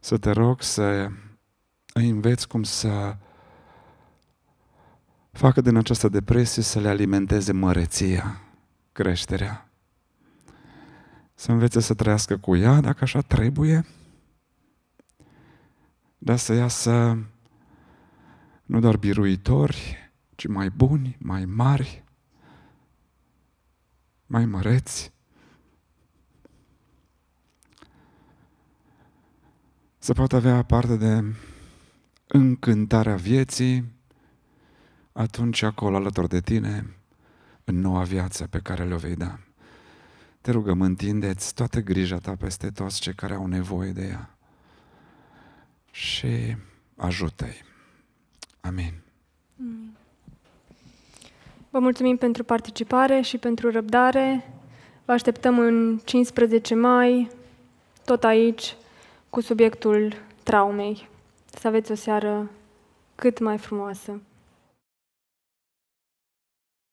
F: să te rog să îi înveți cum să facă din această depresie să le alimenteze măreția, creșterea. Să învețe să trăiască cu ea, dacă așa trebuie, dar să iasă nu doar biruitori, ci mai buni, mai mari, mai măreți. Să poată avea parte de încântarea vieții atunci acolo alături de tine în noua viață pe care le-o vei da. Te rugăm, întindeți toată grija ta peste toți cei care au nevoie de ea și ajută-i.
A: Amin. Mm. Vă mulțumim pentru participare și pentru răbdare. Vă așteptăm în 15 mai, tot aici, cu subiectul traumei. Să aveți o seară cât mai frumoasă.